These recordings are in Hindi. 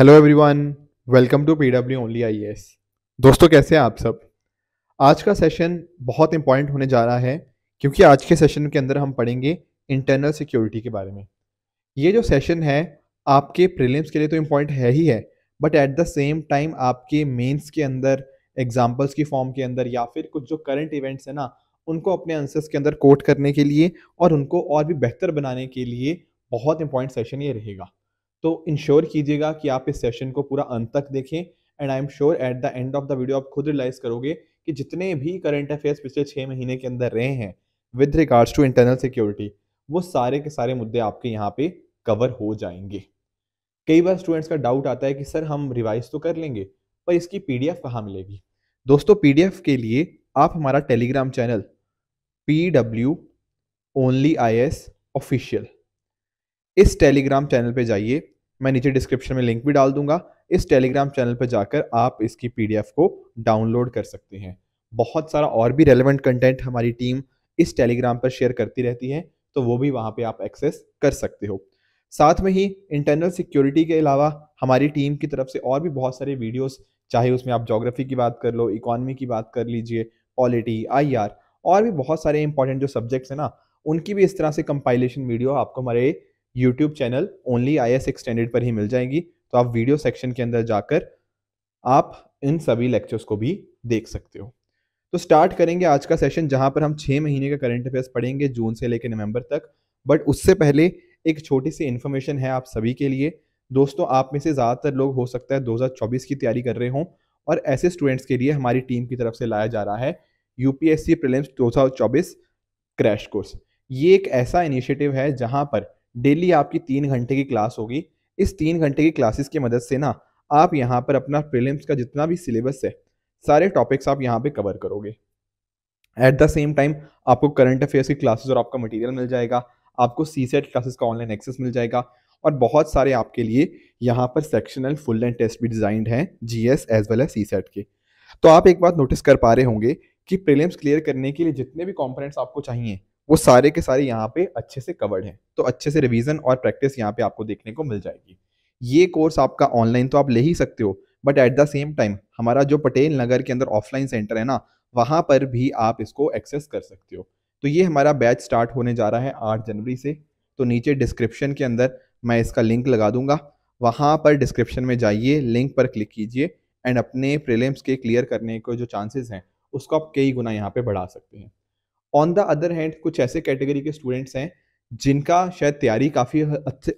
Hello everyone welcome to PW only I S दोस्तों कैसे हैं आप सब आज का सेशन बहुत इंपॉर्टेंट होने जा रहा है क्योंकि आज के सेशन के अंदर हम पढ़ेंगे इंटरनल सिक्योरिटी के बारे में ये जो सेशन है आपके प्रीलिम्स के लिए तो इम्पॉर्टेंट है ही है but at the same time आपके मेंस के अंदर एग्जाम्पल्स की फॉर्म के अंदर या फिर कुछ जो करंट इवेंट्स हैं ना उनको अपने आंसर्स के अंदर कोट करने के लिए और उनको और भी बेहतर बनाने के लिए बहुत इंपॉर्टेंट सेशन ये रहेगा तो इंश्योर कीजिएगा कि आप इस सेशन को पूरा अंत तक देखें and I am sure at the end of the video आप खुद रियलाइज करोगे कि जितने भी करंट अफेयर्स पिछले छः महीने के अंदर रहे हैं with regards to internal security वो सारे के सारे मुद्दे आपके यहाँ पे कवर हो जाएंगे कई बार स्टूडेंट्स का डाउट आता है कि सर हम रिवाइज तो कर लेंगे पर इसकी पी डी एफ कहाँ मिलेगी दोस्तों पी डी एफ के लिए आप हमारा Telegram channel P W only I S official इस टेलीग्राम चैनल पर जाइए मैं नीचे डिस्क्रिप्शन में लिंक भी डाल दूंगा इस टेलीग्राम चैनल पर जाकर आप इसकी पीडीएफ को डाउनलोड कर सकते हैं बहुत सारा और भी रेलिवेंट कंटेंट हमारी टीम इस टेलीग्राम पर शेयर करती रहती है तो वो भी वहाँ पे आप एक्सेस कर सकते हो साथ में ही इंटरनल सिक्योरिटी के अलावा हमारी टीम की तरफ से और भी बहुत सारे वीडियोस चाहे उसमें आप जोग्राफी की बात कर लो इकॉनमी की बात कर लीजिए पॉलिटी आईआर और भी बहुत सारे इंपॉर्टेंट जो सब्जेक्ट्स हैं ना उनकी भी इस तरह से कंपाइलेशन वीडियो आपको हमारे YouTube channel only I S extended पर ही मिल जाएंगी तो आप वीडियो सेक्शन के अंदर जाकर आप इन सभी लेक्चर्स को भी देख सकते हो तो स्टार्ट करेंगे आज का सेशन जहां पर हम छः महीने का करंट अफेयर्स पढ़ेंगे जून से लेकर नवंबर तक बट उससे पहले एक छोटी सी इन्फॉर्मेशन है आप सभी के लिए दोस्तों आप में से ज़्यादातर लोग हो सकता है 2024 की तैयारी कर रहे हों और ऐसे स्टूडेंट्स के लिए हमारी टीम की तरफ से लाया जा रहा है U P S C crash course ये एक ऐसा इनिशिएटिव है जहाँ पर डेली आपकी तीन घंटे की क्लास होगी इस तीन घंटे की क्लासेस की मदद से ना आप यहाँ पर अपना प्रिलिम्स का जितना भी सिलेबस है सारे टॉपिक्स आप यहाँ पे कवर करोगे एट द सेम टाइम आपको करंट अफेयर्स की क्लासेस और आपका मटेरियल मिल जाएगा आपको सी सेट क्लासेस का ऑनलाइन एक्सेस मिल जाएगा और बहुत सारे आपके लिए यहाँ पर सेक्शनल फुल एंड टेस्ट भी डिजाइंड हैं G S as well as CSAT के तो आप एक बात नोटिस कर पा रहे होंगे कि प्रिलिम्स क्लियर करने के लिए जितने भी कॉम्पोनेंट्स आपको चाहिए वो सारे के सारे यहाँ पे अच्छे से कवर्ड हैं तो अच्छे से रिवीजन और प्रैक्टिस यहाँ पे आपको देखने को मिल जाएगी ये कोर्स आपका ऑनलाइन तो आप ले ही सकते हो but at the same time हमारा जो पटेल नगर के अंदर ऑफलाइन सेंटर है ना वहाँ पर भी आप इसको एक्सेस कर सकते हो तो ये हमारा बैच स्टार्ट होने जा रहा है आठ जनवरी से तो नीचे डिस्क्रिप्शन के अंदर मैं इसका लिंक लगा दूंगा वहाँ पर डिस्क्रिप्शन में जाइए लिंक पर क्लिक कीजिए एंड अपने प्रीलिम्स के क्लियर करने के जो चांसेस हैं उसको आप कई गुना यहाँ पे बढ़ा सकते हैं ऑन द अदर हैंड कुछ ऐसे कैटेगरी के स्टूडेंट्स हैं जिनका शायद तैयारी काफ़ी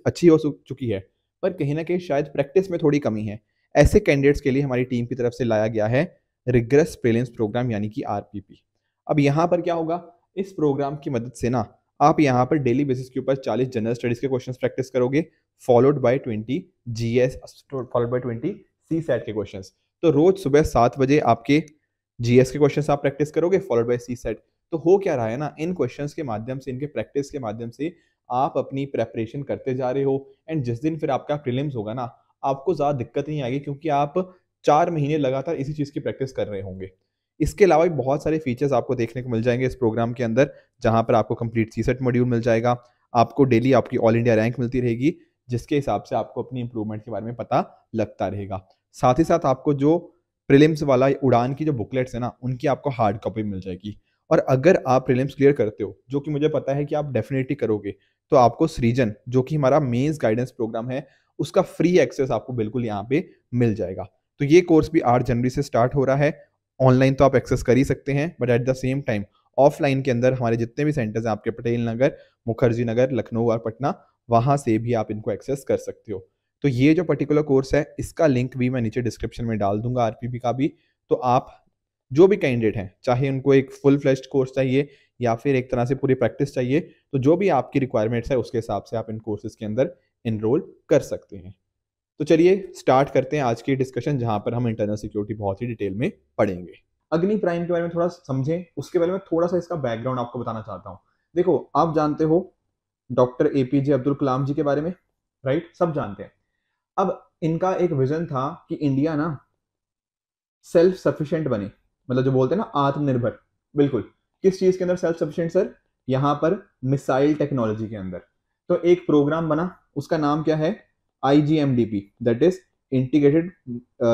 अच्छी हो चुकी है पर कहीं ना कहीं शायद प्रैक्टिस में थोड़ी कमी है ऐसे कैंडिडेट्स के लिए हमारी टीम की तरफ से लाया गया है रिग्रेस प्रिलिम्स प्रोग्राम यानी कि आर अब यहाँ पर क्या होगा इस प्रोग्राम की मदद से ना आप यहाँ पर डेली बेसिस के ऊपर 40 जनरल स्टडीज़ के क्वेश्चंस प्रैक्टिस करोगे followed by 20 S followed by 20 CSAT के क्वेश्चंस तो रोज सुबह सात बजे आपके जीएस के क्वेश्चंस आप प्रैक्टिस करोगे फॉलोड बाय सी सेट तो हो क्या रहा है ना इन क्वेश्चन के माध्यम से इनके प्रैक्टिस के माध्यम से आप अपनी प्रेपरेशन करते जा रहे हो एंड जिस दिन फिर आपका प्रिलिम्स होगा ना आपको ज़्यादा दिक्कत नहीं आएगी क्योंकि आप चार महीने लगातार इसी चीज़ की प्रैक्टिस कर रहे होंगे इसके अलावा भी बहुत सारे फीचर्स आपको देखने को मिल जाएंगे इस प्रोग्राम के अंदर जहाँ पर आपको कंप्लीट सी सेट मॉड्यूल मिल जाएगा आपको डेली आपकी ऑल इंडिया रैंक मिलती रहेगी जिसके हिसाब से आपको अपनी इंप्रूवमेंट के बारे में पता लगता रहेगा साथ ही साथ आपको जो प्रिलिम्स वाला उड़ान की जो बुकलेट्स है ना उनकी आपको हार्ड कॉपी मिल जाएगी और अगर आप प्रीलिम्स क्लियर करते हो जो कि मुझे पता है कि आप डेफिनेटली करोगे तो आपको सृजन जो कि हमारा मेन्स गाइडेंस प्रोग्राम है उसका फ्री एक्सेस आपको बिल्कुल यहाँ पे मिल जाएगा तो ये कोर्स भी आठ जनवरी से स्टार्ट हो रहा है ऑनलाइन तो आप एक्सेस कर ही सकते हैं but at the same time offline के अंदर हमारे जितने भी सेंटर्स हैं आपके पटेल नगर मुखर्जी नगर लखनऊ और पटना वहाँ से भी आप इनको एक्सेस कर सकते हो तो ये जो पर्टिकुलर कोर्स है इसका लिंक भी मैं नीचे डिस्क्रिप्शन में डाल दूंगा आरपीबी का भी तो आप जो भी कैंडिडेट हैं चाहे उनको एक फुल फ्लेस्ड कोर्स चाहिए या फिर एक तरह से पूरी प्रैक्टिस चाहिए तो जो भी आपकी रिक्वायरमेंट्स है उसके हिसाब से आप इन कोर्सेज के अंदर इनरोल कर सकते हैं तो चलिए स्टार्ट करते हैं आज की डिस्कशन जहां पर हम इंटरनल सिक्योरिटी बहुत ही डिटेल में पढ़ेंगे अग्नि प्राइम के बारे में थोड़ा समझें उसके बारे में थोड़ा सा इसका बैकग्राउंड आपको बताना चाहता हूँ देखो आप जानते हो doctor A P J Abdul Kalam ji के बारे में राइट सब जानते हैं अब इनका एक विजन था कि इंडिया ना सेल्फ सफिशिएंट बने मतलब जो बोलते हैं ना आत्मनिर्भर बिल्कुल किस चीज के अंदर सेल्फ सफिशियंट सर यहाँ पर मिसाइल टेक्नोलॉजी के अंदर तो एक प्रोग्राम बना उसका नाम क्या है I G M D P that is integrated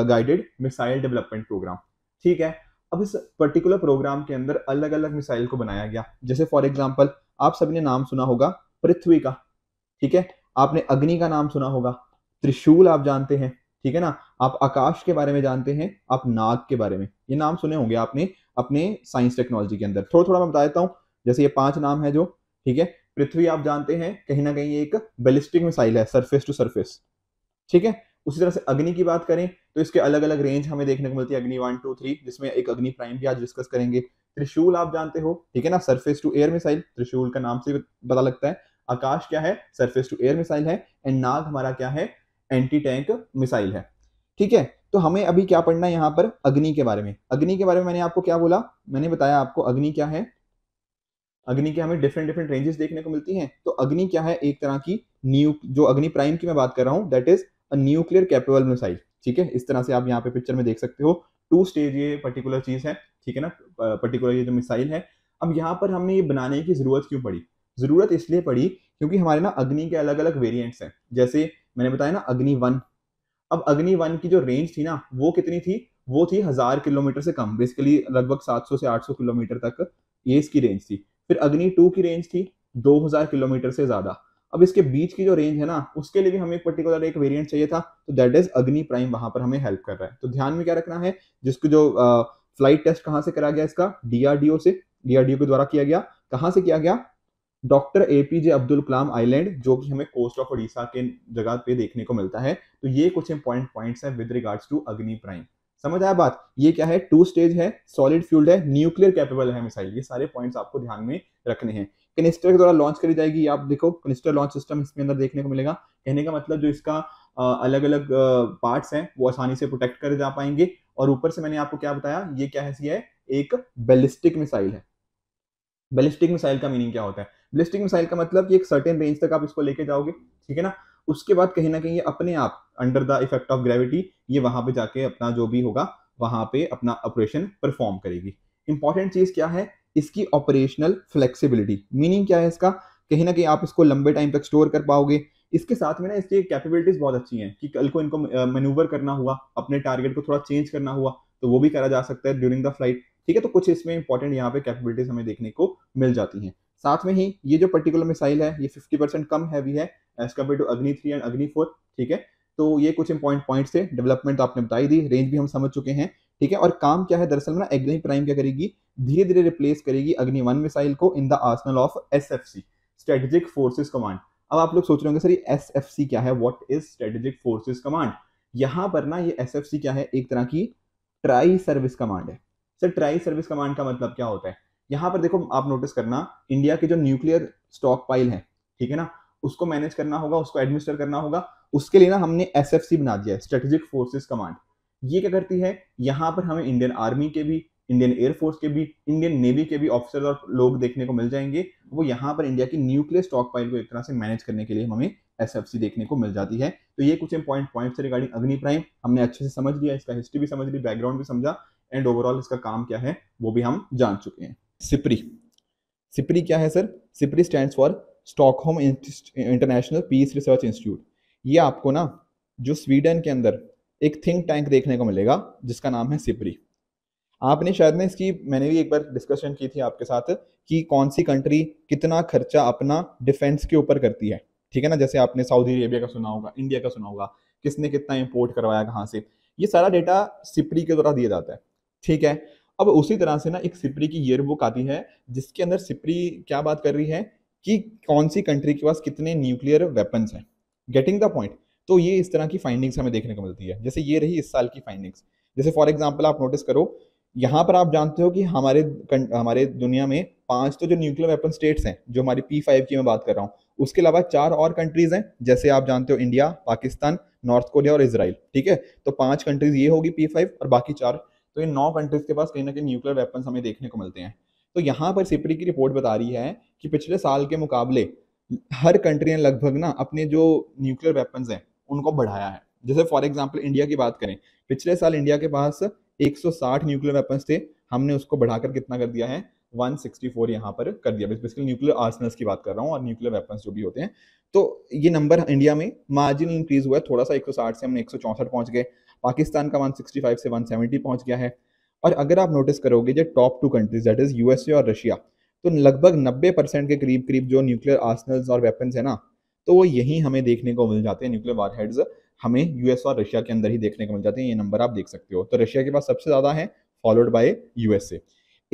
guided missile development programme ठीक है अब इस पर्टिकुलर प्रोग्राम के अंदर अलग अलग मिसाइल को बनाया गया जैसे फॉर एग्जाम्पल आप सभी ने नाम सुना होगा पृथ्वी का ठीक है आपने अग्नि का नाम सुना होगा त्रिशूल आप जानते हैं ठीक है ना आप आकाश के बारे में जानते हैं आप नाग के बारे में ये नाम सुने होंगे आपने अपने साइंस टेक्नोलॉजी के अंदर थोड़ा थोड़ा मैं बता देता हूँ जैसे ये पांच नाम है जो ठीक है पृथ्वी आप जानते हैं कहीं ना कहीं एक बेलिस्टिक मिसाइल है सरफेस टू सरफेस ठीक है उसी तरह से अग्नि की बात करें तो इसके अलग अलग रेंज हमें देखने को मिलती है अग्नि वन टू थ्री जिसमें एक अग्नि प्राइम भी आज डिस्कस करेंगे त्रिशूल आप जानते हो ठीक है ना सरफेस टू एयर मिसाइल त्रिशूल का नाम से पता लगता है आकाश क्या है सरफेस टू एयर मिसाइल है एंड नाग हमारा क्या है एंटी टैंक मिसाइल है ठीक है तो हमें अभी क्या पढ़ना है यहाँ पर अग्नि के बारे में अग्नि के बारे में मैंने आपको क्या बोला मैंने बताया आपको अग्नि क्या है अग्नि के हमें डिफरेंट डिफरेंट रेंजेस देखने को मिलती हैं तो अग्नि क्या है एक तरह की न्यू जो अग्नि प्राइम की मैं बात कर रहा हूँ that is a nuclear capable missile ठीक है इस तरह से आप यहाँ पे पिक्चर में देख सकते हो टू स्टेज ये पर्टिकुलर चीज है ठीक है ना पर्टिकुलर ये जो मिसाइल है अब यहाँ पर हमने ये बनाने की जरूरत क्यों पड़ी जरूरत इसलिए पड़ी क्योंकि हमारे ना अग्नि के अलग अलग वेरियंट्स हैं जैसे मैंने बताया ना अग्नि वन अब अग्नि वन की जो रेंज थी ना वो कितनी थी वो थी हजार किलोमीटर से कम बेसिकली लगभग 700 से 800 किलोमीटर तक ये इसकी रेंज थी फिर अग्नि टू की रेंज थी 2000 किलोमीटर से ज्यादा अब इसके बीच की जो रेंज है ना उसके लिए भी हमें एक पर्टिकुलर एक वेरिएंट चाहिए था तो दैट इज अग्नि प्राइम वहां पर हमें हेल्प कर रहा है तो ध्यान में क्या रखना है जिसको जो फ्लाइट टेस्ट कहाँ से करा गया इसका डीआरडीओ से डीआरडीओ के द्वारा किया गया कहाँ से किया गया doctor A P J Abdul Kalam island जो कि हमें कोस्ट ऑफ उड़ीसा के जगह पे देखने को मिलता है तो ये कुछ इंपॉर्टेंट पॉइंट्स हैं with regards to Agni prime समझ आया बात ये क्या है टू स्टेज है सॉलिड फ्यूल्ड है न्यूक्लियर कैपेबल है मिसाइल ये सारे पॉइंट्स आपको ध्यान में रखने हैं कनिस्टर के द्वारा लॉन्च करी जाएगी आप देखो कनिस्टर लॉन्च सिस्टम इसके अंदर देखने को मिलेगा कहने का मतलब जो इसका अलग अलग पार्ट्स हैं वो आसानी से प्रोटेक्ट कर जा पाएंगे और ऊपर से मैंने आपको क्या बताया ये क्या है सी है एक बेलिस्टिक मिसाइल है बैलिस्टिक मिसाइल का मीनिंग क्या होता है बैलिस्टिक मिसाइल का मतलब कि एक सर्टेन रेंज तक आप इसको लेके जाओगे ठीक है ना उसके बाद कहीं ना कहीं ये अपने आप under the effect of gravity ये वहां पे जाके अपना जो भी होगा वहां पे अपना ऑपरेशन परफॉर्म करेगी इंपॉर्टेंट चीज क्या है इसकी ऑपरेशनल फ्लेक्सिबिलिटी मीनिंग क्या है इसका कहीं ना कहीं आप इसको लंबे टाइम तक स्टोर कर पाओगे इसके साथ में ना इसकी कैपेबिलिटीज बहुत अच्छी हैं कि कल को इनको मेनूवर करना हुआ अपने टारगेट को थोड़ा चेंज करना हुआ तो वो भी करा जा सकता है ड्यूरिंग द फ्लाइट ठीक है तो कुछ इसमें इंपॉर्टेंट यहाँ पे कैपेबिलिटीज हमें देखने को मिल जाती है साथ में ही ये जो पर्टिकुलर मिसाइल है ये 50 परसेंट कम हैवी है as compared to Agni three and Agni four ठीक है तो ये कुछ इंपॉर्टेंट पॉइंट्स थे डेवलपमेंट आपने बताई दी रेंज भी हम समझ चुके हैं ठीक है और काम क्या है दरअसल ना अग्नि प्राइम क्या करेगी धीरे धीरे रिप्लेस करेगी अग्नि वन मिसाइल को in the arsenal of S F C strategic forces command अब आप लोग सोच रहे होंगे सर ये एस एफ सी क्या है what is strategic forces command यहां पर ना ये एस एफ सी क्या है एक तरह की ट्राई सर्विस कमांड है सर ट्राई सर्विस कमांड का मतलब क्या होता है यहाँ पर देखो आप नोटिस करना इंडिया के जो न्यूक्लियर स्टॉक पाइल है ठीक है ना उसको मैनेज करना होगा उसको एडमिनिस्टर करना होगा उसके लिए ना हमने एस बना दिया है स्ट्रेटेजिक फोर्सेज कमांड ये क्या करती है यहाँ पर हमें इंडियन आर्मी के भी इंडियन एयरफोर्स के भी इंडियन नेवी के भी ऑफिसर और लोग देखने को मिल जाएंगे वो यहाँ पर इंडिया की न्यूक्लियर स्टॉक पाइल को एक तरह से मैनेज करने के लिए हमें एस देखने को मिल जाती है तो ये कुछ important points regarding Agni prime हमने अच्छे से समझ लिया इसका हिस्ट्री भी समझ ली बैकग्राउंड भी समझा एंड ओवरऑल इसका काम क्या है वो भी हम जान चुके हैं सिपरी सिपरी क्या है sir SIPRI stand for Stockholm International Peace Research Institute ये आपको ना जो स्वीडन के अंदर एक थिंक टैंक देखने को मिलेगा जिसका नाम है सिपरी आपने शायद ना इसकी मैंने भी एक बार डिस्कशन की थी आपके साथ कि कौन सी कंट्री कितना खर्चा अपना डिफेंस के ऊपर करती है ठीक है ना जैसे आपने सऊदी अरेबिया का सुना होगा इंडिया का सुना होगा किसने कितना इम्पोर्ट करवाया कहाँ से ये सारा डेटा सिपरी के द्वारा दिया जाता है ठीक है अब उसी तरह से ना एक सिपरी की ईयर बुक आती है जिसके अंदर सिपरी क्या बात कर रही है कि कौन सी कंट्री के पास कितने न्यूक्लियर वेपन्स हैं गेटिंग द पॉइंट तो ये इस तरह की फाइंडिंग्स हमें देखने को मिलती है जैसे ये रही इस साल की फाइंडिंग्स जैसे फॉर एग्जाम्पल आप नोटिस करो यहाँ पर आप जानते हो कि हमारे हमारे दुनिया में पांच तो जो न्यूक्लियर वेपन स्टेट्स हैं जो हमारी पी फाइव की मैं बात कर रहा हूँ उसके अलावा चार और कंट्रीज हैं जैसे आप जानते हो इंडिया पाकिस्तान नॉर्थ कोरिया और इसराइल ठीक है तो पांच कंट्रीज ये होगी पी फाइव और बाकी चार तो इन नौ कंट्रीज के पास कहीं ना कहीं न्यूक्लियर वेपन हमें देखने को मिलते हैं तो यहाँ पर सिपरी की रिपोर्ट बता रही है कि पिछले साल के मुकाबले हर कंट्री ने लगभग ना अपने जो न्यूक्लियर वेपन्स हैं उनको बढ़ाया है जैसे फॉर एग्जाम्पल इंडिया की बात करें पिछले साल इंडिया के पास 160 न्यूक्लियर वेपन्स थे हमने उसको बढ़ाकर कितना कर दिया है 164 यहाँ पर कर दिया बेसिकली न्यूक्लियर आर्सनल्स की बात कर रहा हूँ और न्यूक्लियर वेपन्स जो भी होते हैं तो ये नंबर इंडिया में मार्जिन इंक्रीज हुआ है थोड़ा सा 160 से हमने एक पहुंच गए पाकिस्तान का 165 से 170 पहुंच गया है और अगर आप नोटिस करोगे जो top two countries that is U और रशिया तो लगभग नब्बे परसेंट के करीब करीब जो न्यूक्लियर आर्सनल्स और वेपन्स है ना तो वो यहीं हमें देखने को मिल जाते हैं न्यूक्लियर वार हेड्स हमें यूएस और रशिया के अंदर ही देखने को मिल जाते हैं ये नंबर आप देख सकते हो तो रशिया के पास सबसे ज़्यादा है फॉलोड बाय यूएसए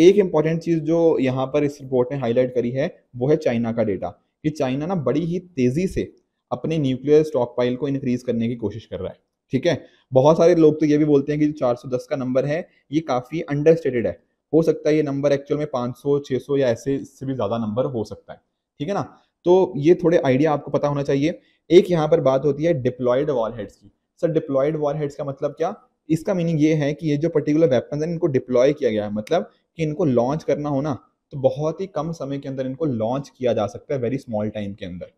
एक इंपॉर्टेंट चीज़ जो यहाँ पर इस रिपोर्ट ने हाईलाइट करी है वो है चाइना का डेटा कि चाइना ना बड़ी ही तेज़ी से अपने न्यूक्लियर स्टॉकपाइल को इनक्रीज करने की कोशिश कर रहा है ठीक है बहुत सारे लोग तो ये भी बोलते हैं कि जो दस का नंबर है ये काफ़ी अंडरस्टेटेड है हो सकता है ये नंबर एक्चुअल में 500 सौ या ऐसे इससे भी ज़्यादा नंबर हो सकता है ठीक है ना तो ये थोड़े आइडिया आपको पता होना चाहिए एक यहाँ पर बात होती है डिप्लॉयड वॉरहेड्स की सर डिप्लॉयड वॉरहेड्स का मतलब क्या इसका मीनिंग ये है कि ये जो पर्टिकुलर वेपन है इनको डिप्लॉय किया गया है मतलब कि इनको लॉन्च करना हो ना तो बहुत ही कम समय के अंदर इनको लॉन्च किया जा सकता है वेरी स्मॉल टाइम के अंदर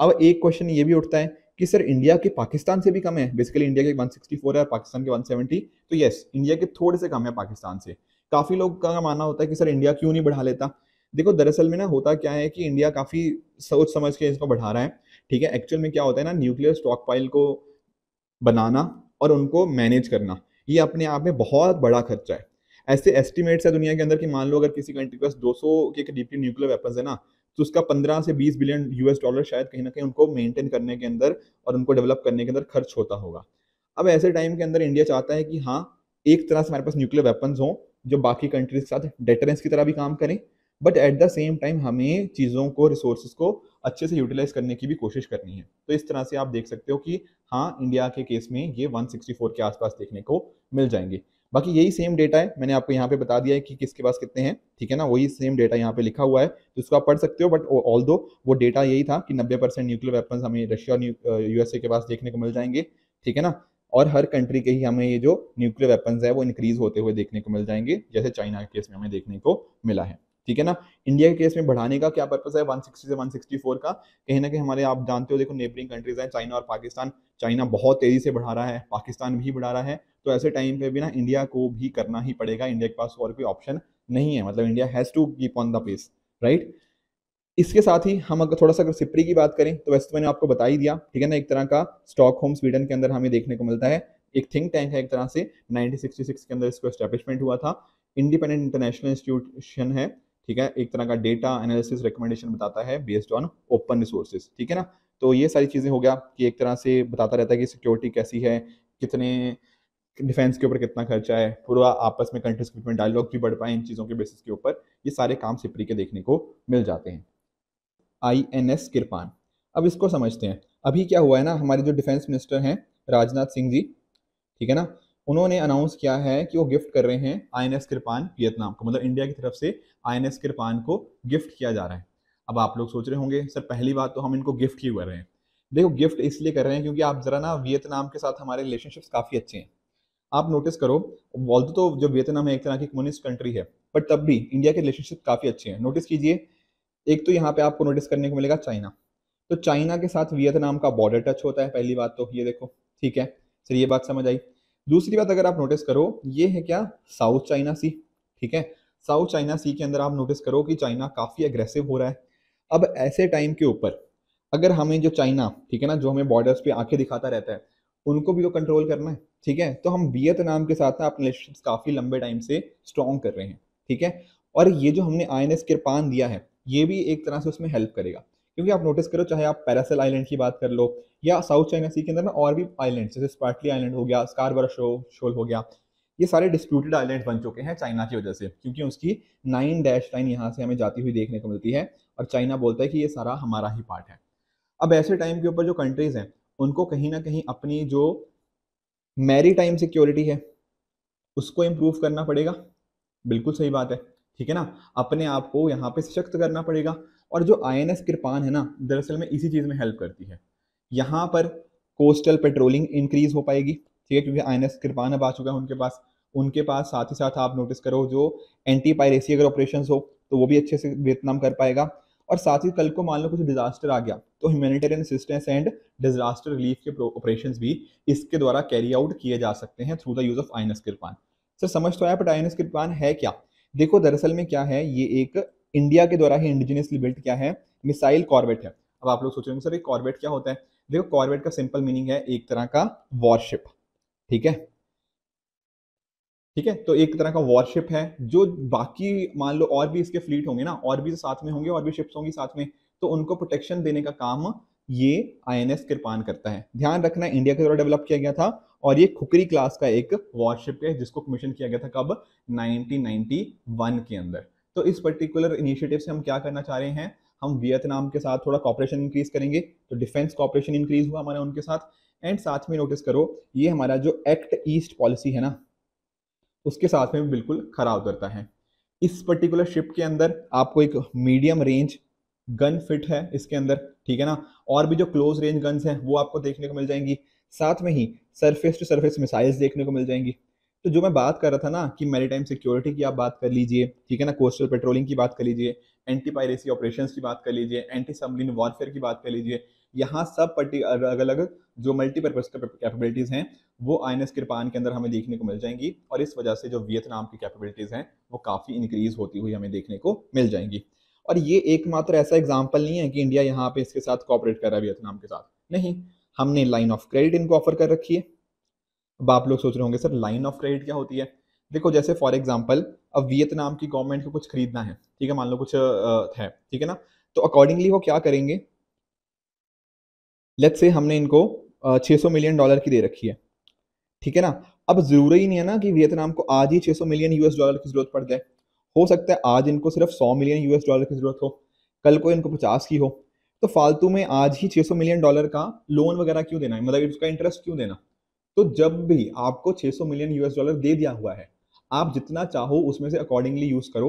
अब एक क्वेश्चन ये भी उठता है कि सर इंडिया के पाकिस्तान से भी कम है बेसिकली इंडिया के 164 है पाकिस्तान के 170 तो यस yes, इंडिया के थोड़े से कम है पाकिस्तान से काफ़ी लोग का मानना होता है कि सर इंडिया क्यों नहीं बढ़ा लेता देखो दरअसल में ना होता क्या है कि इंडिया काफ़ी सोच समझ के इसको बढ़ा रहा है ठीक है एक्चुअल में क्या होता है ना न्यूक्लियर स्टॉक को बनाना और उनको मैनेज करना ये अपने आप में बहुत बड़ा खर्चा है ऐसे एस्टिमेट्स है दुनिया के अंदर कि मान लो अगर किसी कंट्री के पास दो के करीब के न्यूक्लियर वेपन्स है ना तो उसका 15 से 20 बिलियन यूएस डॉलर शायद कहीं ना कहीं उनको मेंटेन करने के अंदर और उनको डेवलप करने के अंदर खर्च होता होगा अब ऐसे टाइम के अंदर इंडिया चाहता है कि हाँ एक तरह से हमारे पास न्यूक्लियर वेपन्स हों जो बाकी कंट्रीज के साथ डेटरेंस की तरह भी काम करें but at the same time हमें चीज़ों को रिसोर्स को अच्छे से यूटिलाइज करने की भी कोशिश करनी है तो इस तरह से आप देख सकते हो कि हाँ इंडिया के केस में ये 164 के आसपास देखने को मिल जाएंगे बाकी यही सेम डेटा है मैंने आपको यहाँ पे बता दिया है कि किसके पास कितने हैं ठीक है ना वही सेम डेटा यहाँ पे लिखा हुआ है तो इसको आप पढ़ सकते हो बट ऑल दो वो डेटा यही था कि 90 परसेंट न्यूक्लियर वेपन्स हमें रशिया और यूएसए के पास देखने को मिल जाएंगे ठीक है ना और हर कंट्री के ही हमें ये जो न्यूक्लियर वेपन्स है वो इंक्रीज होते हुए देखने को मिल जाएंगे जैसे चाइना केस में हमें देखने को मिला है ठीक है ना इंडिया के केस में बढ़ाने का क्या पर्पज है 160 से 164 का कहीं ना कहीं हमारे आप जानते हो देखो नेबरिंग कंट्रीज हैं चाइना और पाकिस्तान चाइना बहुत तेजी से बढ़ा रहा है पाकिस्तान भी बढ़ा रहा है तो ऐसे टाइम पे भी ना इंडिया को भी करना ही पड़ेगा इंडिया के पास और कोई ऑप्शन नहीं है मतलब India has to keep on the pace right इसके साथ ही हम अगर थोड़ा सा अगर सिप्री की बात करें तो वैसे तो मैंने आपको बता ही दिया ठीक है ना एक तरह का स्टॉक होम स्वीडन के अंदर हमें देखने को मिलता है एक थिंक टैंक है एक तरह से 1966 के अंदर इसको स्टैब्लिशमेंट हुआ था इंडिपेंडेंट इंटरनेशनल इंस्टीट्यूशन है ठीक है एक तरह का डेटा एनालिसिस रिकमेंडेशन बताता है बेस्ड ऑन ओपन रिसोर्सेज ठीक है ना तो ये सारी चीज़ें हो गया कि एक तरह से बताता रहता है कि सिक्योरिटी कैसी है कितने डिफेंस के ऊपर कितना खर्चा है पूरा आपस में कंट्रीज के ऊपर में डायलॉग भी बढ़ पाए इन चीज़ों के बेसिस के ऊपर ये सारे काम सिपरी के देखने को मिल जाते हैं आई एन एस किरपान अब इसको समझते हैं अभी क्या हुआ है ना हमारे जो डिफेंस मिनिस्टर हैं राजनाथ सिंह जी ठीक है ना उन्होंने अनाउंस किया है कि वो गिफ्ट कर रहे हैं आई एन कृपान वियतनाम को मतलब इंडिया की तरफ से आई एन कृपान को गिफ्ट किया जा रहा है अब आप लोग सोच रहे होंगे सर पहली बात तो हम इनको गिफ्ट क्यों कर रहे हैं देखो गिफ्ट इसलिए कर रहे हैं क्योंकि आप ज़रा ना वियतनाम के साथ हमारे रिलेशनशिप्स काफ़ी अच्छे हैं आप नोटिस करो वॉल तो जो वियतनाम है एक तरह की कम्युनिस्ट कंट्री है बट तब भी इंडिया के रिलेशनशिप काफ़ी अच्छे हैं नोटिस कीजिए एक तो यहाँ पे आपको नोटिस करने को मिलेगा चाइना तो चाइना के साथ वियतनाम का बॉर्डर टच होता है पहली बात तो ये देखो ठीक है सर ये बात समझ आई दूसरी बात अगर आप नोटिस करो ये है क्या साउथ चाइना सी ठीक है साउथ चाइना सी के अंदर आप नोटिस करो कि चाइना काफ़ी एग्रेसिव हो रहा है अब ऐसे टाइम के ऊपर अगर हमें जो चाइना ठीक है ना जो हमें बॉर्डर्स पे आंखें दिखाता रहता है उनको भी तो कंट्रोल करना है ठीक है तो हम वियतनाम के साथ ना अपने रिलेशन काफ़ी लंबे टाइम से स्ट्रॉन्ग कर रहे हैं ठीक है और ये जो हमने आई एन कृपान दिया है ये भी एक तरह से उसमें हेल्प करेगा क्योंकि आप नोटिस करो चाहे आप पैरासल आइलैंड की बात कर लो या साउथ चाइना सी के अंदर ना और भी आइलैंड जैसे स्पार्टली आइलैंड हो गया स्कारबर शो शोल हो गया ये सारे डिस्प्यूटेड आइलैंड बन चुके हैं चाइना की वजह से क्योंकि उसकी नाइन डैश लाइन यहाँ से हमें जाती हुई देखने को मिलती है और चाइना बोलता है कि ये सारा हमारा ही पार्ट है अब ऐसे टाइम के ऊपर जो कंट्रीज़ हैं उनको कहीं ना कहीं अपनी जो मैरी टाइम सिक्योरिटी है उसको इम्प्रूव करना पड़ेगा बिल्कुल सही बात है ठीक है ना अपने आप को यहाँ पे सशक्त करना पड़ेगा और जो आई एन एस कृपान है ना दरअसल में इसी चीज़ में हेल्प करती है यहाँ पर कोस्टल पेट्रोलिंग इंक्रीज हो पाएगी ठीक है क्योंकि आई एन एस कृपान अब आ चुका है उनके पास उनके पास साथ ही साथ आप नोटिस करो जो एंटी पायरेसी अगर ऑपरेशन हो तो वो भी अच्छे से वियतनाम कर पाएगा और साथ ही कल को मान लो कुछ डिजास्टर आ गया तो humanitarian assistance and disaster relief के ऑपरेशन भी इसके द्वारा कैरी आउट किए जा सकते हैं through the use of I N S Kirpan sir समझ तो आया but I N S Kirpan है क्या देखो दरअसल में क्या है ये एक इंडिया के द्वारा ही इंडिजिनियसली बिल्ट क्या है मिसाइल कॉर्बेट है अब आप लोग सोच रहे होंगे सर ये कॉर्बेट क्या होता है देखो कॉर्बेट का सिंपल मीनिंग है एक तरह का वॉरशिप ठीक है ठीक है तो एक तरह का वॉरशिप है जो बाकी मान लो और भी इसके फ्लीट होंगे ना और भी साथ में होंगे और भी शिप्स होंगी साथ में तो उनको प्रोटेक्शन देने का काम ये आईएनएस कृपान करता है ध्यान रखना इंडिया के द्वारा डेवलप किया गया था और ये खुकरी क्लास का एक वॉरशिप है जिसको कमीशन किया गया था कब 1991 के अंदर तो इस पर्टिकुलर इनिशिएटिव से हम क्या करना चाह रहे हैं हम वियतनाम के साथ थोड़ा कॉपरेशन इंक्रीज करेंगे तो डिफेंस कॉपरेशन इंक्रीज हुआ हमारे उनके साथ एंड साथ में नोटिस करो ये हमारा जो एक्ट ईस्ट पॉलिसी है ना उसके साथ में बिल्कुल खराब करता है इस पर्टिकुलर शिप के अंदर आपको एक मीडियम रेंज गन फिट है इसके अंदर ठीक है ना और भी जो क्लोज रेंज गन्स हैं वो आपको देखने को मिल जाएंगी साथ में ही सरफेस टू सरफेस मिसाइल्स देखने को मिल जाएंगी तो जो मैं बात कर रहा था ना कि मेरी सिक्योरिटी की आप बात कर लीजिए ठीक है ना कोस्टल पेट्रोलिंग की बात कर लीजिए एंटी पायरेसी ऑपरेशन की बात कर लीजिए एंटी सबमरीन वॉरफेयर की बात कर लीजिए यहाँ सब पर्टी अलग अलग जो मल्टीपर्पज कैपेबिलिटीज़ हैं वो आई एन एस किरपान के अंदर हमें देखने को मिल जाएंगी और इस वजह से जो वियतनाम की कैपेबिलिटीज़ हैं वो काफ़ी इंक्रीज होती हुई हमें देखने को मिल जाएंगी और ये एकमात्र ऐसा एग्जाम्पल नहीं है कि इंडिया यहाँ पे इसके साथ कॉपरेट कर रहा है वियतनाम के साथ नहीं हमने लाइन ऑफ क्रेडिट इनको ऑफर कर रखी है अब आप लोग सोच रहे होंगे सर लाइन ऑफ क्रेडिट क्या होती है देखो जैसे फॉर एग्जाम्पल अब वियतनाम की गवर्नमेंट को कुछ खरीदना है ठीक है मान लो कुछ है ठीक है ना तो अकॉर्डिंगली वो क्या करेंगे लेट से हमने इनको सौ मिलियन डॉलर की दे रखी है ठीक है ना अब जरूरी ही नहीं है ना कि वियतनाम को आज ही 600 मिलियन यूएस डॉलर की जरूरत पड़ जाए हो सकता है आज इनको सिर्फ 100 मिलियन यूएस डॉलर की जरूरत हो कल को इनको 50 की हो तो फालतू में आज ही 600 मिलियन डॉलर का लोन वगैरह क्यों देना है मतलब इसका इंटरेस्ट क्यों देना तो जब भी आपको 600 मिलियन यूएस डॉलर दे दिया हुआ है आप जितना चाहो उसमें से अकॉर्डिंगली यूज करो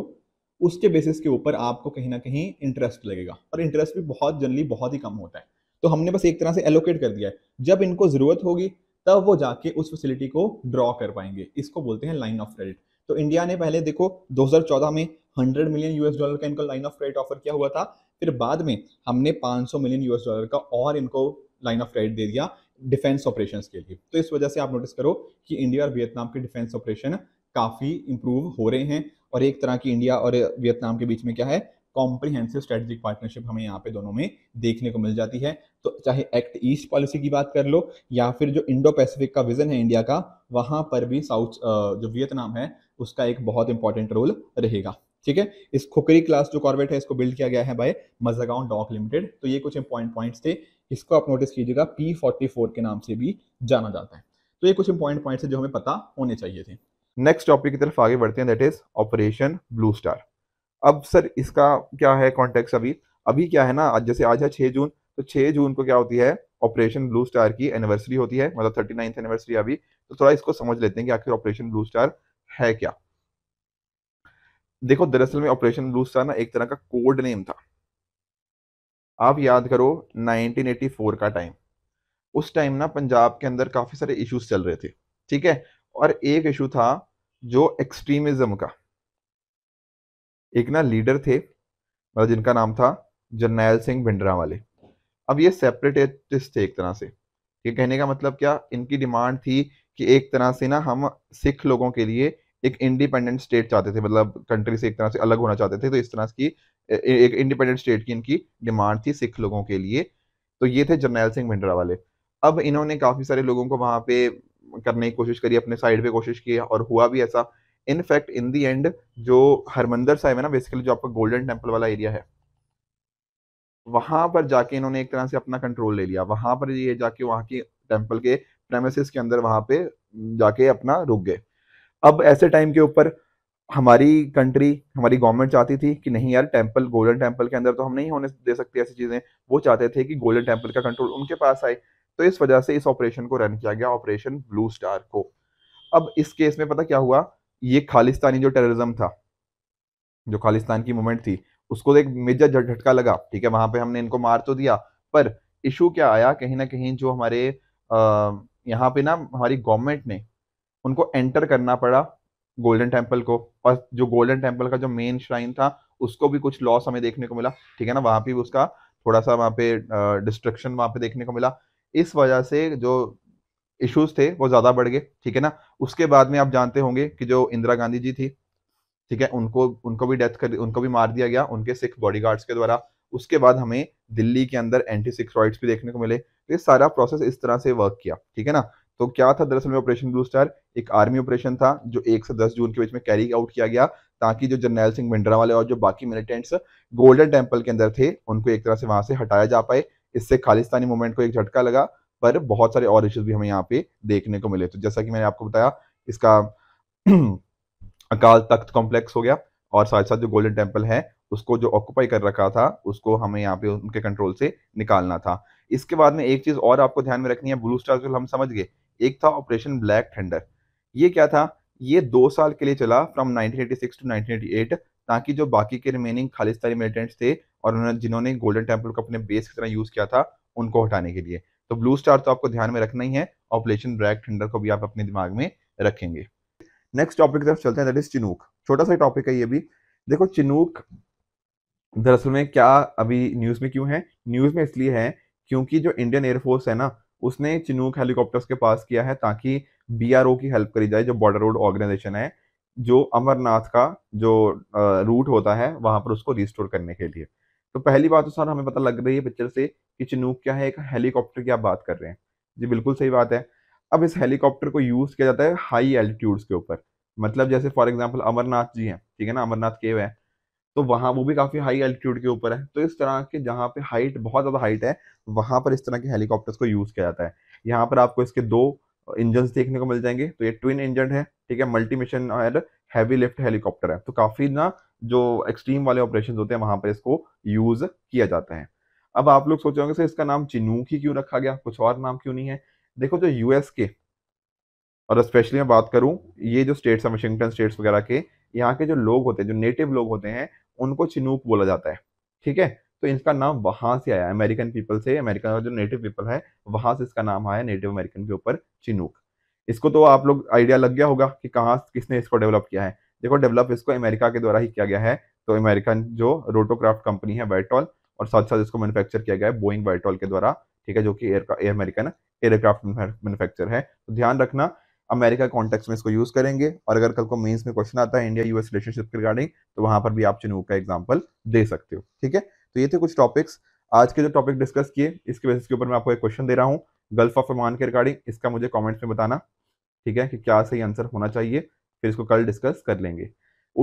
उसके बेसिस के ऊपर आपको कहीं ना कहीं इंटरेस्ट लगेगा और इंटरेस्ट भी बहुत जनरली बहुत ही कम होता है तो हमने बस एक तरह से एलोकेट कर दिया है जब इनको जरूरत होगी तब वो जाके उस फैसिलिटी को ड्रॉ कर पाएंगे इसको बोलते हैं लाइन ऑफ क्रेडिट तो इंडिया ने पहले देखो 2014 में 100 मिलियन यूएस डॉलर का इनको लाइन ऑफ क्रेडिट ऑफर किया हुआ था फिर बाद में हमने 500 मिलियन यूएस डॉलर का और इनको लाइन ऑफ क्रेडिट दे दिया डिफेंस ऑपरेशंस के लिए तो इस वजह से आप नोटिस करो कि इंडिया और वियतनाम के डिफेंस ऑपरेशन काफ़ी इम्प्रूव हो रहे हैं और एक तरह की इंडिया और वियतनाम के बीच में क्या है कॉम्प्रिहेंसिव स्ट्रेटेजिक पार्टनरशिप हमें यहाँ पे दोनों में देखने को मिल जाती है तो चाहे एक्ट ईस्ट पॉलिसी की बात कर लो या फिर जो इंडो पैसिफिक का विजन है इंडिया का वहाँ पर भी साउथ जो वियतनाम है उसका एक बहुत इंपॉर्टेंट रोल रहेगा ठीक है इस खुकरी क्लास जो कॉर्बेट है इसको बिल्ड किया गया है बाय मजागांव डॉक लिमिटेड तो ये कुछ इंपॉइंट पॉइंट्स थे इसको आप नोटिस कीजिएगा पी फोर्टी फोर के नाम से भी जाना जाता है तो ये कुछ इंपॉइंट पॉइंट्स है जो हमें पता होने चाहिए थे नेक्स्ट टॉपिक की तरफ आगे बढ़ते हैं that is operation blue star अब सर इसका क्या है कॉन्टेक्ट अभी अभी क्या है ना जैसे आज है छह जून तो छह जून को क्या होती है ऑपरेशन ब्लू स्टार की एनिवर्सरी होती है मतलब थर्टी नाइन्थ एनिवर्सरी अभी तो थोड़ा इसको समझ लेते हैं कि आखिर ऑपरेशन ब्लू स्टार है क्या देखो दरअसल में ऑपरेशन ब्लू स्टार ना एक तरह का कोड नेम था आप याद करो 1984 का टाइम उस टाइम ना पंजाब के अंदर काफ़ी सारे इश्यूज चल रहे थे ठीक है और एक इशू था जो एक्सट्रीमिज्म का एक ना लीडर थे मतलब जिनका नाम था जरनैल सिंह भिंडरा वाले अब ये सेपरेटिस्ट थे एक तरह से ये कहने का मतलब क्या इनकी डिमांड थी कि एक तरह से ना हम सिख लोगों के लिए एक इंडिपेंडेंट स्टेट चाहते थे मतलब कंट्री से एक तरह से अलग होना चाहते थे तो इस तरह की एक इंडिपेंडेंट स्टेट की इनकी डिमांड थी सिख लोगों के लिए तो ये थे जर्नैल सिंह भिंडरा वाले अब इन्होंने काफ़ी सारे लोगों को वहां पे करने की कोशिश करी अपने साइड पे कोशिश की और हुआ भी ऐसा इनफैक्ट इन दी एंड जो हरमंदर साहब है ना बेसिकली जो आपका गोल्डन टेम्पल वाला एरिया है वहां पर जाके इन्होंने एक तरह से अपना कंट्रोल ले लिया वहां पर ये जाके वहाँ की टेम्पल के प्रेमिस के अंदर वहां पे जाके अपना रुक गए अब ऐसे टाइम के ऊपर हमारी कंट्री हमारी गवर्नमेंट चाहती थी कि नहीं यार टेम्पल गोल्डन टेम्पल के अंदर तो हम नहीं होने दे सकते ऐसी चीज़ें वो चाहते थे कि गोल्डन टेम्पल का कंट्रोल उनके पास आए तो इस वजह से इस ऑपरेशन को रन किया गया ऑपरेशन ब्लू स्टार को अब इस केस में पता क्या हुआ ये खालिस्तानी जो टेररिज्म था जो खालिस्तान की मूवमेंट थी उसको एक मेजर झटका लगा ठीक है वहां पे हमने इनको मार तो दिया पर इशू क्या आया कहीं ना कहीं जो हमारे यहाँ पे ना हमारी गवर्नमेंट ने उनको एंटर करना पड़ा गोल्डन टेम्पल को और जो गोल्डन टेम्पल का जो मेन श्राइन था उसको भी कुछ लॉस हमें देखने को मिला ठीक है ना वहाँ पे भी उसका थोड़ा सा वहाँ पे डिस्ट्रक्शन वहाँ पे देखने को मिला इस वजह से जो इश्यूज थे वो ज़्यादा बढ़ गए ठीक है ना उसके बाद में आप जानते होंगे कि जो इंदिरा गांधी जी थी ठीक है उनको उनको भी डेथ कर उनको भी मार दिया गया उनके सिख बॉडी के द्वारा उसके बाद हमें दिल्ली के अंदर एंटी सिक्स भी देखने को मिले तो ये सारा प्रोसेस इस तरह से वर्क किया ठीक है ना तो क्या था दरअसल में ऑपरेशन ब्लू स्टार एक आर्मी ऑपरेशन था जो एक से दस जून के बीच में कैरी आउट किया गया ताकि जो जनरल सिंह मिंडरा वाले और जो बाकी मिलिटेंट्स गोल्डन टेम्पल के अंदर थे उनको एक तरह से वहां से हटाया जा पाए इससे खालिस्तानी मूवमेंट को एक झटका लगा पर बहुत सारे और इश्यूज भी हमें यहाँ पे देखने को मिले तो जैसा कि मैंने आपको बताया इसका अकाल तख्त कॉम्प्लेक्स हो गया और साथ साथ जो गोल्डन टेम्पल है उसको जो ऑक्यूपाई कर रखा था उसको हमें यहाँ पे उनके कंट्रोल से निकालना था इसके बाद में एक चीज और आपको ध्यान में रखनी है ब्लू स्टार हम समझ गए एक था ऑपरेशन ब्लैक थंडर ये क्या था ये दो साल के लिए चला फ्रॉम 1986 टू 1988 ताकि जो बाकी के रिमेनिंग खालिस्तानी मिलिटेंट्स थे और उन्होंने जिन्होंने गोल्डन टेम्पल को अपने बेस की तरह यूज़ किया था उनको हटाने के लिए तो ब्लू स्टार तो आपको ध्यान में रखना ही है ऑपरेशन ब्लैक थंडर को भी आप अपने दिमाग में रखेंगे नेक्स्ट टॉपिक की तरफ चलते हैं दैट इज चिनूक छोटा सा टॉपिक है ये भी देखो चिनूक दरअसल में क्या अभी न्यूज़ में क्यों है न्यूज़ में इसलिए है क्योंकि जो इंडियन एयरफोर्स है ना उसने चिनूक हेलीकॉप्टर्स के पास किया है ताकि बी की हेल्प करी जाए जो बॉर्डर रोड ऑर्गेनाइजेशन है जो अमरनाथ का जो रूट होता है वहां पर उसको रिस्टोर करने के लिए तो पहली बात तो सर हमें पता लग रही है पिक्चर से कि चिनूक क्या है एक हेलीकॉप्टर की आप बात कर रहे हैं जी बिल्कुल सही बात है अब इस हेलीकॉप्टर को यूज़ किया जाता है हाई एल्टीट्यूड्स के ऊपर मतलब जैसे फॉर एग्जाम्पल अमरनाथ जी हैं ठीक है ना अमरनाथ केव है तो वहाँ वो भी काफ़ी हाई एल्टीट्यूड के ऊपर है तो इस तरह के जहाँ पे हाइट बहुत ज़्यादा हाइट है वहां पर इस तरह के हेलीकॉप्टर्स को यूज़ किया जाता है यहाँ पर आपको इसके दो इंजन देखने को मिल जाएंगे तो ये ट्विन इंजन है ठीक है मल्टी मिशन और हैवी लिफ्ट हेलीकॉप्टर है तो काफ़ी ना जो एक्सट्रीम वाले ऑपरेशन होते हैं वहां पर इसको यूज़ किया जाता है अब आप लोग सोचे होंगे सर इसका नाम चिनूक ही क्यों रखा गया कुछ और नाम क्यों नहीं है देखो जो यूएस के और स्पेशली मैं बात करूं ये जो स्टेट्स है वाशिंगटन स्टेट्स वगैरह के यहाँ के जो लोग होते हैं जो नेटिव लोग होते हैं उनको चिनूक बोला जाता है ठीक है तो इसका नाम वहां से आया अमेरिकन पीपल से अमेरिकन का जो नेटिव पीपल है वहां से इसका नाम आया नेटिव अमेरिकन के ऊपर चिनूक इसको तो आप लोग आइडिया लग गया होगा कि कहाँ किसने इसको डेवलप किया है देखो डेवलप इसको अमेरिका के द्वारा ही किया गया है तो अमेरिकन जो रोटोक्राफ्ट कंपनी है वाइटॉल और साथ साथ इसको मैन्युफैक्चर किया गया है बोइंग वाइटॉल के द्वारा ठीक है जो कि एयर अमेरिकन एयरक्राफ्ट मैन्युफैक्चर है तो ध्यान रखना अमेरिका कॉन्टेक्स्ट में इसको यूज करेंगे और अगर कल को मेंस में क्वेश्चन आता है इंडिया यूएस रिलेशनशिप के रिगार्डिंग तो वहां पर भी आप चुनू का एग्जाम्पल दे सकते हो ठीक है तो ये थे कुछ टॉपिक्स आज के जो टॉपिक डिस्कस किए इसके बेसिस के ऊपर मैं आपको एक क्वेश्चन दे रहा हूँ गल्फ ऑफ अमान के रिगार्डिंग इसका मुझे कॉमेंट्स में बताना ठीक है कि क्या सही आंसर होना चाहिए फिर इसको कल डिस्कस कर लेंगे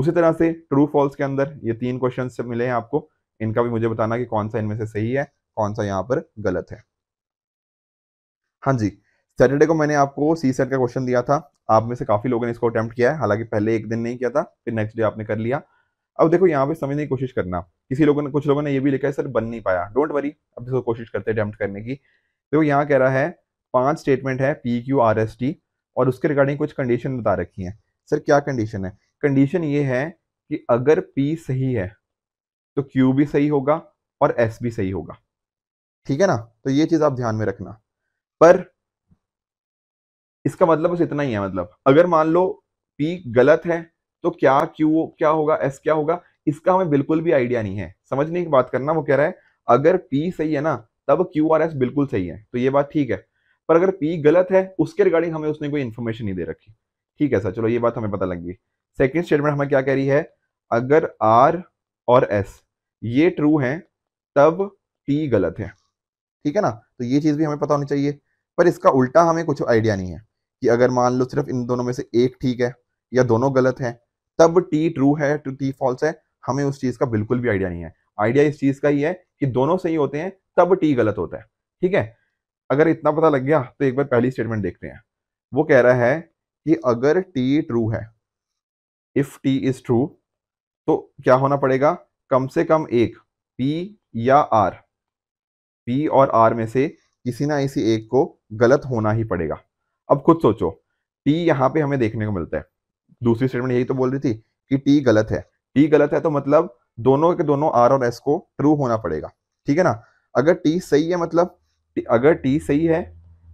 उसी तरह से ट्रू फॉल्स के अंदर ये तीन क्वेश्चन मिले हैं आपको इनका भी मुझे बताना कि कौन सा इनमें से सही है कौन सा यहाँ पर गलत है हाँ जी सैटरडे को मैंने आपको सी सेट का क्वेश्चन दिया था आप में से काफ़ी लोगों ने इसको अटैम्प्ट किया है हालांकि पहले एक दिन नहीं किया था फिर नेक्स्ट डे आपने कर लिया अब देखो यहाँ पे समझने की कोशिश करना किसी लोगों ने कुछ लोगों ने ये भी लिखा है सर बन नहीं पाया डोंट वरी अब इसको कोशिश करते हैं अटैम्प्ट करने की देखो यहाँ कह रहा है पांच स्टेटमेंट है P Q R S T और उसके रिगार्डिंग कुछ कंडीशन बता रखी है सर क्या कंडीशन है कंडीशन ये है कि अगर पी सही है तो क्यू भी सही होगा और एस भी सही होगा ठीक है ना तो ये चीज़ आप ध्यान में रखना पर इसका मतलब बस इतना ही है मतलब अगर मान लो पी गलत है तो क्या क्यू क्या होगा एस क्या होगा इसका हमें बिल्कुल भी आइडिया नहीं है समझने की बात करना वो कह रहा है अगर पी सही है ना तब क्यू और एस बिल्कुल सही है तो ये बात ठीक है पर अगर पी गलत है उसके रिगार्डिंग हमें उसने कोई इन्फॉर्मेशन नहीं दे रखी ठीक है सर चलो ये बात हमें पता लग गई सेकेंड स्टेटमेंट हमें क्या कह रही है अगर आर और एस ये ट्रू है तब पी गलत है ठीक है ना तो ये चीज़ भी हमें पता होनी चाहिए पर इसका उल्टा हमें कुछ आइडिया नहीं है कि अगर मान लो सिर्फ इन दोनों में से एक ठीक है या दोनों गलत है तब टी ट्रू है टू टी फॉल्स है हमें उस चीज़ का बिल्कुल भी आइडिया नहीं है आइडिया इस चीज़ का ही है कि दोनों सही होते हैं तब टी गलत होता है ठीक है अगर इतना पता लग गया तो एक बार पहली स्टेटमेंट देखते हैं वो कह रहा है कि अगर टी ट्रू है इफ टी इज ट्रू तो क्या होना पड़ेगा कम से कम एक पी या आर पी और आर में से किसी ना किसी एक को गलत होना ही पड़ेगा अब खुद सोचो टी यहाँ पे हमें देखने को मिलता है दूसरी स्टेटमेंट यही तो बोल रही थी कि टी गलत है टी गलत है तो मतलब दोनों के दोनों आर और एस को ट्रू होना पड़ेगा ठीक है ना अगर टी सही है मतलब अगर टी सही है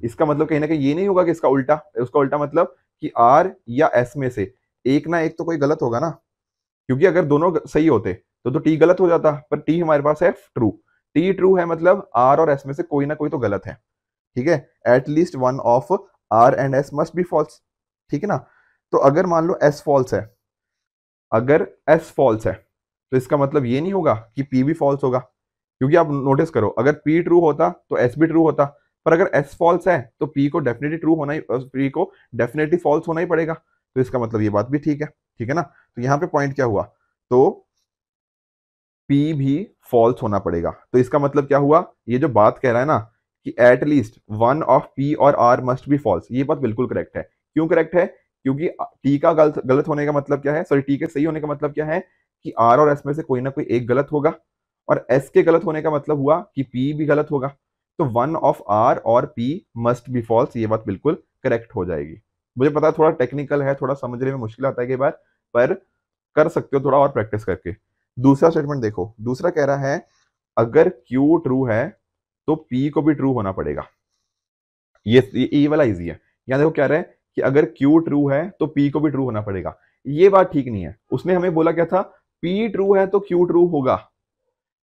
इसका मतलब कहीं ना कहीं ये नहीं होगा कि इसका उल्टा उसका उल्टा मतलब कि आर या एस में से एक ना एक तो कोई गलत होगा ना क्योंकि अगर दोनों सही होते तो तो टी गलत हो जाता पर टी हमारे पास है ट्रू टी ट्रू है मतलब आर और एस में से कोई ना कोई तो गलत है ठीक है at least one of R and S must be false ठीक है ना तो अगर मान लो एस फॉल्स है अगर एस फॉल्स है तो इसका मतलब ये नहीं होगा कि पी भी फॉल्स होगा क्योंकि आप नोटिस करो अगर पी ट्रू होता तो एस भी ट्रू होता पर अगर एस फॉल्स है तो पी को डेफिनेटली ट्रू होना ही पी को डेफिनेटली फॉल्स होना ही पड़ेगा तो इसका मतलब ये बात भी ठीक है ठीक है ना तो यहाँ पे पॉइंट क्या हुआ तो पी भी फॉल्स होना पड़ेगा तो इसका मतलब क्या हुआ ये जो बात कह रहा है ना कि at least one of P R must be false ये बात बिल्कुल करेक्ट है क्यों करेक्ट है क्योंकि टी का गलत गलत होने का मतलब क्या है सॉरी टी के सही होने का मतलब क्या है कि आर और एस में से कोई ना कोई एक गलत होगा और एस के गलत होने का मतलब हुआ कि पी भी गलत होगा तो वन ऑफ आर और पी मस्ट बी फॉल्स ये बात बिल्कुल करेक्ट हो जाएगी मुझे पता थोड़ा टेक्निकल है थोड़ा समझने में मुश्किल आता है कई बार पर कर सकते हो थोड़ा और प्रैक्टिस करके दूसरा स्टेटमेंट देखो दूसरा कह रहा है अगर क्यू ट्रू है तो P को भी ट्रू होना पड़ेगा ये ये वाला इजी है यहाँ देखो क्या रहा है कि अगर Q ट्रू है तो P को भी ट्रू होना पड़ेगा ये बात ठीक नहीं है उसने हमें बोला क्या था P ट्रू है तो Q ट्रू होगा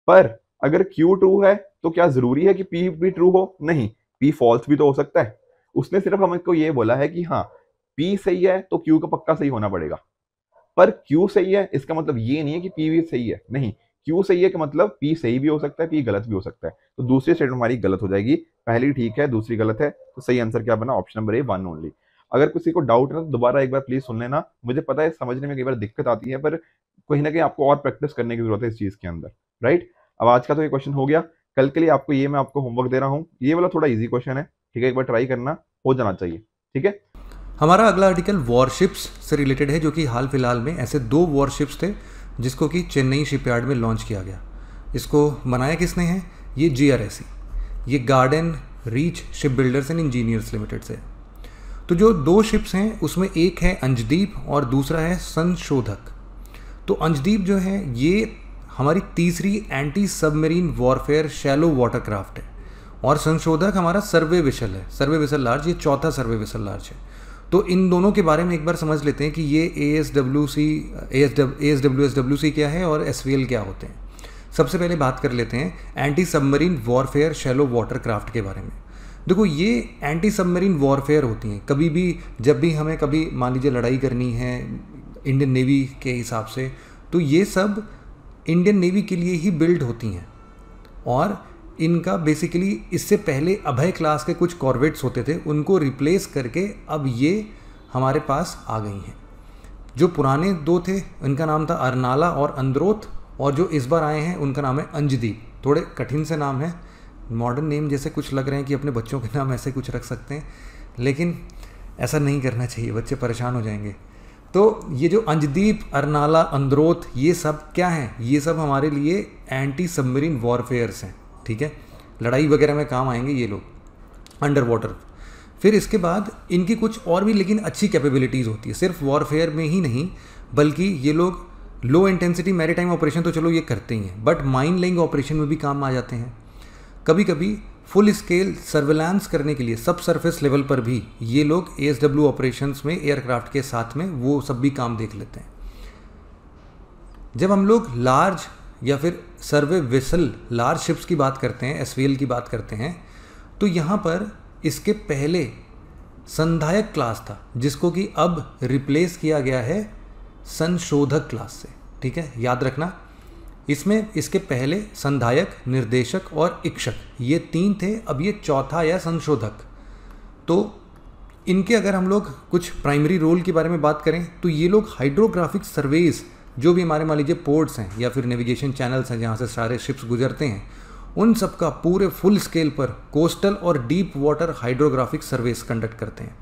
पर अगर Q ट्रू है तो क्या जरूरी है कि P भी ट्रू हो नहीं P फॉल्स भी तो हो सकता है उसने सिर्फ को ये बोला है कि हाँ पी सही है तो क्यू का पक्का सही होना पड़ेगा पर क्यू सही है इसका मतलब ये नहीं है कि पी भी सही है नहीं क्यू सही है कि मतलब पी सही भी हो सकता है पी गलत भी हो सकता है तो दूसरी स्टेटमेंट हमारी गलत हो जाएगी पहली ठीक है दूसरी गलत है तो सही आंसर क्या बना option number A one only अगर किसी को डाउट है तो दोबारा एक बार प्लीज सुन लेना मुझे पता है समझने में कई बार दिक्कत आती है पर कहीं ना कहीं आपको और प्रैक्टिस करने की जरूरत है इस चीज़ के अंदर राइट अब आज का तो ये क्वेश्चन हो गया कल के लिए आपको ये मैं आपको होमवर्क दे रहा हूँ ये वाला थोड़ा इजी क्वेश्चन है ठीक है एक बार ट्राई करना हो जाना चाहिए ठीक है हमारा अगला आर्टिकल वॉरशिप्स से रिलेटेड है जो कि हाल फिलहाल में ऐसे दो वॉरशिप्स थे जिसको कि चेन्नई शिपयार्ड में लॉन्च किया गया इसको बनाया किसने है ये जी आर e। ये Garden reach ship builders and Engineers Limited से तो जो दो शिप्स हैं उसमें एक है अंजदीप और दूसरा है संशोधक तो अंजदीप जो है ये हमारी तीसरी anti submarine warfare shallow watercraft है और संशोधक हमारा सर्वे विशल है सर्वे विशल लार्ज ये चौथा सर्वे विशल लार्ज है तो इन दोनों के बारे में एक बार समझ लेते हैं कि ये A S W C A S A S W S W C क्या है और एस वी एल क्या होते हैं सबसे पहले बात कर लेते हैं anti submarine warfare shallow water craft के बारे में देखो ये एंटी सबमरीन वॉरफेयर होती हैं कभी भी जब भी हमें कभी मान लीजिए लड़ाई करनी है इंडियन नेवी के हिसाब से तो ये सब इंडियन नेवी के लिए ही बिल्ड होती हैं और इनका बेसिकली इससे पहले अभय क्लास के कुछ कॉर्बेट्स होते थे उनको रिप्लेस करके अब ये हमारे पास आ गई हैं जो पुराने दो थे उनका नाम था अरनाला और अंद्रोथ और जो इस बार आए हैं उनका नाम है अंजदीप थोड़े कठिन से नाम है मॉडर्न नेम जैसे कुछ लग रहे हैं कि अपने बच्चों के नाम ऐसे कुछ रख सकते हैं लेकिन ऐसा नहीं करना चाहिए बच्चे परेशान हो जाएंगे तो ये जो अंजदीप अरनाला अंद्रोथ ये सब क्या हैं ये सब हमारे लिए एंटी सबमरीन वॉरफेयर्स हैं ठीक है लड़ाई वगैरह में काम आएंगे ये लोग अंडर वाटर फिर इसके बाद इनकी कुछ और भी लेकिन अच्छी कैपेबिलिटीज़ होती है सिर्फ वॉरफेयर में ही नहीं बल्कि ये लोग लो इंटेंसिटी मैरीटाइम ऑपरेशन तो चलो ये करते ही हैं बट माइन लेंग ऑपरेशन में भी काम आ जाते हैं कभी कभी फुल स्केल सर्वेलांस करने के लिए सब सर्फेस लेवल पर भी ये लोग ए एस डब्ल्यू ऑपरेशन में एयरक्राफ्ट के साथ में वो सब भी काम देख लेते हैं जब हम लोग लार्ज या फिर सर्वे वेसल लार्ज शिप्स की बात करते हैं एस की बात करते हैं तो यहाँ पर इसके पहले संधायक क्लास था जिसको कि अब रिप्लेस किया गया है संशोधक क्लास से ठीक है याद रखना इसमें इसके पहले संधायक निर्देशक और इक्षक ये तीन थे अब ये चौथा या संशोधक तो इनके अगर हम लोग कुछ प्राइमरी रोल के बारे में बात करें तो ये लोग हाइड्रोग्राफिक सर्वेज़ जो भी हमारे मान लीजिए पोर्ट्स हैं या फिर नेविगेशन चैनल्स हैं जहाँ से सारे शिप्स गुजरते हैं उन सब का पूरे फुल स्केल पर कोस्टल और deep water hydrographic surveys conduct करते हैं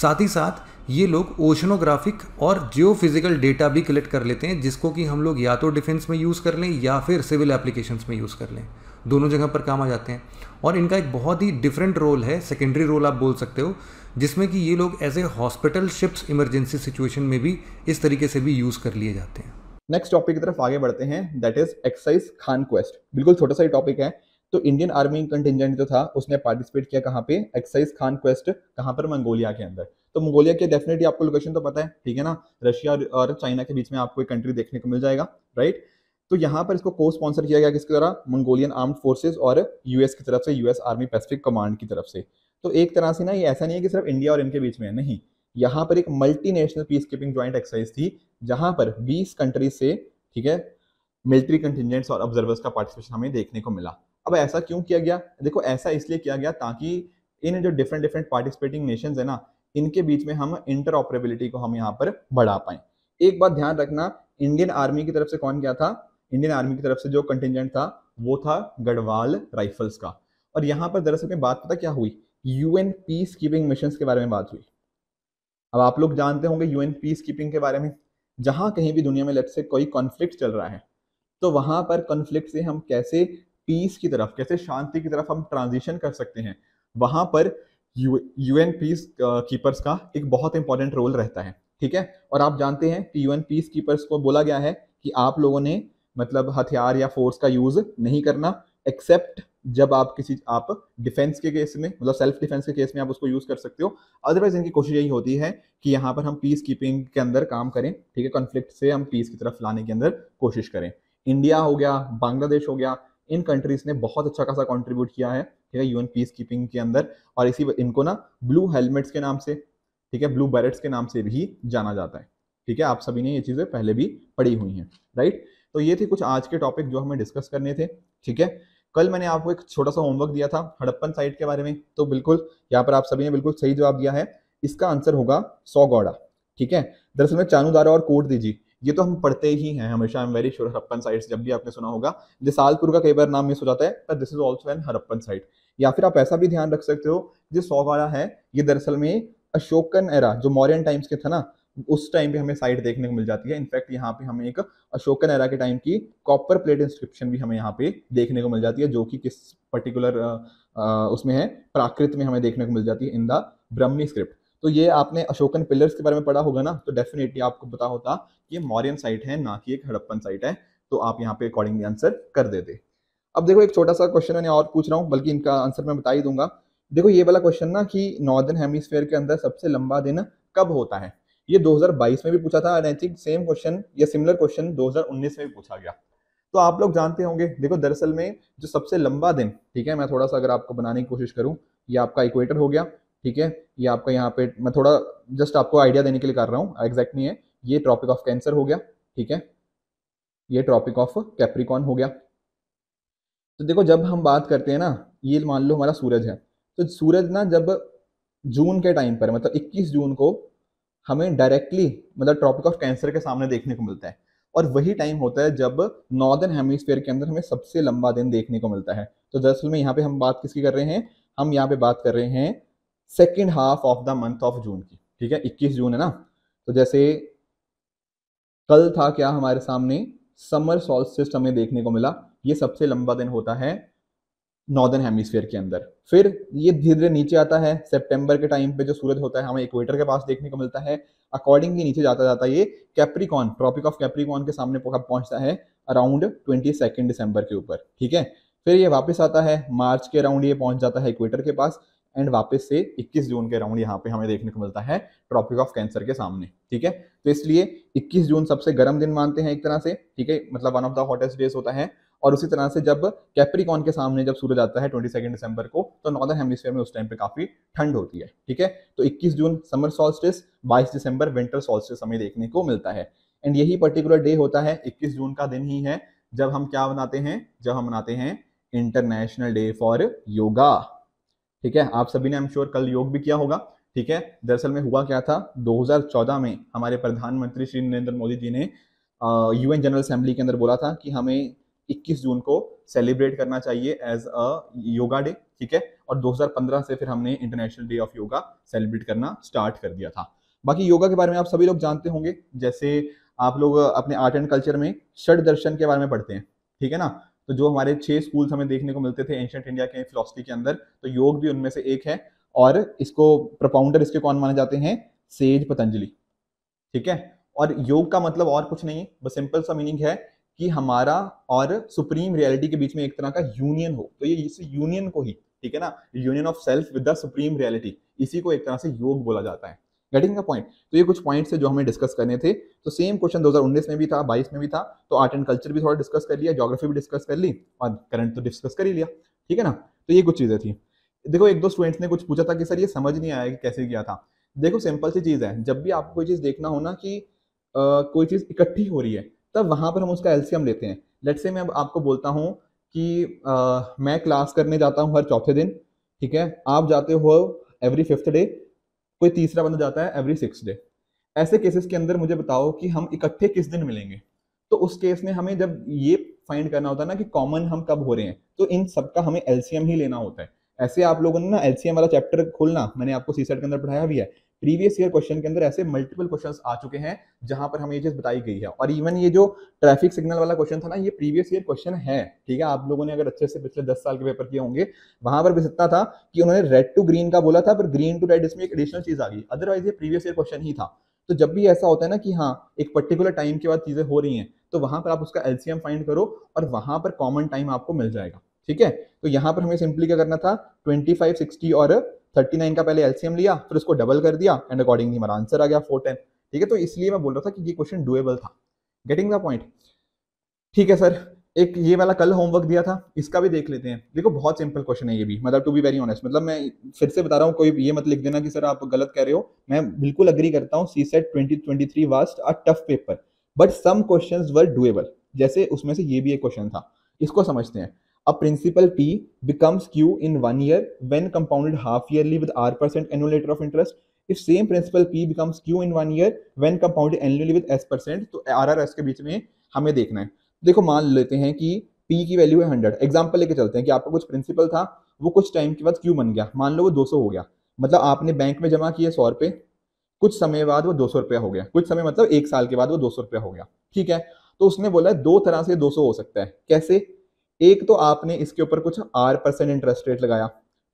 साथ ही साथ ये लोग ओशनोग्राफिक और जियोफिजिकल डेटा भी कलेक्ट कर लेते हैं जिसको कि हम लोग या तो डिफेंस में यूज़ कर लें या फिर सिविल एप्लीकेशंस में यूज़ कर लें दोनों जगह पर काम आ जाते हैं और इनका एक बहुत ही डिफरेंट रोल है सेकेंडरी रोल आप बोल सकते हो जिसमें कि ये लोग as a hospital ships emergency situation में भी इस तरीके से भी यूज़ कर लिए जाते हैं नेक्स्ट टॉपिक की तरफ आगे बढ़ते हैं that is exercise Khaan quest बिल्कुल छोटा सा ही टॉपिक है तो इंडियन आर्मी कंटिजेंट जो था उसने पार्टिसिपेट किया कहाँ पे एक्साइज खान क्वेस्ट कहाँ पर मंगोलिया के अंदर तो मंगोलिया के डेफिनेटली आपको लोकेशन तो पता है ठीक है ना रशिया और चाइना के बीच में आपको एक कंट्री देखने को मिल जाएगा राइट तो यहाँ पर इसको को स्पॉन्सर किया गया किसके द्वारा मंगोलियन आर्म्ड फोर्सेज और यूएस की तरफ से यूएस आर्मी पैसिफिक कमांड की तरफ से तो एक तरह से ना ये ऐसा नहीं है कि सिर्फ इंडिया और इनके बीच में है नहीं यहाँ पर एक multinational peace keeping joint exercise थी जहाँ पर 20 कंट्रीज से ठीक है मिलिट्री कंटिजेंट्स और ऑब्जर्वर्स का पार्टिसिपेशन हमें देखने को मिला अब ऐसा क्यों किया गया देखो ऐसा इसलिए किया गया ताकि इन जो डिफरेंट डिफरेंट पार्टिसिपेटिंग नेशन है ना इनके बीच में हम इंटरऑपरेबिलिटी को हम यहाँ पर बढ़ा पाए एक बात ध्यान रखना इंडियन आर्मी की तरफ से कौन गया था इंडियन आर्मी की तरफ से जो कंटिजेंट था वो था गढ़वाल राइफल्स का और यहाँ पर दरअसल में बात पता क्या हुई यूएन पीस कीपिंग मिशन के बारे में बात हुई अब आप लोग जानते होंगे यूएन पीस कीपिंग के बारे में जहाँ कहीं भी दुनिया में लेट से कोई कॉन्फ्लिक्ट चल रहा है तो वहां पर कॉन्फ्लिक्ट से हम कैसे पीस की तरफ कैसे शांति की तरफ हम ट्रांजिशन कर सकते हैं वहाँ पर यू एन पीस कीपर्स का एक बहुत इंपॉर्टेंट रोल रहता है ठीक है और आप जानते हैं कि यू एन पीस कीपर्स को बोला गया है कि आप लोगों ने मतलब हथियार या फोर्स का यूज़ नहीं करना एक्सेप्ट जब आप किसी आप डिफेंस के केस में मतलब सेल्फ डिफेंस के केस में आप उसको यूज़ कर सकते हो अदरवाइज इनकी कोशिश यही होती है कि यहाँ पर हम पीस कीपिंग के अंदर काम करें ठीक है कॉन्फ्लिक्ट से हम पीस की तरफ लाने के अंदर कोशिश करें इंडिया हो गया बांग्लादेश हो गया इन कंट्रीज़ ने बहुत अच्छा खासा कॉन्ट्रीब्यूट किया है ठीक है यूएन पीस कीपिंग के अंदर और इसी इनको ना ब्लू हेलमेट्स के नाम से ठीक है ब्लू बैरेट्स के नाम से भी जाना जाता है ठीक है आप सभी ने ये चीज़ें पहले भी पढ़ी हुई हैं राइट तो ये थे कुछ आज के टॉपिक जो हमें डिस्कस करने थे ठीक है कल मैंने आपको एक छोटा सा होमवर्क दिया था हड़प्पन साइट के बारे में तो बिल्कुल यहाँ पर आप सभी ने बिल्कुल सही जवाब दिया है इसका आंसर होगा सौ गौड़ा ठीक है दरअसल में चानूदारा और कोट दीजिए ये तो हम पढ़ते ही हैं हमेशा I am very sure Harappan sites जब भी आपने सुना होगा जिसालपुर का कई बार नाम मिस हो जाता है पर this is also an Harappan site या फिर आप ऐसा भी ध्यान रख सकते हो जो सौगाड़ा है ये दरअसल में अशोकन एरा जो मॉरियन टाइम्स के था ना उस टाइम पे हमें साइट देखने को मिल जाती है इनफैक्ट यहाँ पे हमें एक अशोकन एरा के टाइम की कॉपर प्लेट इंस्क्रिप्शन भी हमें यहाँ पे देखने को मिल जाती है जो कि किस पर्टिकुलर उसमें है प्राकृत में हमें देखने को मिल जाती है इन द ब्रह्मी स्क्रिप्ट तो ये आपने अशोकन पिलर्स के बारे में पढ़ा होगा ना तो डेफिनेटली आपको पता होता कि ये मौर्यन साइट है ना कि एक हड़प्पन साइट है तो आप यहाँ पे अकॉर्डिंगली आंसर कर देते अब देखो एक छोटा सा क्वेश्चन मैंने और पूछ रहा हूँ बल्कि इनका आंसर मैं बता ही दूंगा देखो ये वाला क्वेश्चन ना कि नॉर्दर्न हेमिस्फेयर के अंदर सबसे लंबा दिन कब होता है ये 2022 में भी पूछा था and I think same question या सिमिलर क्वेश्चन 2019 में भी पूछा गया तो आप लोग जानते होंगे देखो दरअसल में जो सबसे लंबा दिन ठीक है मैं थोड़ा सा अगर आपको बनाने की कोशिश करूँ ये आपका इक्वेटर हो गया ठीक है ये आपका यहाँ पे मैं थोड़ा जस्ट आपको आइडिया देने के लिए कर रहा हूँ एग्जैक्ट नहीं है ये ट्रॉपिक ऑफ कैंसर हो गया ठीक है ये ट्रॉपिक ऑफ कैप्रिकॉन हो गया तो देखो जब हम बात करते हैं ना ये मान लो हमारा सूरज है तो सूरज ना जब जून के टाइम पर मतलब 21 जून को हमें डायरेक्टली मतलब ट्रॉपिक ऑफ कैंसर के सामने देखने को मिलता है और वही टाइम होता है जब नॉर्दर्न हेमिस्फेयर के अंदर हमें सबसे लंबा दिन देखने को मिलता है तो दरअसल में यहाँ पे हम बात किसकी कर रहे हैं हम यहाँ पे बात कर रहे हैं second half of the month of June की ठीक है इक्कीस जून है ना तो जैसे कल था क्या हमारे सामने समर सॉल्स हमें देखने को मिला ये सबसे लंबा दिन होता है नॉर्दर्न हेमिसफेयर के अंदर फिर ये धीरे धीरे नीचे आता है सेप्टेम्बर के टाइम पे जो सूरज होता है हमें इक्वेटर के पास देखने को मिलता है अकॉर्डिंगली नीचे जाता जाता ये कैप्रिकॉन ट्रॉपिक ऑफ कैप्रिकॉन के सामने पहुंचता है अराउंड ट्वेंटी सेकेंड दिसंबर के ऊपर ठीक है फिर ये वापस आता है मार्च के अराउंड ये पहुंच जाता है इक्वेटर के पास एंड वापस से 21 जून के अराउंड यहाँ पे हमें देखने को मिलता है ट्रॉपिक ऑफ कैंसर के सामने ठीक है तो इसलिए 21 जून सबसे गर्म दिन मानते हैं एक तरह से ठीक है मतलब one of the hottest days होता है और उसी तरह से जब कैप्रिकॉन के सामने जब सूरज आता है ट्वेंटी सेकेंड दिसंबर को तो नॉर्दर्न हेमिसफेयर में उस टाइम पर काफ़ी ठंड होती है ठीक है तो इक्कीस जून समर सॉल्स्टिस बाईस दिसंबर विंटर सॉल्स्टिस हमें देखने को मिलता है एंड यही पर्टिकुलर डे होता है इक्कीस जून का दिन ही है जब हम क्या मनाते हैं जब हम मनाते हैं इंटरनेशनल डे फॉर योगा ठीक है आप सभी ने आई एम श्योर कल योग भी किया होगा ठीक है दरअसल में हुआ क्या था 2014 में हमारे प्रधानमंत्री श्री नरेंद्र मोदी जी ने यूएन जनरल असेंबली के अंदर बोला था कि हमें 21 जून को सेलिब्रेट करना चाहिए एज अ योगा डे ठीक है और 2015 से फिर हमने international day of yoga celebrate करना स्टार्ट कर दिया था बाकी योगा के बारे में आप सभी लोग जानते होंगे जैसे आप लोग अपने आर्ट एंड कल्चर में षड दर्शन के बारे में पढ़ते हैं ठीक है ना तो जो हमारे छह स्कूल्स हमें देखने को मिलते थे एंशियंट इंडिया के फिलोसफी के अंदर तो योग भी उनमें से एक है और इसको प्रपाउंडर इसके कौन माने जाते हैं सेज पतंजलि ठीक है और योग का मतलब और कुछ नहीं है बस सिंपल सा मीनिंग है कि हमारा और सुप्रीम रियलिटी के बीच में एक तरह का यूनियन हो तो ये इस यूनियन को ही ठीक है ना union of self with the supreme reality इसी को एक तरह से योग बोला जाता है गेटिंग का पॉइंट तो ये कुछ पॉइंट्स है जो हमें डिस्कस करने थे तो सेम क्वेश्चन 2019 में भी था 22 में भी था तो आर्ट एंड कल्चर भी थोड़ा डिस्कस कर लिया जोग्राफी भी डिस्कस कर ली और करंट तो डिस्कस कर ही लिया ठीक है ना तो ये कुछ चीज़ें थी देखो एक दो स्टूडेंट्स ने कुछ पूछा था कि सर ये समझ नहीं आया कि कैसे किया था देखो सिंपल सी चीज़ है जब भी आपको कोई चीज़ देखना हो ना कि आ, कोई चीज़ इकट्ठी हो रही है तब वहाँ पर हम उसका एलसीएम लेते हैं लेट से मैं अब आपको बोलता हूँ कि आ, मैं क्लास करने जाता हूँ हर चौथे दिन ठीक है आप जाते हो एवरी फिफ्थ डे कोई तीसरा बंदा जाता है एवरी सिक्स डे ऐसे केसेस के अंदर मुझे बताओ कि हम इकट्ठे किस दिन मिलेंगे तो उस केस में हमें जब ये फाइंड करना होता है ना कि कॉमन हम कब हो रहे हैं तो इन सब का हमें एलसीएम ही लेना होता है ऐसे आप लोगों ने ना एलसीएम वाला चैप्टर खोलना मैंने आपको सी के अंदर पढ़ाया भी है प्रीवियस ईयर क्वेश्चन के अंदर ऐसे मल्टीपल क्वेश्चन आ चुके हैं जहां पर हमें ये चीज बताई गई है और इवन ये जो ट्रैफिक सिग्नल वाला क्वेश्चन था ना ये प्रीवियस ईयर क्वेश्चन है ठीक है आप लोगों ने अगर अच्छे से पिछले दस साल के पेपर किए होंगे वहां पर भी सत्ता था कि उन्होंने रेड टू ग्रीन का बोला था पर ग्रीन टू रेड इसमें एक एडिशनल चीज आ गई अदरवाइज ये प्रीवियस ईयर क्वेश्चन ही था तो जब भी ऐसा होता है ना कि हाँ एक पर्टिकुलर टाइम के बाद चीजें हो रही हैं तो वहां पर आप उसका एलसीएम फाइंड करो और वहां पर कॉमन टाइम आपको मिल जाएगा ठीक है तो यहां पर हमें सिंपली क्या करना था 25, 60 और थर्टी नाइन का पहले एलसीएम लिया फिर उसको डबल कर दिया एंड अकॉर्डिंगली हमारा आंसर आ गया फोर टेन ठीक है तो इसलिए मैं बोल रहा था कि ये क्वेश्चन डुएबल था गेटिंग द पॉइंट ठीक है सर एक ये वाला कल होमवर्क दिया था इसका भी देख लेते हैं देखो बहुत सिंपल क्वेश्चन है ये भी मतलब टू बी वेरी ऑनेस्ट मतलब मैं फिर से बता रहा हूँ कोई ये मत लिख देना कि सर आप गलत कह रहे हो मैं बिल्कुल अग्री करता हूँ C SAT twenty twenty three was a tough paper but some question were doable जैसे उसमें से ये भी एक क्वेश्चन था इसको समझते हैं A principal P becomes Q in one year when compounded half yearly with R percent annual rate of interest. If same principal P becomes Q in one year when compounded annually with S percent, to R और S के बीच में हमें देखना है देखो मान लेते हैं कि P की वैल्यू है 100 एग्जाम्पल लेके चलते हैं कि आपका कुछ प्रिंसिपल था वो कुछ टाइम के बाद Q बन गया मान लो वो 200 सौ हो गया मतलब आपने बैंक में जमा किए सौ रुपये कुछ समय बाद वो दो सौ रुपया हो गया कुछ समय मतलब एक साल के बाद वो दो सौ रुपया हो गया ठीक है तो उसने बोला दो तरह से दो सौ हो सकता है कैसे एक तो आपने इसके ऊपर कुछ आर परसेंट इंटरेस्ट रेट लगाया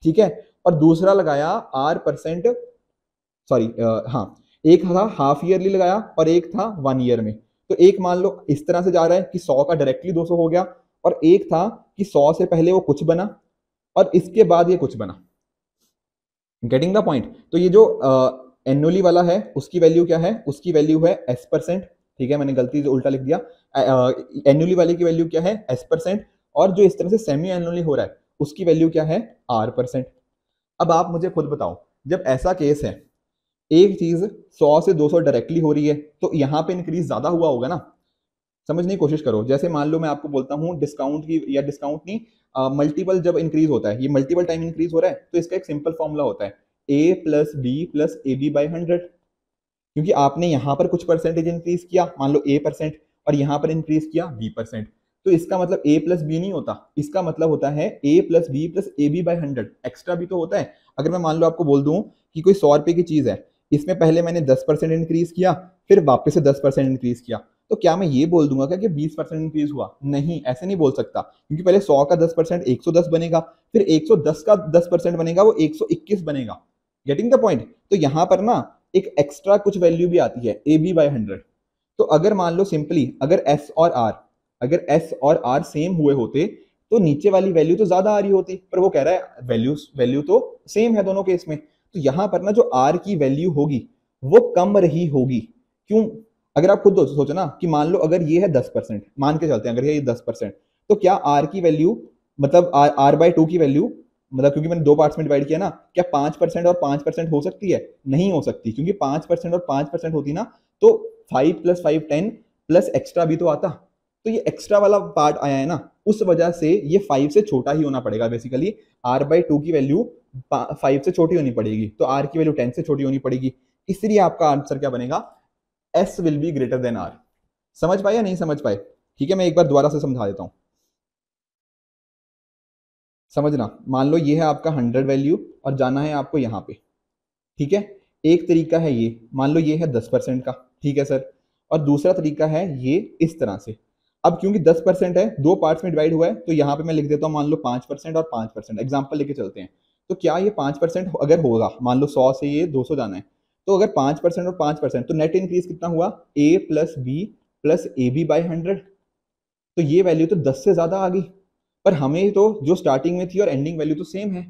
ठीक है और दूसरा लगाया आर परसेंट सॉरी हाँ एक था हाफ ईयरली लगाया और एक था वन ईयर में तो एक मान लो इस तरह से जा रहा है कि सौ का डायरेक्टली दो सौ हो गया और एक था कि सौ से पहले वो कुछ बना और इसके बाद ये कुछ बना गेटिंग द पॉइंट तो ये जो एनुअली वाला है उसकी वैल्यू क्या है उसकी वैल्यू है एस परसेंट ठीक है मैंने गलती से उल्टा लिख दिया एनुअली वाले की वैल्यू क्या है एस परसेंट और जो इस तरह से सेमी एनुअली हो रहा है उसकी वैल्यू क्या है आर परसेंट अब आप मुझे खुद बताओ जब ऐसा केस है एक चीज 100 से 200 डायरेक्टली हो रही है तो यहाँ पे इंक्रीज ज्यादा हुआ होगा ना समझने की कोशिश करो जैसे मान लो मैं आपको बोलता हूँ डिस्काउंट की या डिस्काउंट नहीं मल्टीपल जब इंक्रीज होता है ये मल्टीपल टाइम इंक्रीज हो रहा है तो इसका एक सिंपल फॉर्मूला होता है A plus B plus A B by hundred क्योंकि आपने यहाँ पर कुछ परसेंटेज इंक्रीज किया मान लो ए परसेंट और यहाँ पर इंक्रीज किया बी परसेंट तो इसका मतलब ए प्लस बी नहीं होता इसका मतलब होता है A plus B plus A B by hundred extra भी तो होता है अगर मैं मान लो आपको बोल दूं कि कोई सौ रुपए की चीज़ है इसमें पहले मैंने दस परसेंट इंक्रीज़ किया फिर वापस से दस परसेंट इंक्रीज़ किया तो क्या मैं ये बोल दूंगा क्या कि बीस परसेंट इंक्रीज हुआ नहीं ऐसे नहीं बोल सकता क्योंकि पहले सौ का दस परसेंट एक सौ दस बनेगा फिर एक सौ दस का दस परसेंट बनेगा वो एक सौ इक्कीस बनेगा गेटिंग द पॉइंट तो यहां पर ना एक एक्स्ट्रा कुछ वैल्यू भी आती है ए बी बाई हंड्रेड तो अगर मान लो सिंपली अगर एस और आर अगर एस और आर सेम हुए होते तो नीचे वाली वैल्यू तो ज्यादा आ रही होती पर वो कह रहा है वैल्यू वैल्यू तो सेम है दोनों केस में तो यहां पर ना जो आर की वैल्यू होगी वो कम रही होगी क्यों अगर आप खुद सोचो ना कि मान लो अगर ये है दस परसेंट मान के चलते हैं अगर ये दस परसेंट तो क्या आर की वैल्यू मतलब आर आर बाय टू की वैल्यू मतलब क्योंकि मैंने दो पार्ट्स में डिवाइड किया ना क्या पांच परसेंट और पांच परसेंट हो सकती है नहीं हो सकती क्योंकि पांच परसेंट और पांच परसेंट होती ना तो five plus five ten plus extra भी तो आता तो ये एक्स्ट्रा वाला पार्ट आया है ना उस वजह से ये फाइव से छोटा ही होना पड़ेगा बेसिकली आर बाई टू की वैल्यू फाइव से छोटी होनी पड़ेगी तो आर की वैल्यू टेन से छोटी होनी पड़ेगी इसलिए आपका आंसर क्या बनेगा S will be greater than R समझ पाए या नहीं समझ पाए ठीक है मैं एक बार दोबारा से समझा देता हूं समझना मान लो ये है आपका हंड्रेड वैल्यू और जाना है आपको यहां पे ठीक है एक तरीका है ये मान लो ये है दस परसेंट का ठीक है सर और दूसरा तरीका है ये इस तरह से अब क्योंकि दस परसेंट है दो पार्ट्स में डिवाइड हुआ है तो यहाँ पे मैं लिख देता हूँ मान लो पाँच परसेंट और पाँच परसेंट एग्जाम्पल लेके चलते हैं तो क्या ये पाँच परसेंट अगर होगा मान लो सौ से ये दो सौ जाना है तो अगर पाँच परसेंट और पाँच परसेंट तो नेट इंक्रीज कितना हुआ A plus B plus A B by hundred तो ये वैल्यू तो दस से ज़्यादा आ गई पर हमें तो जो स्टार्टिंग में थी और एंडिंग वैल्यू तो सेम है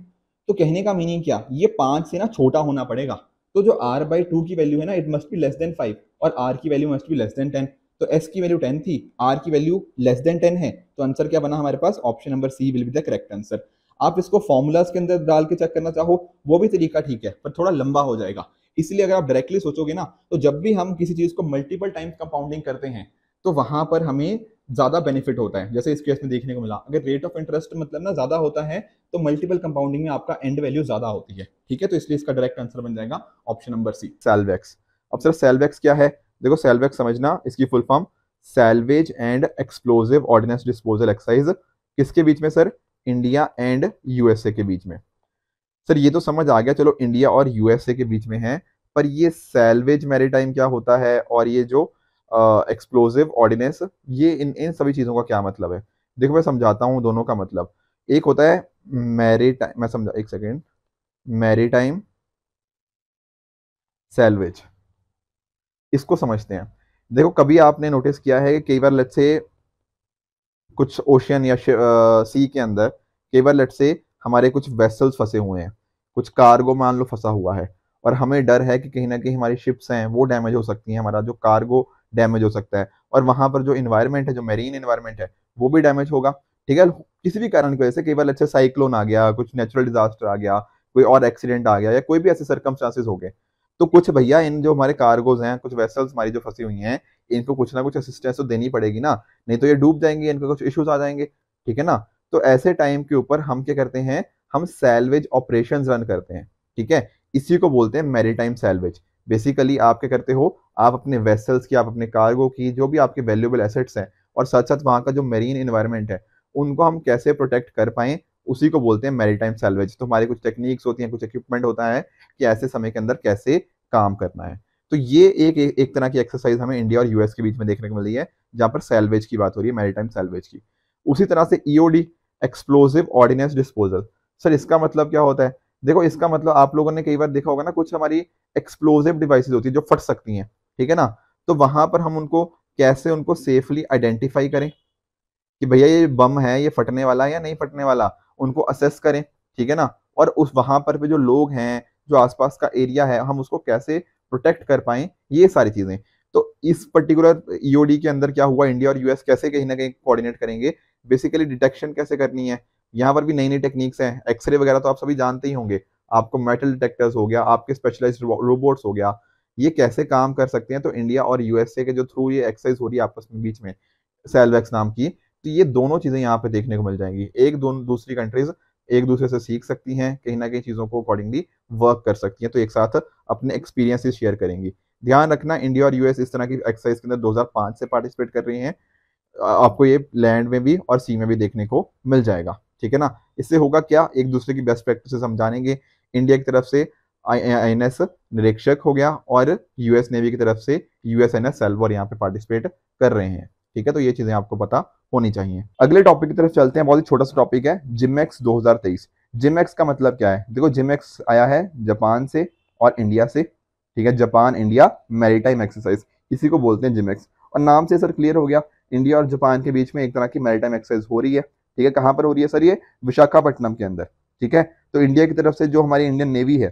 तो कहने का मीनिंग क्या ये पाँच से ना छोटा होना पड़ेगा तो जो आर बाई टू की वैल्यू है ना it must be less than five और आर की value must be less than ten तो एस की वैल्यू टेन थी आर की वैल्यू लेस देन टेन है तो आंसर क्या बना हमारे पास option number C will be the correct answer आप इसको फॉर्मूलाज के अंदर डाल के चेक करना चाहो वो भी तरीका ठीक है पर थोड़ा लंबा हो जाएगा इसलिए अगर आप डायरेक्टली सोचोगे ना तो जब भी हम किसी चीज़ को मल्टीपल टाइम्स कंपाउंडिंग करते हैं तो वहां पर हमें ज़्यादा बेनिफिट होता है जैसे इस केस में देखने को मिला अगर रेट ऑफ इंटरेस्ट मतलब ना ज़्यादा होता है तो मल्टीपल कंपाउंडिंग में आपका एंड वैल्यू ज़्यादा होती है ठीक है तो इसलिए इसका डायरेक्ट आंसर बन जाएगा ऑप्शन नंबर सी सेल्वेक्स अब सर सेल्वेक्स क्या है देखो सेलवैक समझना इसकी full form salvage and explosive ordnance disposal exercise किसके बीच में सर इंडिया एंड यूएसए के बीच में सर ये तो समझ आ गया चलो इंडिया और यूएसए के बीच में है पर ये सैलवेज मैरिटाइम क्या होता है और ये जो एक्सप्लोजिव ऑर्डिनेंस ये इन इन सभी चीज़ों का क्या मतलब है देखो मैं समझाता हूँ दोनों का मतलब एक होता है मैरिटाइम मैं समझा एक सेकेंड मैरिटाइम सैलवेज इसको समझते हैं देखो कभी आपने नोटिस किया है कि कई बार लेट से कुछ ओशियन या आ, सी के अंदर कई बार लेट से हमारे कुछ वेसल्स फंसे हुए हैं कुछ कार्गो मान लो फंसा हुआ है और हमें डर है कि कहीं ना कहीं हमारी शिप्स हैं वो डैमेज हो सकती हैं हमारा जो कार्गो डैमेज हो सकता है और वहां पर जो इन्वायरमेंट है जो मेरीन इन्वायरमेंट है वो भी डैमेज होगा ठीक है किसी भी कारण की वजह से कई बार से साइक्लोन आ गया कुछ नेचुरल डिजास्टर आ गया कोई और एक्सीडेंट आ गया या कोई भी ऐसे सरकम हो गए तो कुछ भैया इन जो हमारे कार्गोज हैं कुछ वेसल्स हमारी जो फंसी हुई हैं इनको कुछ ना कुछ असिस्टेंस तो देनी पड़ेगी ना नहीं तो ये डूब जाएंगे इनको कुछ इश्यूज आ जाएंगे ठीक है ना तो ऐसे टाइम के ऊपर हम क्या करते हैं हम सैलवेज ऑपरेशन रन करते हैं ठीक है इसी को बोलते हैं मेरी सैलवेज बेसिकली आप क्या करते हो आप अपने वेसल्स की आप अपने कार्गो की जो भी आपके वैल्यूबल एसेट्स हैं और साथ साथ वहां का जो मेरीन इन्वायरमेंट है उनको हम कैसे प्रोटेक्ट कर पाए उसी को बोलते हैं टाइम सैलवेज तो हमारी कुछ टेक्निक्स होती हैं कुछ इक्विपमेंट होता है कि ऐसे समय के अंदर कैसे काम करना है तो ये एक एक, एक तरह की एक्सरसाइज हमें इंडिया और यूएस के बीच में देखने को मिली है जहां पर सैलवेज की बात हो रही है मेरी सैलवेज की उसी तरह से EOD explosive ordnance disposal sir इसका मतलब क्या होता है देखो इसका मतलब आप लोगों ने कई बार देखा होगा ना कुछ हमारी एक्सप्लोजिव डिवाइसेज होती है जो फट सकती हैं ठीक है ना तो वहां पर हम उनको कैसे उनको सेफली आइडेंटिफाई करें कि भैया ये बम है ये फटने वाला है या नहीं फटने वाला उनको असेस करें ठीक है ना और उस वहां पर भी जो लोग हैं जो आसपास का एरिया है हम उसको कैसे प्रोटेक्ट कर पाए ये सारी चीज़ें तो इस पर्टिकुलर ईओडी e के अंदर क्या हुआ इंडिया और यूएस कैसे कहीं ना कहीं कोऑर्डिनेट करेंगे बेसिकली डिटेक्शन कैसे करनी है यहाँ पर भी नई नई टेक्निक्स हैं एक्सरे वगैरह तो आप सभी जानते ही होंगे आपको मेटल डिटेक्टर्स हो गया आपके स्पेशलाइज रोबोट्स हो गया ये कैसे काम कर सकते हैं तो इंडिया और यूएसए के जो थ्रू ये एक्सरसाइज हो रही है आपस में बीच में सेलवेक्स नाम की तो ये दोनों चीज़ें यहाँ पे देखने को मिल जाएंगी एक दोनों दूसरी कंट्रीज एक दूसरे से सीख सकती हैं कहीं ना कहीं चीज़ों को अकॉर्डिंगली वर्क कर सकती हैं तो एक साथ अपने एक्सपीरियंसेस शेयर करेंगी ध्यान रखना इंडिया और यूएस इस तरह की एक्सरसाइज के अंदर 2005 से पार्टिसिपेट कर रही हैं आपको ये लैंड में भी और सी में भी देखने को मिल जाएगा ठीक है ना इससे होगा क्या एक दूसरे की बेस्ट प्रैक्टिस हम जानेंगे इंडिया की तरफ से आई एन एस निरीक्षक हो गया और यूएस नेवी की तरफ से यूएस एन एस सेल्वर यहाँ पे पार्टिसिपेट कर रहे हैं ठीक है तो ये चीज़ें आपको पता होनी चाहिए अगले टॉपिक की तरफ चलते हैं बहुत ही छोटा सा टॉपिक है जिमेक्स 2023 जिमेक्स का मतलब क्या है देखो जिमेक्स आया है जापान से और इंडिया से ठीक है जापान इंडिया मैरिटाइम एक्सरसाइज इसी को बोलते हैं जिमेक्स और नाम से सर क्लियर हो गया इंडिया और जापान के बीच में एक तरह की मेरीटाइम एक्सरसाइज हो रही है ठीक है कहाँ पर हो रही है सर ये विशाखापट्टनम के अंदर ठीक है तो इंडिया की तरफ से जो हमारी इंडियन नेवी है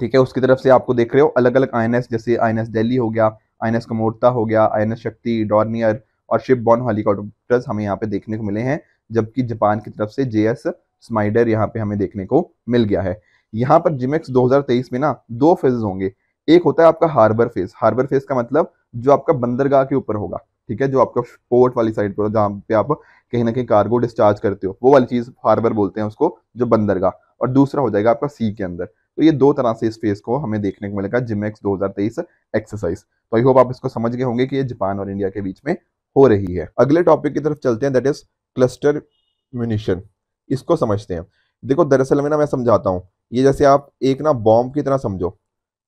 ठीक है उसकी तरफ से आपको देख रहे हो अलग अलग आई जैसे आई दिल्ली हो गया आई एन कमोरता हो गया आई शक्ति डॉर्नियर और शिप बॉर्न हेलीकॉप्टर्स हमें यहाँ पे देखने को मिले हैं जबकि जापान की तरफ से जे एस स्माइडर यहाँ पे हमें देखने को मिल गया है यहाँ पर जिमेक्स 2023 में ना दो फेजेस होंगे एक होता है आपका हार्बर फेज हार्बर फेज का मतलब जो आपका बंदरगाह के ऊपर होगा ठीक है जो आपका पोर्ट वाली साइड पर जहाँ पे आप कहीं ना कहीं कार्गो डिस्चार्ज करते हो वो वाली चीज़ हार्बर बोलते हैं उसको जो बंदरगाह और दूसरा हो जाएगा आपका सी के अंदर तो ये दो तरह से इस फेज को हमें देखने को मिलेगा जिमेक्स दो एक्सरसाइज तो आई होप आप इसको समझ गए होंगे कि ये जापान और इंडिया के बीच में हो रही है अगले टॉपिक की तरफ चलते हैं दैट इज क्लस्टर म्यूनिशन इसको समझते हैं देखो दरअसल में ना मैं समझाता हूँ ये जैसे आप एक ना बॉम्ब की तरह समझो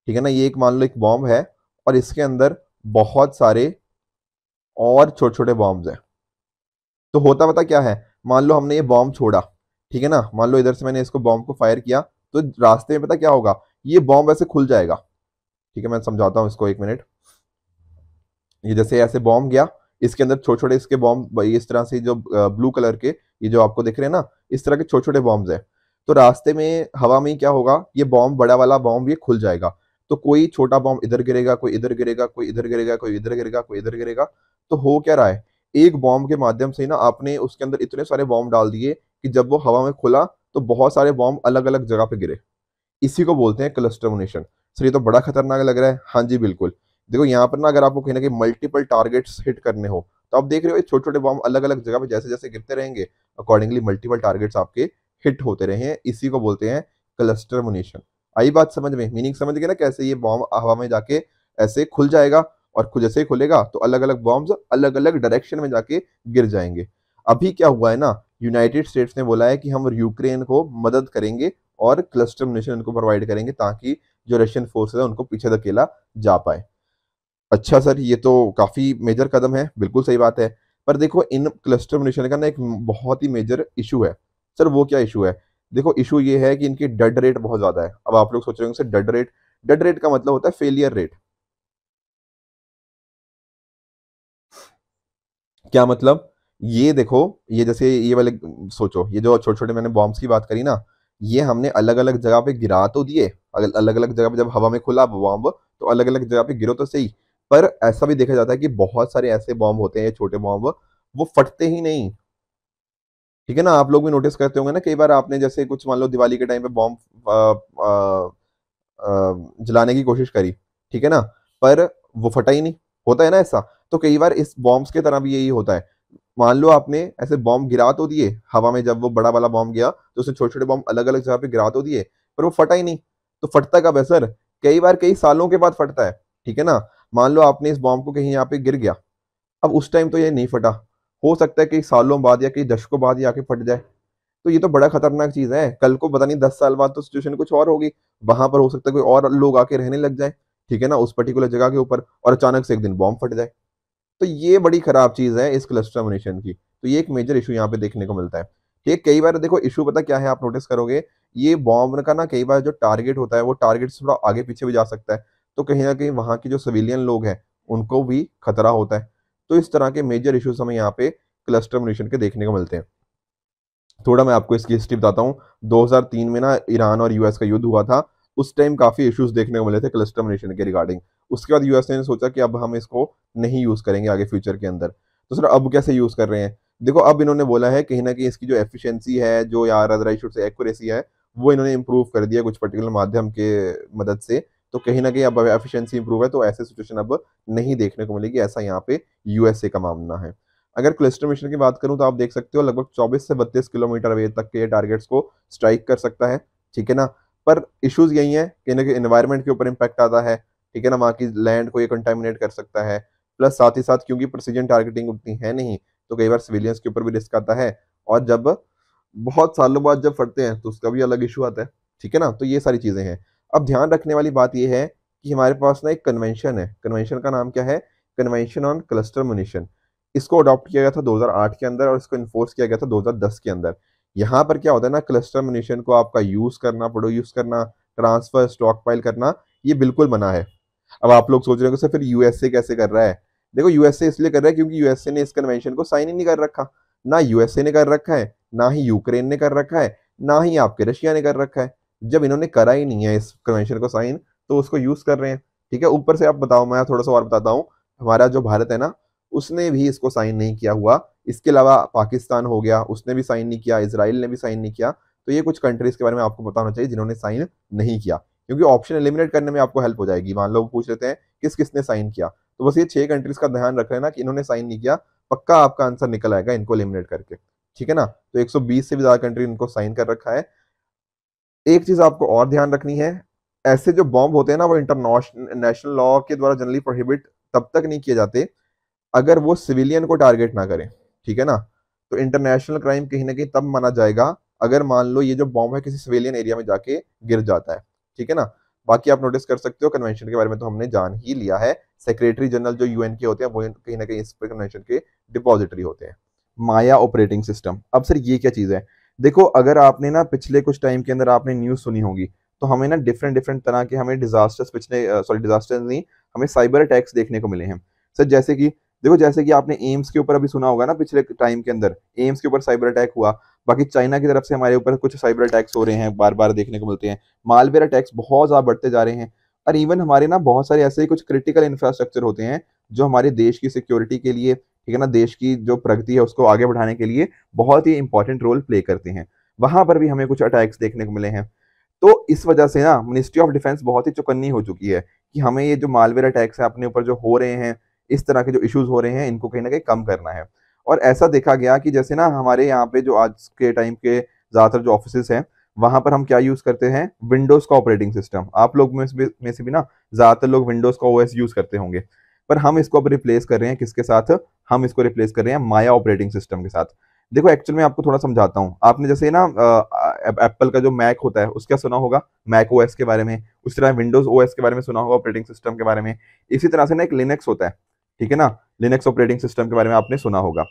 ठीक है ना ये एक मान लो एक बॉम्ब है और इसके अंदर बहुत सारे और छोटे छोटे बॉम्ब हैं तो होता पता क्या है मान लो हमने ये बॉम्ब छोड़ा ठीक है ना मान लो इधर से मैंने इसको बॉम्ब को फायर किया तो रास्ते में पता क्या होगा ये बॉम्ब ऐसे खुल जाएगा ठीक है मैं समझाता हूँ इसको एक मिनट ये जैसे ऐसे बॉम्ब गया इसके अंदर छोटे छोटे इसके बॉम्ब इस तरह से जो ब्लू कलर के ये जो आपको दिख रहे हैं ना इस तरह के छोटे छोटे बॉम्ब हैं तो रास्ते में हवा में क्या होगा ये बॉम्ब बड़ा वाला बॉम्ब ये खुल जाएगा तो कोई छोटा बॉम्ब इधर गिरेगा कोई इधर गिरेगा कोई इधर गिरेगा कोई इधर गिरेगा कोई इधर गिरेगा तो हो क्या रहा है एक बॉम्ब के माध्यम से ना आपने उसके अंदर इतने सारे बॉम्ब डाल दिए कि जब वो हवा में खुला तो बहुत सारे बॉम्ब अलग अलग जगह पे गिरे इसी को बोलते हैं मोनेशन सर ये तो बड़ा खतरनाक लग रहा है हाँ जी बिल्कुल देखो यहाँ पर ना अगर आपको कहीं ना कहीं मल्टीपल टारगेट्स हिट करने हो तो आप देख रहे हो ये छोटे छोटे बॉम्ब अलग अलग जगह पे जैसे जैसे गिरते रहेंगे अकॉर्डिंगली मल्टीपल टारगेट्स आपके हिट होते रहे हैं इसी को बोलते हैं क्लस्टर मुनेशन आई बात समझ में मीनिंग समझ गए ना कैसे ये बॉम्ब हवा में जाके ऐसे खुल जाएगा और खुद जैसे ही खुलेगा तो अलग अलग बॉम्ब अलग अलग डायरेक्शन में जाके गिर जाएंगे अभी क्या हुआ है ना यूनाइटेड स्टेट्स ने बोला है कि हम यूक्रेन को मदद करेंगे और क्लस्टर मुनेशन उनको प्रोवाइड करेंगे ताकि जो रशियन फोर्सेज है उनको पीछे धकेला जा पाए अच्छा सर ये तो काफ़ी मेजर कदम है बिल्कुल सही बात है पर देखो इन क्लस्टर म्यूनिशन का ना एक बहुत ही मेजर इशू है सर वो क्या इशू है देखो इशू ये है कि इनकी डेड रेट बहुत ज़्यादा है अब आप लोग सोच रहे होंगे sir dud rate dud rate का मतलब होता है फेलियर रेट क्या मतलब ये देखो ये जैसे ये वाले सोचो ये जो छोटे छोटे मैंने बॉम्ब्स की बात करी ना ये हमने अलग अलग जगह पे गिरा तो दिए अलग अलग जगह पे जब हवा में खुला बॉम्ब तो अलग अलग जगह पे गिरो तो सही पर ऐसा भी देखा जाता है कि बहुत सारे ऐसे बॉम्ब होते हैं छोटे बॉम्ब वो फटते ही नहीं ठीक है ना आप लोग भी नोटिस करते होंगे ना कई बार आपने जैसे कुछ मान लो दिवाली के टाइम पे बॉम्ब जलाने की कोशिश करी ठीक है ना पर वो फटा ही नहीं होता है ना ऐसा तो कई बार इस बॉम्ब्स के तरह भी यही होता है मान लो आपने ऐसे बॉम्ब गिरा तो दिए हवा में जब वो बड़ा वाला बॉम्ब गया तो उसने छोटे छोटे बॉम्ब अलग अलग जगह पे गिरा तो दिए पर वो फटा ही नहीं तो फटता कब है सर कई बार कई सालों के बाद फटता है ठीक है ना मान लो आपने इस बॉम्ब को कहीं यहाँ पे गिर गया अब उस टाइम तो ये नहीं फटा हो सकता है कि सालों बाद या कई दशकों बाद ये आके फट जाए तो ये तो बड़ा खतरनाक चीज़ है कल को पता नहीं दस साल बाद तो सिचुएशन कुछ और होगी वहां पर हो सकता है कोई और लोग आके रहने लग जाए ठीक है ना उस पर्टिकुलर जगह के ऊपर और अचानक से एक दिन बॉम्ब फट जाए तो ये बड़ी खराब चीज़ है इस क्लस्टर मिनेशन की तो ये एक मेजर इशू यहाँ पे देखने को मिलता है ठीक कई बार देखो इशू पता क्या है आप नोटिस करोगे ये बॉम्ब का ना कई बार जो टारगेट होता है वो टारगेट से थोड़ा आगे पीछे भी जा सकता है तो कहीं ना कहीं वहां के जो सिविलियन लोग हैं उनको भी खतरा होता है तो इस तरह के मेजर इशूज हमें यहाँ पे क्लस्टर म्यूनिशन के देखने को मिलते हैं थोड़ा मैं आपको इसकी हिस्ट्री बताता हूँ 2003 में ना ईरान और यूएस का युद्ध हुआ था उस टाइम काफ़ी इश्यूज देखने को मिले थे क्लस्टर म्यूनिशन के रिगार्डिंग उसके बाद यूएस ने सोचा कि अब हम इसको नहीं यूज़ करेंगे आगे फ्यूचर के अंदर तो सर अब कैसे यूज़ कर रहे हैं देखो अब इन्होंने बोला है कहीं ना कहीं इसकी जो एफिशिएंसी है जो यार अदर एक्यूरेसी है वो इन्होंने इम्प्रूव कर दिया कुछ पर्टिकुलर माध्यम के मदद से तो कहीं ना कहीं अब एफिशिएंसी इंप्रूव है तो ऐसे सिचुएशन अब नहीं देखने को मिलेगी ऐसा यहाँ पे यूएसए का मामला है अगर क्लस्टर मिशन की बात करूँ तो आप देख सकते हो लगभग चौबीस से बत्तीस किलोमीटर वे तक के टारगेट्स को स्ट्राइक कर सकता है ठीक है ना पर इश्यूज यही है कि ना कि इन्वायरमेंट के ऊपर इम्पैक्ट आता है ठीक है ना वहाँ की लैंड को ये कंटेमिनेट कर सकता है प्लस साथ ही साथ क्योंकि प्रोसीजन टारगेटिंग उतनी है नहीं तो कई बार सिविलियंस के ऊपर भी रिस्क आता है और जब बहुत सालों बाद जब फटते हैं तो उसका भी अलग इशू आता है ठीक है ना तो ये सारी चीज़ें हैं अब ध्यान रखने वाली बात यह है कि हमारे पास ना एक कन्वेंशन है कन्वेंशन का नाम क्या है कन्वेंशन ऑन क्लस्टर मुनिशन इसको अडॉप्ट किया गया था 2008 के अंदर और इसको इन्फोर्स किया गया था 2010 के अंदर यहाँ पर क्या होता है ना क्लस्टर मुनिशन को आपका यूज़ करना प्रोड्यूस करना ट्रांसफ़र स्टॉक फाइल करना ये बिल्कुल मना है अब आप लोग सोच रहे हो सर फिर यूएसए कैसे कर रहा है देखो यूएसए इसलिए कर रहा है क्योंकि यूएसए ने इस कन्वेंशन को साइन ही नहीं कर रखा ना यूएसए ने कर रखा है ना ही यूक्रेन ने कर रखा है ना ही आपके रशिया ने कर रखा है जब इन्होंने करा ही नहीं है इस कन्वेंशन को साइन तो उसको यूज़ कर रहे हैं ठीक है ऊपर से आप बताओ मैं थोड़ा सा और बताता हूँ हमारा जो भारत है ना उसने भी इसको साइन नहीं किया हुआ इसके अलावा पाकिस्तान हो गया उसने भी साइन नहीं किया इसराइल ने भी साइन नहीं किया तो ये कुछ कंट्रीज़ के बारे में आपको बताना चाहिए जिन्होंने साइन नहीं किया क्योंकि ऑप्शन एलिमिनेट करने में आपको हेल्प हो जाएगी मान लो पूछ लेते हैं किस किसने साइन किया तो बस ये छह कंट्रीज़ का ध्यान रख रहे ना कि इन्होंने साइन नहीं किया पक्का आपका आंसर निकल आएगा इनको एलिमिनेट करके ठीक है ना तो 120 से भी ज़्यादा कंट्री इनको साइन कर रखा है एक चीज़ आपको और ध्यान रखनी है ऐसे जो बॉम्ब होते हैं ना वो इंटरनेशनल लॉ के द्वारा जनरली प्रोहिबिट तब तक नहीं किए जाते अगर वो सिविलियन को टारगेट ना करें ठीक है ना तो इंटरनेशनल क्राइम कहीं ना कहीं तब माना जाएगा अगर मान लो ये जो बॉम्ब है किसी सिविलियन एरिया में जाके गिर जाता है ठीक है ना बाकी आप नोटिस कर सकते हो कन्वेंशन के बारे में तो हमने जान ही लिया है सेक्रेटरी जनरल जो यूएन के होते हैं वो कहीं ना कहीं इस पर कन्वेंशन के डिपॉजिटरी होते हैं माया ऑपरेटिंग सिस्टम अब सर ये क्या चीज़ है देखो अगर आपने ना पिछले कुछ टाइम के अंदर आपने न्यूज़ सुनी होगी तो हमें ना डिफरेंट डिफरेंट तरह के हमें डिजास्टर्स पिछले सॉरी डिजास्टर्स नहीं हमें साइबर अटैक्स देखने को मिले हैं सर जैसे कि देखो जैसे कि आपने एम्स के ऊपर अभी सुना होगा ना पिछले टाइम के अंदर एम्स के ऊपर साइबर अटैक हुआ बाकी चाइना की तरफ से हमारे ऊपर कुछ साइबर अटैक्स हो रहे हैं बार बार देखने को मिलते हैं मालवेयर अटैक्स बहुत ज़्यादा बढ़ते जा रहे हैं और इवन हमारे ना बहुत सारे ऐसे कुछ क्रिटिकल इंफ्रास्ट्रक्चर होते हैं जो हमारे देश की सिक्योरिटी के लिए ठीक है ना देश की जो प्रगति है उसको आगे बढ़ाने के लिए बहुत ही इंपॉर्टेंट रोल प्ले करते हैं वहां पर भी हमें कुछ अटैक्स देखने को मिले हैं तो इस वजह से ना मिनिस्ट्री ऑफ डिफेंस बहुत ही चुकन्नी हो चुकी है कि हमें ये जो मालवेयर अटैक्स है अपने ऊपर जो हो रहे हैं इस तरह के जो इश्यूज हो रहे हैं इनको कहीं ना कहीं कम करना है और ऐसा देखा गया कि जैसे ना हमारे यहाँ पे जो आज के टाइम के ज़्यादातर जो ऑफिस हैं वहां पर हम क्या यूज़ करते हैं विंडोज़ का ऑपरेटिंग सिस्टम आप लोग में से भी ना ज़्यादातर लोग विंडोज़ का ओ यूज़ करते होंगे पर हम इसको अब रिप्लेस कर रहे हैं किसके साथ हम इसको रिप्लेस कर रहे हैं माया ऑपरेटिंग सिस्टम के साथ देखो एक्चुअल में आपको थोड़ा समझाता हूँ आपने जैसे ना एप्पल का जो मैक होता है उसका सुना होगा मैक ओएस के बारे में उस तरह विंडोज ओएस के बारे में सुना होगा ऑपरेटिंग सिस्टम के बारे में इसी तरह से ना एक लिनक्स होता है ठीक है ना लिनक्स ऑपरेटिंग सिस्टम के बारे में आपने सुना होगा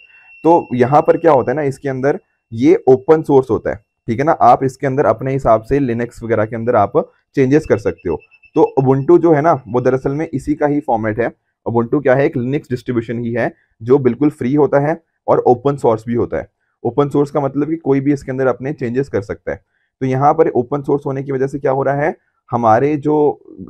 तो यहाँ पर क्या होता है ना इसके अंदर ये ओपन सोर्स होता है ठीक है ना आप इसके अंदर अपने हिसाब से लिनक्स वगैरह के अंदर आप चेंजेस कर सकते हो तो उबंटू जो है ना वो दरअसल में इसी का ही फॉर्मेट है ओबंटू क्या है एक लिनक्स डिस्ट्रीब्यूशन ही है जो बिल्कुल फ्री होता है और ओपन सोर्स भी होता है ओपन सोर्स का मतलब कि कोई भी इसके अंदर अपने चेंजेस कर सकता है तो यहाँ पर ओपन सोर्स होने की वजह से क्या हो रहा है हमारे जो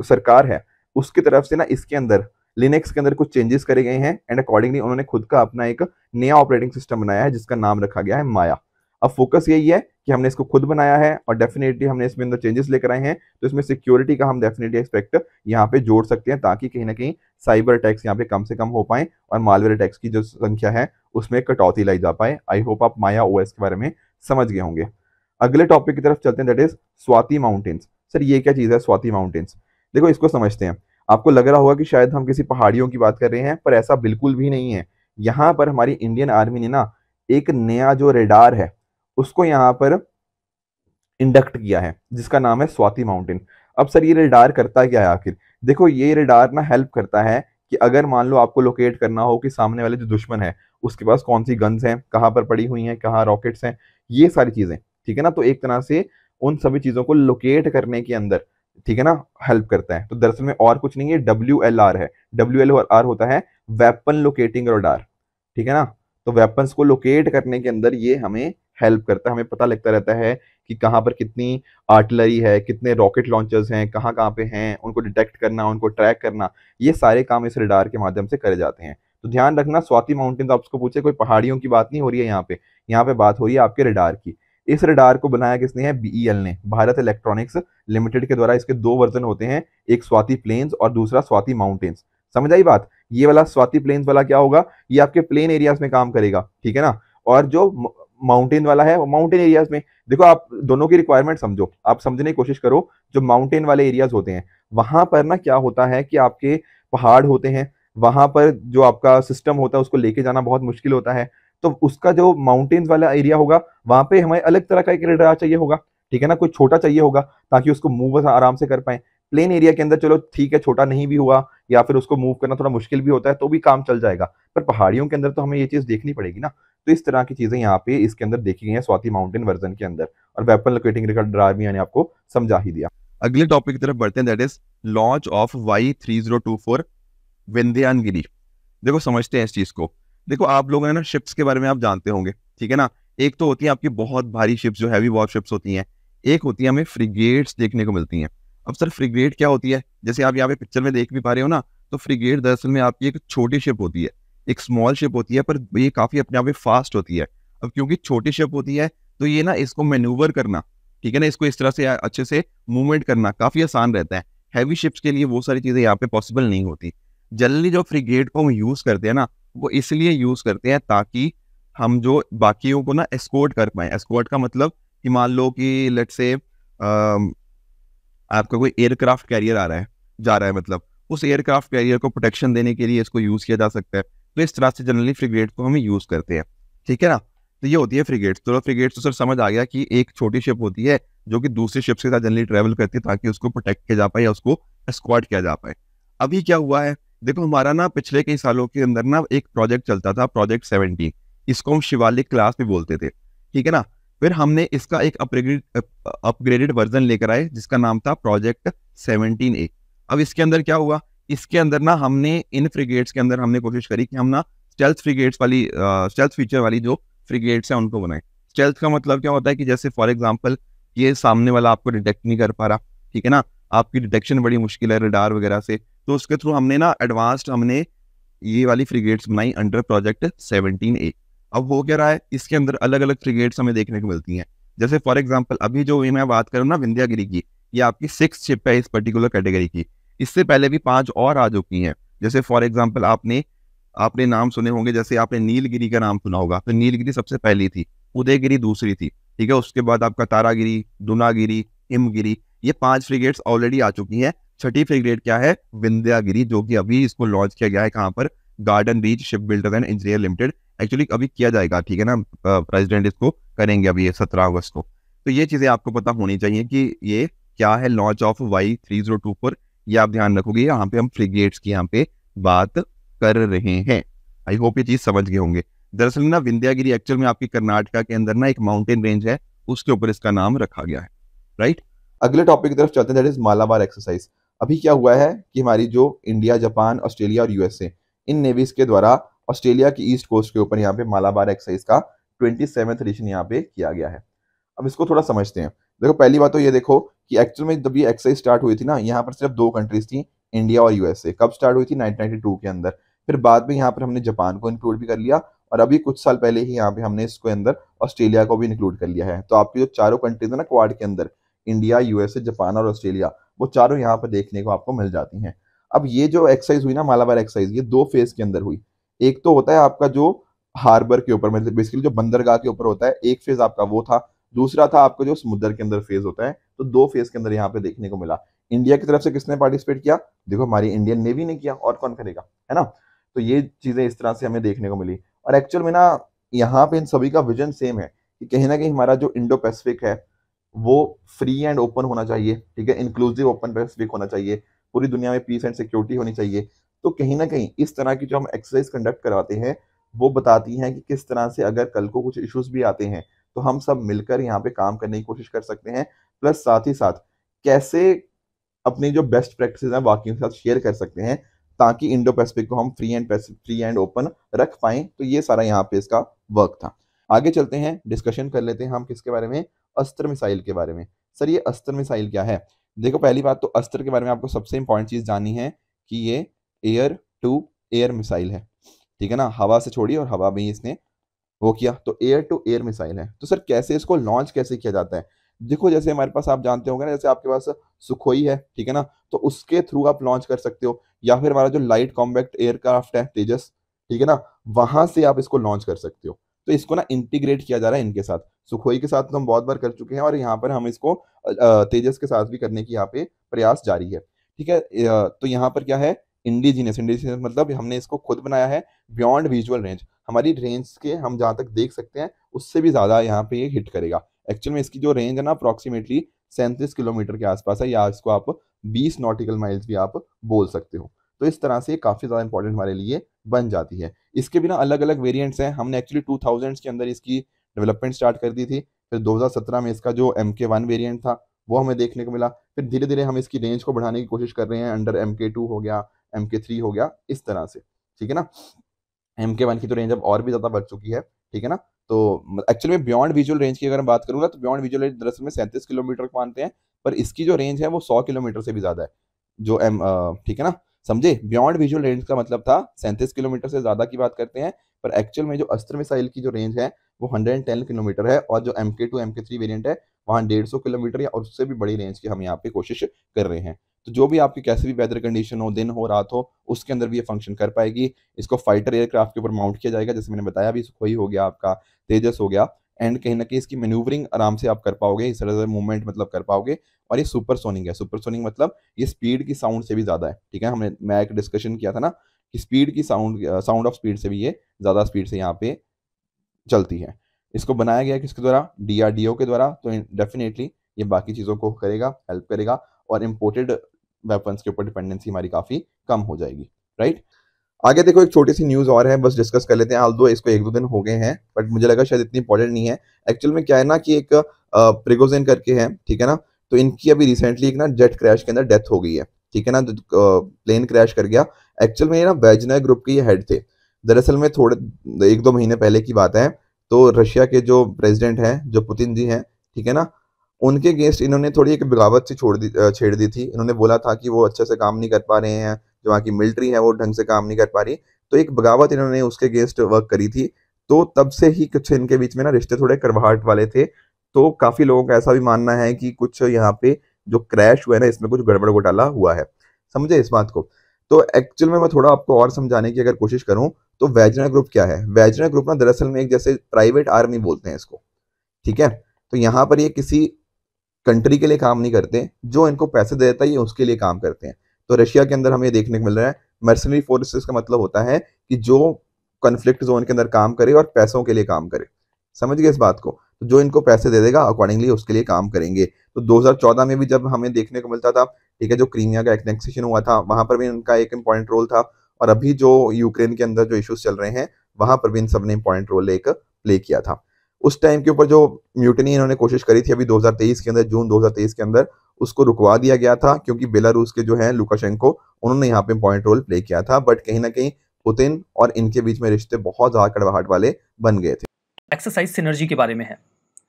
सरकार है उसकी तरफ से ना इसके अंदर लिनक्स के अंदर कुछ चेंजेस करे गए हैं एंड अकॉर्डिंगली उन्होंने खुद का अपना एक नया ऑपरेटिंग सिस्टम बनाया है जिसका नाम रखा गया है माया अब फोकस यही है कि हमने इसको खुद बनाया है और डेफिनेटली हमने इसमें अंदर चेंजेस लेकर आए हैं तो इसमें सिक्योरिटी का हम डेफिनेटली एक्सपेक्ट यहाँ पे जोड़ सकते हैं ताकि कहीं ना कहीं साइबर अटैक्स यहाँ पे कम से कम हो पाए और मालवेयर अटैक्स की जो संख्या है उसमें कटौती लाई जा पाए आई होप आप माया ओ के बारे में समझ गए होंगे अगले टॉपिक की तरफ चलते हैं that is Swathi mountains sir ये क्या चीज़ है स्वाति माउंटेन्स देखो इसको समझते हैं आपको लग रहा होगा कि शायद हम किसी पहाड़ियों की बात कर रहे हैं पर ऐसा बिल्कुल भी नहीं है यहाँ पर हमारी इंडियन आर्मी ने ना एक नया जो रेडार है उसको यहाँ पर इंडक्ट किया है जिसका नाम है स्वाति माउंटेन अब सर ये रेडार करता क्या है आखिर देखो ये रेडार ना हेल्प करता है कि अगर मान लो आपको लोकेट करना हो कि सामने वाले जो दुश्मन है उसके पास कौन सी गन्स हैं कहाँ पर पड़ी हुई हैं कहाँ रॉकेट्स हैं ये सारी चीज़ें ठीक है ना तो एक तरह से उन सभी चीज़ों को लोकेट करने के अंदर ठीक है ना हेल्प करता है तो दरअसल में और कुछ नहीं है डब्ल्यू एल आर है डब्ल्यू एल आर होता है वेपन लोकेटिंग रडार ठीक है ना तो वेपन्स को लोकेट करने के अंदर ये हमें हेल्प करता है हमें पता लगता रहता है कि कहाँ पर कितनी आर्टिलरी है कितने रॉकेट लॉन्चर्स हैं कहाँ कहाँ पे हैं उनको डिटेक्ट करना उनको ट्रैक करना ये सारे काम इस रडार के माध्यम से करे जाते हैं तो ध्यान रखना स्वाति माउंटेन आपको पूछे कोई पहाड़ियों की बात नहीं हो रही है यहाँ पे यहाँ पे बात हो रही है आपके रडार की इस रडार को बनाया किसने है बी e ने भारत इलेक्ट्रॉनिक्स लिमिटेड के द्वारा इसके दो वर्जन होते हैं एक स्वाति प्लेन्स और दूसरा स्वाति माउंटेन्स समझ आई बात ये वाला स्वाति प्लेन्स वाला क्या होगा ये आपके प्लेन एरियाज में काम करेगा ठीक है ना और जो माउंटेन वाला है माउंटेन एरियाज में देखो आप दोनों की रिक्वायरमेंट समझो आप समझने की कोशिश करो जो माउंटेन वाले एरियाज होते हैं वहां पर ना क्या होता है कि आपके पहाड़ होते हैं वहां पर जो आपका सिस्टम होता है उसको लेके जाना बहुत मुश्किल होता है तो उसका जो माउंटेन वाला एरिया होगा वहां पे हमें अलग तरह का एक रेडार चाहिए होगा ठीक है ना कोई छोटा चाहिए होगा ताकि उसको मूव आराम से कर पाए प्लेन एरिया के अंदर चलो ठीक है छोटा नहीं भी हुआ या फिर उसको मूव करना थोड़ा मुश्किल भी होता है तो भी काम चल जाएगा पर पहाड़ियों के अंदर तो हमें ये चीज़ देखनी पड़ेगी ना तो इस तरह की चीज़ें यहाँ पे इसके अंदर देखी गई है स्वाति माउंटेन वर्जन के अंदर और वेपन लोकेटिंग रिकॉर्ड ड्राइविया ने आपको समझा ही दिया अगले टॉपिक की तरफ बढ़ते हैं that is launch of Y three zero two four गिरी देखो समझते हैं इस चीज़ को देखो आप लोग है ना शिप्स के बारे में आप जानते होंगे ठीक है ना एक तो होती है आपकी बहुत भारी शिप्स जो हैवी वॉर शिप्स होती हैं एक होती है हमें फ्रिगेट्स देखने को मिलती हैं अब सर फ्रिगेट क्या होती है जैसे आप यहाँ पे पिक्चर में देख भी पा रहे हो ना तो फ्रिगेट दरअसल में आपकी एक छोटी शिप होती है एक स्मॉल शिप होती है पर ये काफी अपने आप में फास्ट होती है अब क्योंकि छोटी शिप होती है तो ये ना इसको मेनूवर करना ठीक है ना इसको इस तरह से अच्छे से मूवमेंट करना काफी आसान रहता है हैवी शिप्स के लिए वो सारी चीजें यहाँ पे पॉसिबल नहीं होती जल्दी जो फ्रिगेट को हम यूज करते हैं ना वो इसलिए यूज करते हैं ताकि हम जो बाकियों को ना एस्कोर्ट कर पाए एस्कोर्ट का मतलब कि की लट से लेट से आपका कोई एयरक्राफ्ट कैरियर आ रहा है जा रहा है मतलब उस एयरक्राफ्ट कैरियर को प्रोटेक्शन देने के लिए इसको यूज़ किया जा सकता है तो इस तरह से जनरली फ्रिगेट को हम यूज़ करते हैं ठीक है ना तो ये होती है फ्रिगेट्स तो फ्रिगेट्स तो सर समझ आ गया कि एक छोटी शिप होती है जो कि दूसरी शिप्स के साथ जनरली ट्रैवल करती है ताकि उसको प्रोटेक्ट किया जा पाए या उसको स्क्वाड किया जा पाए अभी क्या हुआ है देखो हमारा ना पिछले कई सालों के अंदर ना एक प्रोजेक्ट चलता था प्रोजेक्ट सेवेंटी इसको हम शिवालिक क्लास भी बोलते थे ठीक है ना फिर हमने इसका एक अपग्रेडेड अपग्रेडेड वर्जन लेकर आए जिसका नाम था प्रोजेक्ट सेवनटीन ए अब इसके अंदर क्या हुआ इसके अंदर ना हमने इन फ्रिगेट्स के अंदर हमने कोशिश करी कि हम ना स्टेल्थ फ्रिगेट्स वाली स्टेल्थ फीचर वाली जो फ्रिगेट्स हैं उनको बनाए स्टेल्थ का मतलब क्या होता है कि जैसे फॉर एग्जाम्पल ये सामने वाला आपको डिटेक्ट नहीं कर पा रहा ठीक है ना आपकी डिटेक्शन बड़ी मुश्किल है रडार वगैरह से तो उसके थ्रू हमने ना एडवांस्ड हमने ये वाली फ्रिगेट्स बनाई अंडर प्रोजेक्ट सेवनटीन ए अब हो क्या रहा है इसके अंदर अलग अलग फ्रिगेट्स हमें देखने को मिलती हैं जैसे फॉर एग्जाम्पल अभी जो मैं बात करूँ ना विंध्यागिरी की ये आपकी सिक्स शिप है इस पर्टिकुलर कैटेगरी की इससे पहले भी पांच और आ चुकी हैं जैसे फॉर एग्जाम्पल आपने आपने नाम सुने होंगे जैसे आपने नीलगिरी का नाम सुना होगा तो नीलगिरी सबसे पहली थी उदयगिरी दूसरी थी ठीक है उसके बाद आपका तारागिरी दुनागिरी हिमगिरी ये पांच फ्रिगेट्स ऑलरेडी आ चुकी हैं छठी फ्रिगेट क्या है विंध्यागिरी जो कि अभी इसको लॉन्च किया गया है कहाँ पर garden reach ship builder and engineer limited actually अभी किया जाएगा ठीक है ना प्रेसिडेंट इसको करेंगे अभी सत्रह अगस्त को तो ये चीज़ें आपको पता होनी चाहिए कि ये क्या है launch of Y three zero two four ये आप ध्यान रखोगे यहाँ पे हम फ्रिगेट्स की यहाँ पे बात कर रहे हैं आई होप ये चीज़ समझ गए होंगे दरअसल ना विंध्यागिरी एक्चुअल में आपकी कर्नाटका के अंदर ना एक माउंटेन रेंज है उसके ऊपर इसका नाम रखा गया है राइट अगले टॉपिक की तरफ चलते हैं दैट इज मालाबार एक्सरसाइज अभी क्या हुआ है कि हमारी जो इंडिया जापान ऑस्ट्रेलिया और यूएसए इन नेवीज के द्वारा ऑस्ट्रेलिया की ईस्ट कोस्ट के ऊपर यहाँ पे मालाबार एक्साइज का ट्वेंटी सेवेंथ एडिशन यहाँ पे किया गया है अब इसको थोड़ा समझते हैं देखो पहली बात तो ये देखो कि एक्चुअल में जब ये एक्साइज स्टार्ट हुई थी ना यहाँ पर सिर्फ दो कंट्रीज थी इंडिया और यूएसए कब स्टार्ट हुई थी नाइनटीन के अंदर फिर बाद में यहाँ पर हमने जापान को इंक्लूड भी कर लिया और अभी कुछ साल पहले ही यहाँ पे हमने इसको अंदर ऑस्ट्रेलिया को भी इंक्लूड कर लिया है तो आपकी जो चारों कंट्रीज है ना क्वाड के अंदर इंडिया यूएसए जापान और ऑस्ट्रेलिया वो चारों यहाँ पर देखने को आपको मिल जाती हैं अब ये जो एक्साइज हुई ना मालाबार एक्साइज ये दो फेज के अंदर हुई एक तो होता है आपका जो हार्बर के ऊपर मतलब बेसिकली जो बंदरगाह के ऊपर होता है एक फेज आपका वो था दूसरा था आपका जो समुद्र के अंदर फेज होता है तो दो फेज के अंदर यहाँ पे देखने को मिला इंडिया की तरफ से किसने पार्टिसिपेट किया देखो हमारी इंडियन नेवी ने किया और कौन करेगा है ना तो ये चीजें इस तरह से हमें देखने को मिली और एक्चुअल में ना यहाँ पे इन सभी का विजन सेम है कि कहीं ना कहीं हमारा जो इंडो पैसिफिक है वो फ्री एंड ओपन होना चाहिए ठीक है इंक्लूसिव ओपन पैसिफिक होना चाहिए पूरी दुनिया में पीस एंड सिक्योरिटी होनी चाहिए तो कहीं ना कहीं इस तरह की जो हम एक्सरसाइज कंडक्ट करवाते हैं वो बताती हैं कि किस तरह से अगर कल को कुछ इश्यूज भी आते हैं तो हम सब मिलकर यहाँ पे काम करने की कोशिश कर सकते हैं प्लस साथ ही साथ कैसे अपनी जो बेस्ट प्रैक्टिस हैं बाकियों के साथ शेयर कर सकते हैं ताकि इंडो पैसिफिक को हम free and free and open रख पाए तो ये सारा यहाँ पे इसका वर्क था आगे चलते हैं डिस्कशन कर लेते हैं हम किसके बारे में अस्त्र मिसाइल के बारे में सर ये अस्त्र मिसाइल क्या है देखो पहली बात तो अस्त्र के बारे में आपको सबसे इंपॉर्टेंट चीज़ जाननी है कि ये एयर टू एयर मिसाइल है ठीक है ना हवा से छोड़ी और हवा में ही इसने वो किया तो एयर टू एयर मिसाइल है तो सर कैसे इसको लॉन्च कैसे किया जाता है देखो जैसे हमारे पास आप जानते होंगे ना जैसे आपके पास सुखोई है ठीक है ना तो उसके थ्रू आप लॉन्च कर सकते हो या फिर हमारा जो लाइट कॉम्बैक्ट एयरक्राफ्ट है तेजस ठीक है ना वहां से आप इसको लॉन्च कर सकते हो तो इसको ना इंटीग्रेट किया जा रहा है इनके साथ सुखोई के साथ तो हम बहुत बार कर चुके हैं और यहाँ पर हम इसको तेजस के साथ भी करने की यहाँ पे प्रयास जारी है ठीक है तो यहाँ पर क्या है इंडिजीनियस इंडिजीनियस मतलब हमने इसको खुद बनाया है बियॉन्ड विजुअल रेंज हमारी रेंज के हम जहाँ तक देख सकते हैं उससे भी ज़्यादा यहाँ पे ये हिट करेगा एक्चुअल में इसकी जो रेंज है ना अप्रॉक्सीमेटली सैंतीस किलोमीटर के आसपास है या इसको आप बीस नॉटिकल माइल्स भी आप बोल सकते हो तो इस तरह से काफ़ी ज़्यादा इंपॉर्टेंट हमारे लिए बन जाती है इसके बिना अलग अलग वेरियंट्स हैं हमने एक्चुअली टू के अंदर इसकी डेवलपमेंट स्टार्ट कर दी थी फिर 2017 में इसका जो एम के वन वेरियंट था वो हमें देखने को मिला फिर धीरे धीरे हम इसकी रेंज को बढ़ाने की कोशिश कर रहे हैं अंडर एम के टू हो गया एम के थ्री हो गया इस तरह से ठीक है ना एम के वन की तो रेंज अब और भी ज़्यादा बढ़ चुकी है ठीक है ना तो एक्चुअली में बियॉन्ड विजुअल रेंज की अगर मैं बात करूंगा तो बियॉन्ड विजुअल रेंज दरअसल में सैंतीस किलोमीटर को मानते हैं पर इसकी जो रेंज है वो सौ किलोमीटर से भी ज़्यादा है जो एम ठीक है ना समझे बियॉन्ड विजुअल रेंज का मतलब था सैंतीस किलोमीटर से ज़्यादा की बात करते हैं पर एक्चुअल में जो अस्त्र मिसाइल की जो रेंज है वो हंड्रेड एंड टेन किलोमीटर है और जो M K two M K three variant है वहाँ डेढ़ सौ किलोमीटर या और उससे भी बड़ी रेंज की हम यहाँ पे कोशिश कर रहे हैं तो जो भी आपकी कैसे भी वेदर कंडीशन हो दिन हो रात हो उसके अंदर भी ये फंक्शन कर पाएगी इसको फाइटर एयरक्राफ्ट के ऊपर माउंट किया जाएगा जैसे मैंने बताया अभी सुखोई हो गया आपका तेजस हो गया एंड कहीं ना कहीं इसकी मेनूवरिंग आराम से आप कर पाओगे इस तरह से मूवमेंट मतलब कर पाओगे और ये सुपर सोनिंग है सुपर सोनिंग मतलब ये स्पीड की साउंड से भी ज़्यादा है ठीक है हमने मैं एक डिस्कशन किया था ना कि स्पीड की साउंड साउंड ऑफ स्पीड से भी ये ज़्यादा स्पीड से यहाँ पे चलती है इसको बनाया गया किसके द्वारा डीआरडीओ के द्वारा तो डेफिनेटली ये बाकी चीज़ों को करेगा हेल्प करेगा और इम्पोर्टेड वेपन्स के ऊपर डिपेंडेंसी हमारी काफ़ी कम हो जाएगी राइट आगे देखो एक छोटी सी न्यूज़ और है बस डिस्कस कर लेते हैं आल दो इसको एक दो दिन हो गए हैं बट मुझे लगा शायद इतनी इंपॉर्टेंट नहीं है एक्चुअल में क्या है ना कि एक प्रिगोजेन करके है ठीक है ना तो इनकी अभी रिसेंटली एक ना जेट क्रैश के अंदर डेथ हो गई है ठीक है ना तो प्लेन क्रैश कर गया एक्चुअल में ये ना वेजनर ग्रुप के ये हेड थे दरअसल में थोड़े एक दो महीने पहले की बात है तो रशिया के जो प्रेसिडेंट हैं जो पुतिन जी हैं ठीक है ना उनके अगेंस्ट इन्होंने थोड़ी एक बगावत सी छोड़ दी छेड़ दी थी इन्होंने बोला था कि वो अच्छे से काम नहीं कर पा रहे हैं जो वहाँ की मिलिट्री है वो ढंग से काम नहीं कर पा रही तो एक बगावत इन्होंने उसके अगेंस्ट वर्क करी थी तो तब से ही कुछ इनके बीच में ना रिश्ते थोड़े करवाहट वाले थे तो काफ़ी लोगों का ऐसा भी मानना है कि कुछ यहाँ पे जो क्रैश हुआ है ना इसमें कुछ गड़बड़ घोटाला हुआ है समझे इस बात को तो एक्चुअल में मैं थोड़ा आपको और समझाने की अगर कोशिश करूँ तो वैजना ग्रुप क्या है वैजना ग्रुप ना दरअसल में एक जैसे प्राइवेट आर्मी बोलते हैं इसको ठीक है तो यहाँ पर ये किसी कंट्री के लिए काम नहीं करते जो इनको पैसे दे देता है ये उसके लिए काम करते हैं तो रशिया के अंदर हमें देखने को मिल रहा है मर्सनरी फोर्सेस का मतलब होता है कि जो कन्फ्लिक्ट जोन के अंदर काम करे और पैसों के लिए काम करे समझ गए इस बात को तो जो इनको पैसे दे देगा अकॉर्डिंगली उसके लिए काम करेंगे तो 2014 में भी जब हमें देखने को मिलता था ठीक है जो क्रीमिया का एक्नेक्सेशन हुआ था वहां पर भी इनका एक इम्पॉर्टेंट रोल था और अभी जो यूक्रेन के अंदर जो इश्यूज चल रहे हैं वहां पर भी इन सब ने इंपॉर्टेंट रोल एक प्ले किया था उस टाइम के ऊपर जो म्यूटनी इन्होंने कोशिश करी थी अभी 2023 के अंदर जून 2023 के अंदर उसको रुकवा दिया गया था क्योंकि बेलारूस के जो है लुकाशेंको उन्होंने यहाँ पे इंपॉर्टेंट रोल प्ले किया था बट कहीं ना कहीं पुतिन और इनके बीच में रिश्ते बहुत ज्यादा कड़वाहट वाले बन गए थे एक्सरसाइज सिनर्जी के बारे में है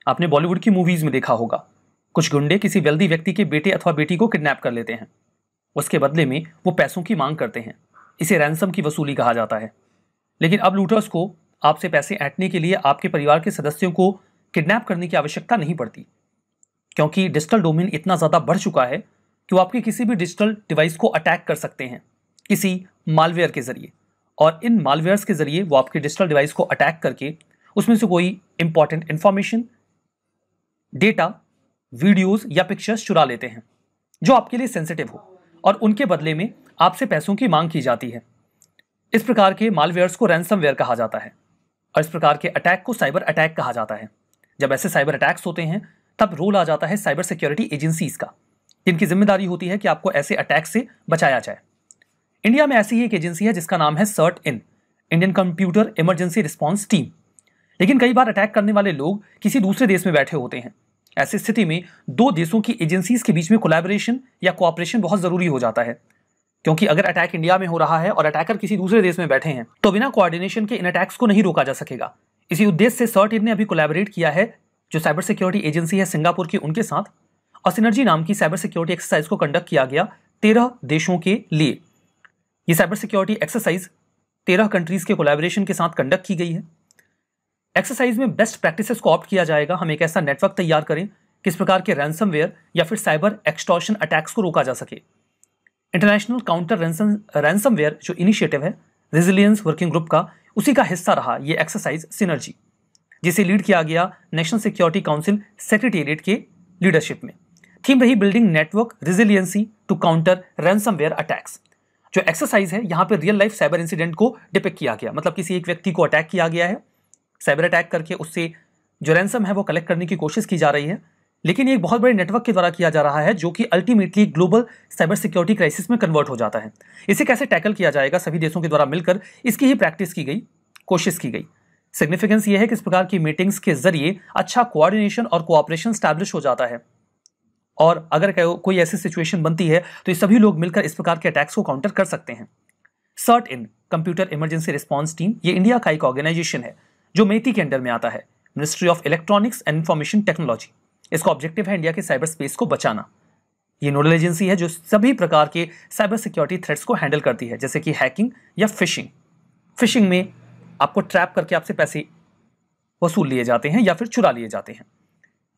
आपने बॉलीवुड की मूवीज में देखा होगा कुछ गुंडे किसी वेल्दी व्यक्ति के बेटे अथवा बेटी को किडनैप कर लेते हैं उसके बदले में वो पैसों की मांग करते हैं इसे रैंसम की वसूली कहा जाता है लेकिन अब लूटर्स को आपसे पैसे ऐटने के लिए आपके परिवार के सदस्यों को किडनैप करने की आवश्यकता नहीं पड़ती क्योंकि डिजिटल डोमेन इतना ज़्यादा बढ़ चुका है कि वो आपके किसी भी डिजिटल डिवाइस को अटैक कर सकते हैं किसी मालवेयर के ज़रिए और इन मालवेयर्स के ज़रिए वो आपके डिजिटल डिवाइस को अटैक करके उसमें से कोई इंपॉर्टेंट इन्फॉर्मेशन डेटा वीडियोस या पिक्चर्स चुरा लेते हैं जो आपके लिए सेंसिटिव हो और उनके बदले में आपसे पैसों की मांग की जाती है इस प्रकार के मालवेयर्स को रैनसम कहा जाता है और इस प्रकार के अटैक को साइबर अटैक कहा जाता है जब ऐसे साइबर अटैक्स होते हैं तब रोल आ जाता है साइबर सिक्योरिटी एजेंसीज का जिनकी जिम्मेदारी होती है कि आपको ऐसे अटैक से बचाया जाए इंडिया में ऐसी ही एक एजेंसी है जिसका नाम है CERT in Indian computer emergency response team लेकिन कई बार अटैक करने वाले लोग किसी दूसरे देश में बैठे होते हैं ऐसी स्थिति में दो देशों की एजेंसीज के बीच में कोलैबोरेशन या कोऑपरेशन बहुत ज़रूरी हो जाता है क्योंकि अगर अटैक इंडिया में हो रहा है और अटैकर किसी दूसरे देश में बैठे हैं तो बिना कोऑर्डिनेशन के इन अटैक्स को नहीं रोका जा सकेगा इसी उद्देश्य से सर्ट ने अभी कोलैबोरेट किया है जो साइबर सिक्योरिटी एजेंसी है सिंगापुर की उनके साथ और सिनर्जी नाम की साइबर सिक्योरिटी एक्सरसाइज को कंडक्ट किया गया तेरह देशों के लिए ये साइबर सिक्योरिटी एक्सरसाइज तेरह कंट्रीज के कोलैबोरेशन के साथ कंडक्ट की गई है एक्सरसाइज में बेस्ट प्रैक्टिसेस को ऑप्ट किया जाएगा हम एक ऐसा नेटवर्क तैयार करें किस प्रकार के रैंसमवेयर या फिर साइबर एक्सटॉशन अटैक्स को रोका जा सके इंटरनेशनल काउंटर रैंसमवेयर जो इनिशिएटिव है रेजिलियंस वर्किंग ग्रुप का उसी का हिस्सा रहा ये एक्सरसाइज सिनर्जी जिसे लीड किया गया नेशनल सिक्योरिटी काउंसिल सेक्रेटेरिएट के लीडरशिप में थीम रही building network resiliency to counter ransomware attacks जो एक्सरसाइज है यहाँ पर रियल लाइफ साइबर इंसिडेंट को डिपेक्ट किया गया मतलब किसी एक व्यक्ति को अटैक किया गया है साइबर अटैक करके उससे जो रैनसम है वो कलेक्ट करने की कोशिश की जा रही है लेकिन ये एक बहुत बड़े नेटवर्क के द्वारा किया जा रहा है जो कि ultimately global cyber security crisis में कन्वर्ट हो जाता है इसे कैसे टैकल किया जाएगा सभी देशों के द्वारा मिलकर इसकी ही प्रैक्टिस की गई कोशिश की गई सिग्निफिकेंस ये है कि इस प्रकार की मीटिंग्स के जरिए अच्छा कोऑर्डिनेशन और कोऑपरेशन स्टैब्लिश हो जाता है और अगर कोई ऐसी सिचुएशन बनती है तो ये सभी लोग मिलकर इस प्रकार के अटैक्स को काउंटर कर सकते हैं CERT in computer emergency response team ये इंडिया का एक ऑर्गेनाइजेशन है जो मेथी के अंडर में आता है ministry of electronics and information technology इसका ऑब्जेक्टिव है इंडिया के साइबर स्पेस को बचाना ये नोडल एजेंसी है जो सभी प्रकार के साइबर सिक्योरिटी थ्रेट्स को हैंडल करती है जैसे कि हैकिंग या फिशिंग फिशिंग में आपको ट्रैप करके आपसे पैसे वसूल लिए जाते हैं या फिर चुरा लिए जाते हैं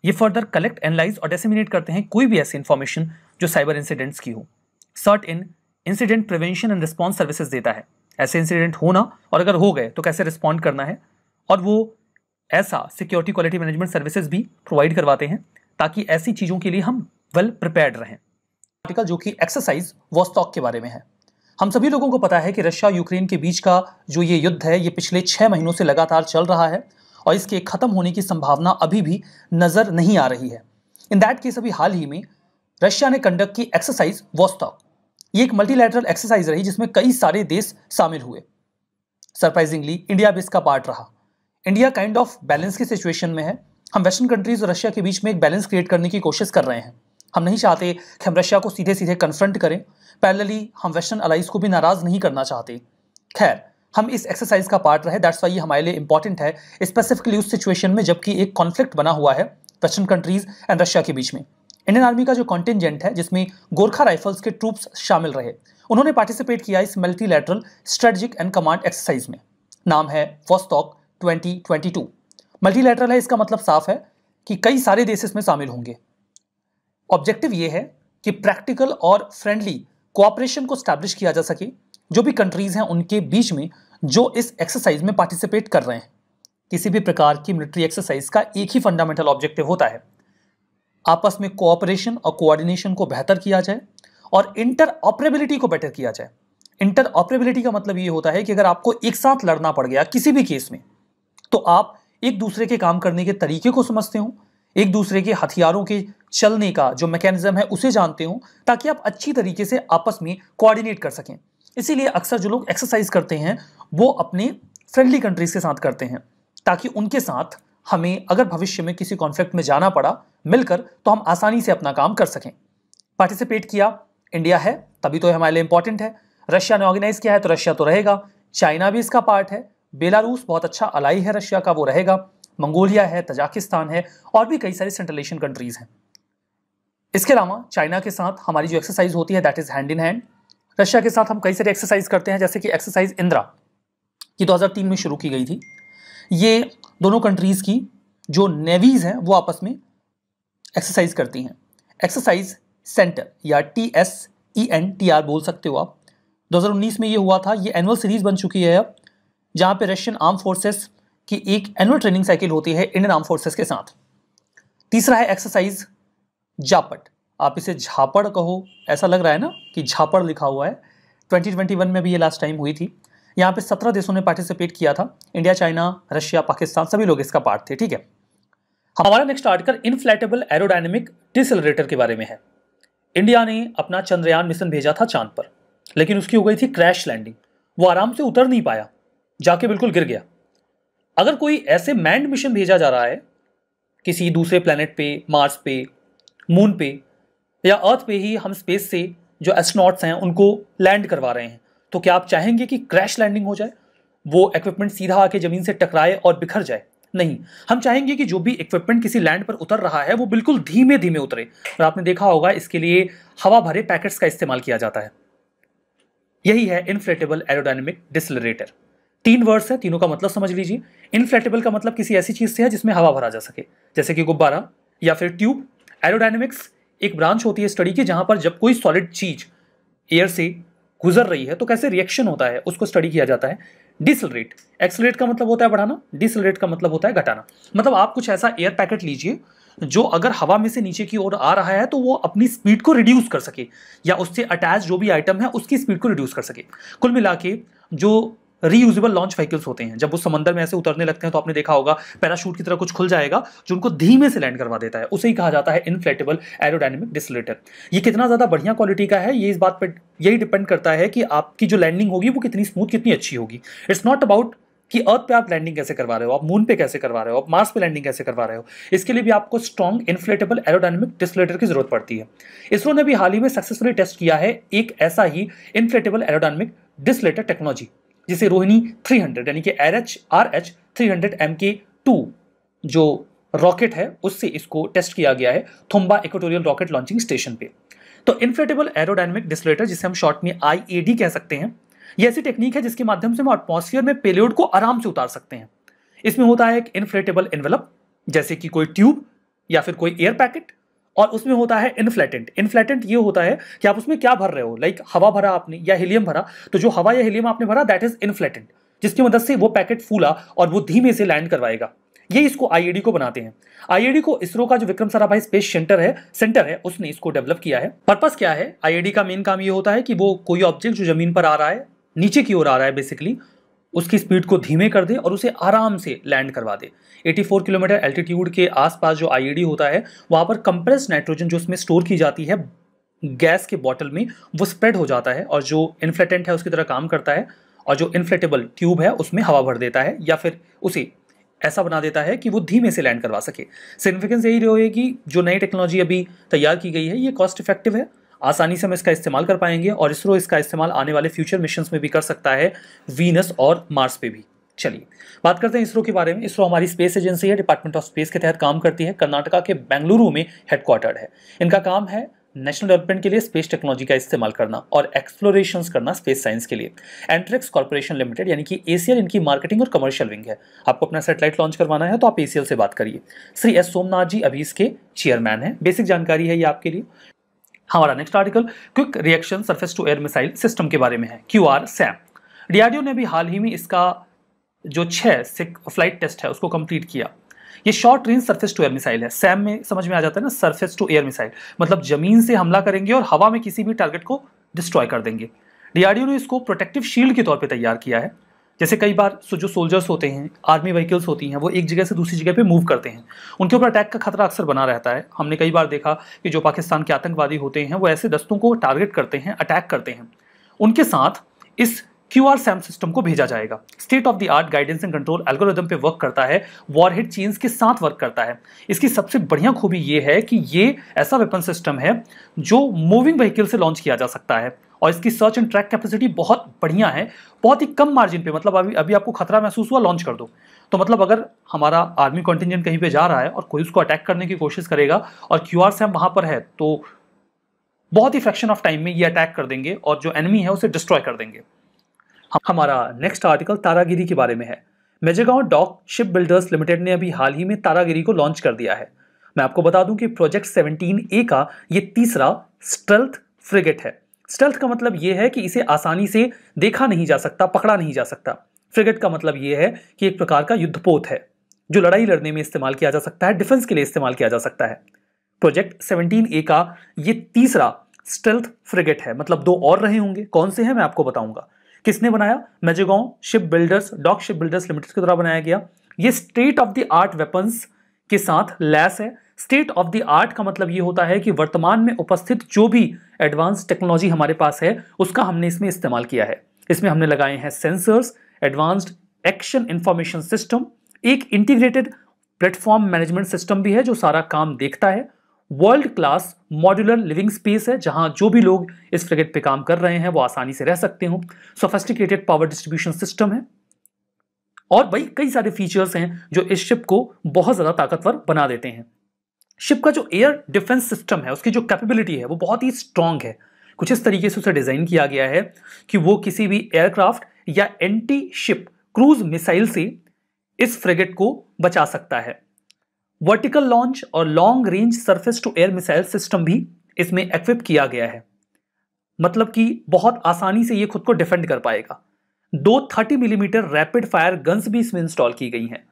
ये फर्दर कलेक्ट एनालाइज और डेसिमिनेट करते हैं कोई भी ऐसी इन्फॉर्मेशन जो साइबर इंसिडेंट्स की हो CERT in incident prevention and response services देता है ऐसे इंसिडेंट होना और अगर हो गए तो कैसे रिस्पॉन्ड करना है और वो ऐसा सिक्योरिटी क्वालिटी मैनेजमेंट सर्विसेज भी प्रोवाइड करवाते हैं ताकि ऐसी चीज़ों के लिए हम वेल प्रिपेयर्ड रहें आर्टिकल जो कि एक्सरसाइज वॉस्टॉक के बारे में है हम सभी लोगों को पता है कि रशिया यूक्रेन के बीच का जो ये युद्ध है ये पिछले छः महीनों से लगातार चल रहा है और इसके ख़त्म होने की संभावना अभी भी नज़र नहीं आ रही है इन दैट केस अभी हाल ही में रशिया ने कंडक्ट की एक्सरसाइज वॉस्टॉक ये एक मल्टीलैटरल एक्सरसाइज रही जिसमें कई सारे देश शामिल हुए सरप्राइजिंगली इंडिया भी इसका पार्ट रहा इंडिया काइंड ऑफ बैलेंस की सिचुएशन में है हम वेस्टर्न कंट्रीज़ और रशिया के बीच में एक बैलेंस क्रिएट करने की कोशिश कर रहे हैं हम नहीं चाहते कि हम रशिया को सीधे सीधे कन्फ्रंट करें पैरेलली हम वेस्टर्न अलाइज को भी नाराज़ नहीं करना चाहते खैर हम इस एक्सरसाइज का पार्ट रहे दैट्स वाई ये हमारे लिए इंपॉर्टेंट है स्पेसिफिकली उस सिचुएशन में जबकि एक कॉन्फ्लिक्ट बना हुआ है वेस्टर्न कंट्रीज़ एंड रशिया के बीच में इंडियन आर्मी का जो कॉन्टिजेंट है जिसमें गोरखा राइफल्स के ट्रूप्स शामिल रहे उन्होंने पार्टिसिपेट किया इस multilateral strategic and command exercise में नाम है वॉस्टॉक 2022 मल्टीलेटरल है इसका मतलब साफ है कि कई सारे देश इसमें शामिल होंगे ऑब्जेक्टिव ये है कि प्रैक्टिकल और फ्रेंडली कोऑपरेशन को स्टैब्लिश किया जा सके जो भी कंट्रीज़ हैं उनके बीच में जो इस एक्सरसाइज में पार्टिसिपेट कर रहे हैं किसी भी प्रकार की मिलिट्री एक्सरसाइज का एक ही फंडामेंटल ऑब्जेक्टिव होता है आपस में कोऑपरेशन और कोऑर्डिनेशन को बेहतर किया जाए और इंटर ऑपरेबिलिटी को बेटर किया जाए इंटर ऑपरेबिलिटी का मतलब ये होता है कि अगर आपको एक साथ लड़ना पड़ गया किसी भी केस में तो आप एक दूसरे के काम करने के तरीके को समझते हो एक दूसरे के हथियारों के चलने का जो मैकेनिज्म है उसे जानते हो ताकि आप अच्छी तरीके से आपस में कोऑर्डिनेट कर सकें इसीलिए अक्सर जो लोग एक्सरसाइज करते हैं वो अपने फ्रेंडली कंट्रीज के साथ करते हैं ताकि उनके साथ हमें अगर भविष्य में किसी कॉन्फ्लिक्ट में जाना पड़ा मिलकर तो हम आसानी से अपना काम कर सकें पार्टिसिपेट किया इंडिया है तभी तो हमारे लिए इंपॉर्टेंट है रशिया ने ऑर्गेनाइज किया है तो रशिया तो रहेगा चाइना भी इसका पार्ट है बेलारूस बहुत अच्छा अलाई है रशिया का वो रहेगा मंगोलिया है तजाकिस्तान है और भी कई सारी सेंट्रल एशियन कंट्रीज़ हैं इसके अलावा चाइना के साथ हमारी जो एक्सरसाइज होती है that is hand in hand Russia के साथ हम कई सारी एक्सरसाइज करते हैं जैसे कि एक्सरसाइज इंदिरा ये 2003 में शुरू की गई थी ये दोनों कंट्रीज़ की जो नेवीज़ हैं वो आपस में एक्सरसाइज करती हैं एक्सरसाइज सेंटर या T S E N T R बोल सकते हो आप 2019 में ये हुआ था ये एनुअल सीरीज़ बन चुकी है अब जहाँ पे रशियन आर्म फोर्सेस की एक एनुअल ट्रेनिंग साइकिल होती है इंडियन आर्म फोर्सेस के साथ तीसरा है एक्सरसाइज जापट आप इसे झापड़ कहो ऐसा लग रहा है ना कि झापड़ लिखा हुआ है 2021 में भी ये लास्ट टाइम हुई थी यहाँ पे 17 देशों ने पार्टिसिपेट किया था इंडिया चाइना रशिया पाकिस्तान सभी लोग इसका पार्ट थे ठीक है हमारा next article inflatable aerodynamic decelerator के बारे में है इंडिया ने अपना चंद्रयान मिशन भेजा था चांद पर लेकिन उसकी हो गई थी क्रैश लैंडिंग वो आराम से उतर नहीं पाया जाके बिल्कुल गिर गया अगर कोई ऐसे मैंड मिशन भेजा जा रहा है किसी दूसरे प्लानट पे मार्स पे मून पे या अर्थ पे ही हम स्पेस से जो एस्ट्रोनॉट्स हैं उनको लैंड करवा रहे हैं तो क्या आप चाहेंगे कि क्रैश लैंडिंग हो जाए वो इक्विपमेंट सीधा आके ज़मीन से टकराए और बिखर जाए नहीं हम चाहेंगे कि जो भी इक्विपमेंट किसी लैंड पर उतर रहा है वो बिल्कुल धीमे धीमे उतरे और आपने देखा होगा इसके लिए हवा भरे पैकेट्स का इस्तेमाल किया जाता है यही है इन्फ्लेटेबल एरोडाइनमिक डिसलरेटर तीन वर्ड्स हैं तीनों का मतलब समझ लीजिए इनफ्लेटेबल का मतलब किसी ऐसी चीज़ से है जिसमें हवा भरा जा सके जैसे कि गुब्बारा या फिर ट्यूब एरोडाइनमिक्स एक ब्रांच होती है स्टडी की जहाँ पर जब कोई सॉलिड चीज़ एयर से गुजर रही है तो कैसे रिएक्शन होता है उसको स्टडी किया जाता है डिसलरेट एक्सलरेट का मतलब होता है बढ़ाना डिसलरेट का मतलब होता है घटाना मतलब आप कुछ ऐसा एयर पैकेट लीजिए जो अगर हवा में से नीचे की ओर आ रहा है तो वो अपनी स्पीड को रिड्यूस कर सके या उससे अटैच जो भी आइटम है उसकी स्पीड को रिड्यूस कर सके कुल मिला के जो रीयूजेबल लॉन्च व्हीकल्स होते हैं जब वो समंदर में ऐसे उतरने लगते हैं तो आपने देखा होगा पैराशूट की तरह कुछ खुल जाएगा जो उनको धीमे से लैंड करवा देता है उसे ही कहा जाता है इनफ्लेटेबल एरोडाइनमिक डिसलेटर ये कितना ज़्यादा बढ़िया क्वालिटी का है ये इस बात पर यही डिपेंड करता है कि आपकी जो लैंडिंग होगी वो कितनी स्मूथ कितनी अच्छी होगी इट्स नॉट अबाउट कि अर्थ पे आप लैंडिंग कैसे करवा रहे हो आप मून पे कैसे करवा रहे हो आप मार्स पे लैंडिंग कैसे करवा रहे हो इसके लिए भी आपको स्ट्रॉन्ग इन्फ्लेटेबल एरोडाइनमिक डिस्लेटर की जरूरत पड़ती है इसरो ने भी हाल ही में सक्सेसफुली टेस्ट किया है एक ऐसा ही इन्फ्लेटेबल एरोडाइनमिक डिस्लेटर टेक्नोलॉजी जिसे रोहिणी 300 यानी कि R H R H three hundred M K two जो रॉकेट है उससे इसको टेस्ट किया गया है Thumba equatorial rocket launching station पे तो इन्फ्लेटेबल एरोडायनेमिक डिस्लेटर जिसे हम शॉर्ट में आई कह सकते हैं ये ऐसी टेक्निक है जिसके माध्यम से हम एटमोसफियर में पेलोड को आराम से उतार सकते हैं इसमें होता है एक इन्फ्लेटेबल इन्वेलप जैसे कि कोई ट्यूब या फिर कोई एयर पैकेट और उसमें होता है इनफ्लेटेंट इनफ्लेटेंट ये होता है कि आप उसमें क्या भर रहे हो लाइक हवा भरा आपने या हीलियम भरा तो जो हवा या हीलियम आपने भरा दैट इज इनफ्लेटेंट जिसकी मदद से वो पैकेट फूला और वो धीमे से लैंड करवाएगा ये इसको आईएडी को बनाते हैं आईएडी को इसरो का जो विक्रम साराभाई स्पेस सेंटर है सेंटर है उसने इसको डेवलप किया है पर्पस क्या है आईएडी का मेन काम ये होता है कि वो कोई ऑब्जेक्ट जो जमीन पर आ रहा है नीचे की ओर आ रहा है बेसिकली उसकी स्पीड को धीमे कर दे और उसे आराम से लैंड करवा दे 84 किलोमीटर एल्टीट्यूड के आसपास जो आईईडी e होता है वहाँ पर कंप्रेस नाइट्रोजन जो उसमें स्टोर की जाती है गैस के बॉटल में वो स्प्रेड हो जाता है और जो इन्फ्लेटेंट है उसकी तरह काम करता है और जो इन्फ्लेटेबल ट्यूब है उसमें हवा भर देता है या फिर उसे ऐसा बना देता है कि वो धीमे से लैंड करवा सके सिग्निफिकेंस यही रहेगी जो नई टेक्नोलॉजी अभी तैयार की गई है ये कॉस्ट इफेक्टिव है आसानी से हम इसका इस्तेमाल कर पाएंगे और इसरो इसका इस्तेमाल आने वाले फ्यूचर मिशन में भी कर सकता है वीनस और मार्स पे भी चलिए बात करते हैं इसरो के बारे में इसरो हमारी स्पेस एजेंसी है डिपार्टमेंट ऑफ स्पेस के तहत काम करती है कर्नाटका के बेंगलुरु में हेडक्वार्टर्ड है इनका काम है नेशनल डेवलपमेंट के लिए स्पेस टेक्नोलॉजी का इस्तेमाल करना और एक्सप्लोरेशन करना स्पेस साइंस के लिए एंट्रिक्स कॉर्पोरेशन लिमिटेड यानी कि एसीएल इनकी मार्केटिंग और कमर्शियल विंग है आपको अपना सेटेलाइट लॉन्च करवाना है तो आप एसीएल से बात करिए श्री एस सोमनाथ जी अभी इसके चेयरमैन हैं बेसिक जानकारी है ये आपके लिए हमारा next article quick reaction surface to air missile system के बारे में है क्यू आर सैम डीआरडीओ ने भी हाल ही में इसका जो छः फ्लाइट टेस्ट है उसको कंप्लीट किया ये short range surface to air missile है सैम में समझ में आ जाता है ना सरफेस टू एयर मिसाइल मतलब जमीन से हमला करेंगे और हवा में किसी भी टारगेट को डिस्ट्रॉय कर देंगे डीआरडीओ ने इसको प्रोटेक्टिव शील्ड के तौर पर तैयार किया है जैसे कई बार सो जो सोल्जर्स होते हैं आर्मी व्हीकल्स होती हैं वो एक जगह से दूसरी जगह पे मूव करते हैं उनके ऊपर अटैक का खतरा अक्सर बना रहता है हमने कई बार देखा कि जो पाकिस्तान के आतंकवादी होते हैं वो ऐसे दस्तों को टारगेट करते हैं अटैक करते हैं उनके साथ इस क्यू आर सैम सिस्टम को भेजा जाएगा state of the art guidance and control algorithm पे वर्क करता है वॉरहेड चेन्स के साथ वर्क करता है इसकी सबसे बढ़िया खूबी ये है कि ये ऐसा वेपन सिस्टम है जो मूविंग व्हीकल से लॉन्च किया जा सकता है और इसकी सर्च एंड ट्रैक कैपेसिटी बहुत बढ़िया है बहुत ही कम मार्जिन पे मतलब अभी अभी आपको खतरा महसूस हुआ लॉन्च कर दो तो मतलब अगर हमारा आर्मी कॉन्टिजेंट कहीं पे जा रहा है और कोई उसको अटैक करने की कोशिश करेगा और क्यू आर सैम वहाँ पर है तो बहुत ही फ्रैक्शन ऑफ टाइम में ये अटैक कर देंगे और जो एनिमी है उसे डिस्ट्रॉय कर देंगे हमारा नेक्स्ट आर्टिकल तारागिरी के बारे में है Mazagon dock ship builders limited ने अभी हाल ही में तारागिरी को लॉन्च कर दिया है मैं आपको बता दूं कि प्रोजेक्ट 17 ए का ये तीसरा स्ट्रेल्थ फ्रिगेट है स्टेल्थ का मतलब यह है कि इसे आसानी से देखा नहीं जा सकता पकड़ा नहीं जा सकता फ्रिगेट का मतलब यह है कि एक प्रकार का युद्धपोत है जो लड़ाई लड़ने में इस्तेमाल किया जा सकता है डिफेंस के लिए इस्तेमाल किया जा सकता है प्रोजेक्ट ए का ये तीसरा स्टेल्थ फ्रिगेट है मतलब दो और रहे होंगे कौन से हैं मैं आपको बताऊंगा किसने बनाया Mazagon ship builders dock ship builders limited के द्वारा बनाया गया ये state of the art weapons के साथ लैस है स्टेट ऑफ द आर्ट का मतलब ये होता है कि वर्तमान में उपस्थित जो भी एडवांस टेक्नोलॉजी हमारे पास है उसका हमने इसमें इस्तेमाल किया है इसमें हमने लगाए हैं sensors advanced action information system एक इंटीग्रेटेड प्लेटफॉर्म मैनेजमेंट सिस्टम भी है जो सारा काम देखता है world class modular living space है जहां जो भी लोग इस फ्रिगेट पे काम कर रहे हैं वो आसानी से रह सकते हो सोफेस्टिकेटेड पावर डिस्ट्रीब्यूशन सिस्टम है और भाई कई सारे फीचर्स हैं जो इस शिप को बहुत ज़्यादा ताकतवर बना देते हैं शिप का जो एयर डिफेंस सिस्टम है उसकी जो कैपेबिलिटी है वो बहुत ही स्ट्रांग है कुछ इस तरीके से उसे डिज़ाइन किया गया है कि वो किसी भी एयरक्राफ्ट या एंटी शिप क्रूज मिसाइल से इस फ्रिगेट को बचा सकता है वर्टिकल लॉन्च और long range surface to air missile system भी इसमें एक्विप किया गया है मतलब कि बहुत आसानी से ये खुद को डिफेंड कर पाएगा दो thirty millimetre rapid fire guns भी इसमें इंस्टॉल की गई हैं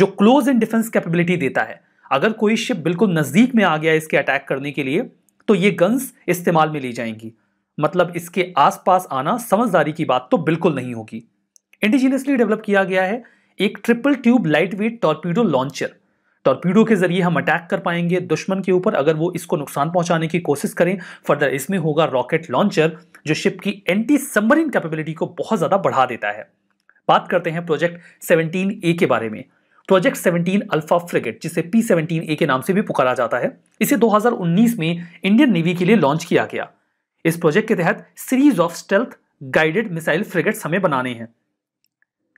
जो क्लोज इन डिफेंस कैपेबिलिटी देता है अगर कोई शिप बिल्कुल नज़दीक में आ गया इसके अटैक करने के लिए तो ये गन्स इस्तेमाल में ली जाएंगी मतलब इसके आसपास आना समझदारी की बात तो बिल्कुल नहीं होगी इंडिजीनियसली डेवलप किया गया है एक triple tube light weight torpedo launcher torpedo के जरिए हम अटैक कर पाएंगे दुश्मन के ऊपर अगर वो इसको नुकसान पहुंचाने की कोशिश करें फर्दर इसमें होगा रॉकेट लॉन्चर जो शिप की एंटी सबमरीन कैपेबिलिटी को बहुत ज़्यादा बढ़ा देता है बात करते हैं प्रोजेक्ट सेवनटीन ए के बारे में प्रोजेक्ट 17 अल्फा फ्रिगेट जिसे पी सेवनटीन ए के नाम से भी पुकारा जाता है इसे 2019 में इंडियन नेवी के लिए लॉन्च किया गया इस प्रोजेक्ट के तहत series of stealth guided missile frigate हमें बनाने हैं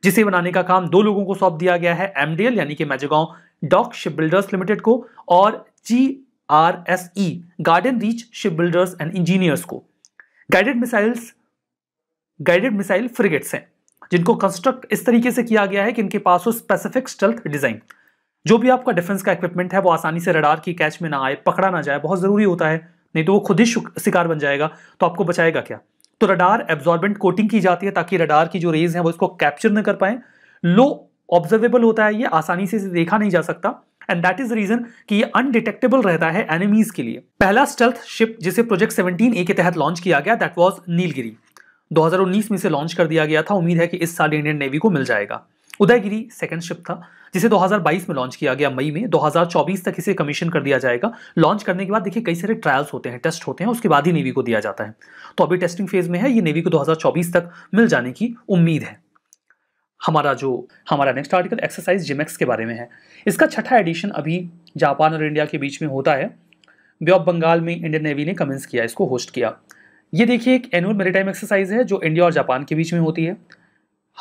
जिसे बनाने का काम दो लोगों को सौंप दिया गया है एमडीएल यानी कि Mazagon dock ship builders limited को और G R S E garden reach ship builders and engineers को guided missiles guided missile frigates हैं जिनको कंस्ट्रक्ट इस तरीके से किया गया है कि इनके पास हो स्पेसिफिक स्टेल्थ डिजाइन जो भी आपका डिफेंस का इक्विपमेंट है वो आसानी से रडार की कैच में ना आए पकड़ा ना जाए बहुत जरूरी होता है नहीं तो वो खुद ही शिकार बन जाएगा तो आपको बचाएगा क्या तो रडार एब्जॉर्बेंट कोटिंग की जाती है ताकि रडार की जो रेज है वो इसको कैप्चर न कर पाए लो ऑब्जर्वेबल होता है ये आसानी से इसे देखा नहीं जा सकता एंड दैट इज रीजन कि ये अनडिटेक्टेबल रहता है एनिमीज के लिए पहला स्टेल्थ शिप जिसे प्रोजेक्ट 17 ए के तहत लॉन्च किया गया दैट वाज नीलगिरी 2019 में से लॉन्च कर दिया गया था उम्मीद है कि इस साल इंडियन नेवी को मिल जाएगा उदयगिरी सेकंड शिप था जिसे 2022 में लॉन्च किया गया मई में 2024 तक इसे कमीशन कर दिया जाएगा लॉन्च करने के बाद देखिए कई सारे ट्रायल्स होते हैं टेस्ट होते हैं उसके बाद ही नेवी को दिया जाता है तो अभी टेस्टिंग फेज में है ये नेवी को 2024 तक मिल जाने की उम्मीद है हमारा जो हमारा नेक्स्ट आर्टिकल एक्सरसाइज जिमेक्स के बारे में है इसका छठा एडिशन अभी जापान और इंडिया के बीच में होता है बे ऑफ बंगाल में इंडियन नेवी ने कमेंस किया इसको होस्ट किया ये देखिए एक एनुअल मेरीटाइम एक्सरसाइज है जो इंडिया और जापान के बीच में होती है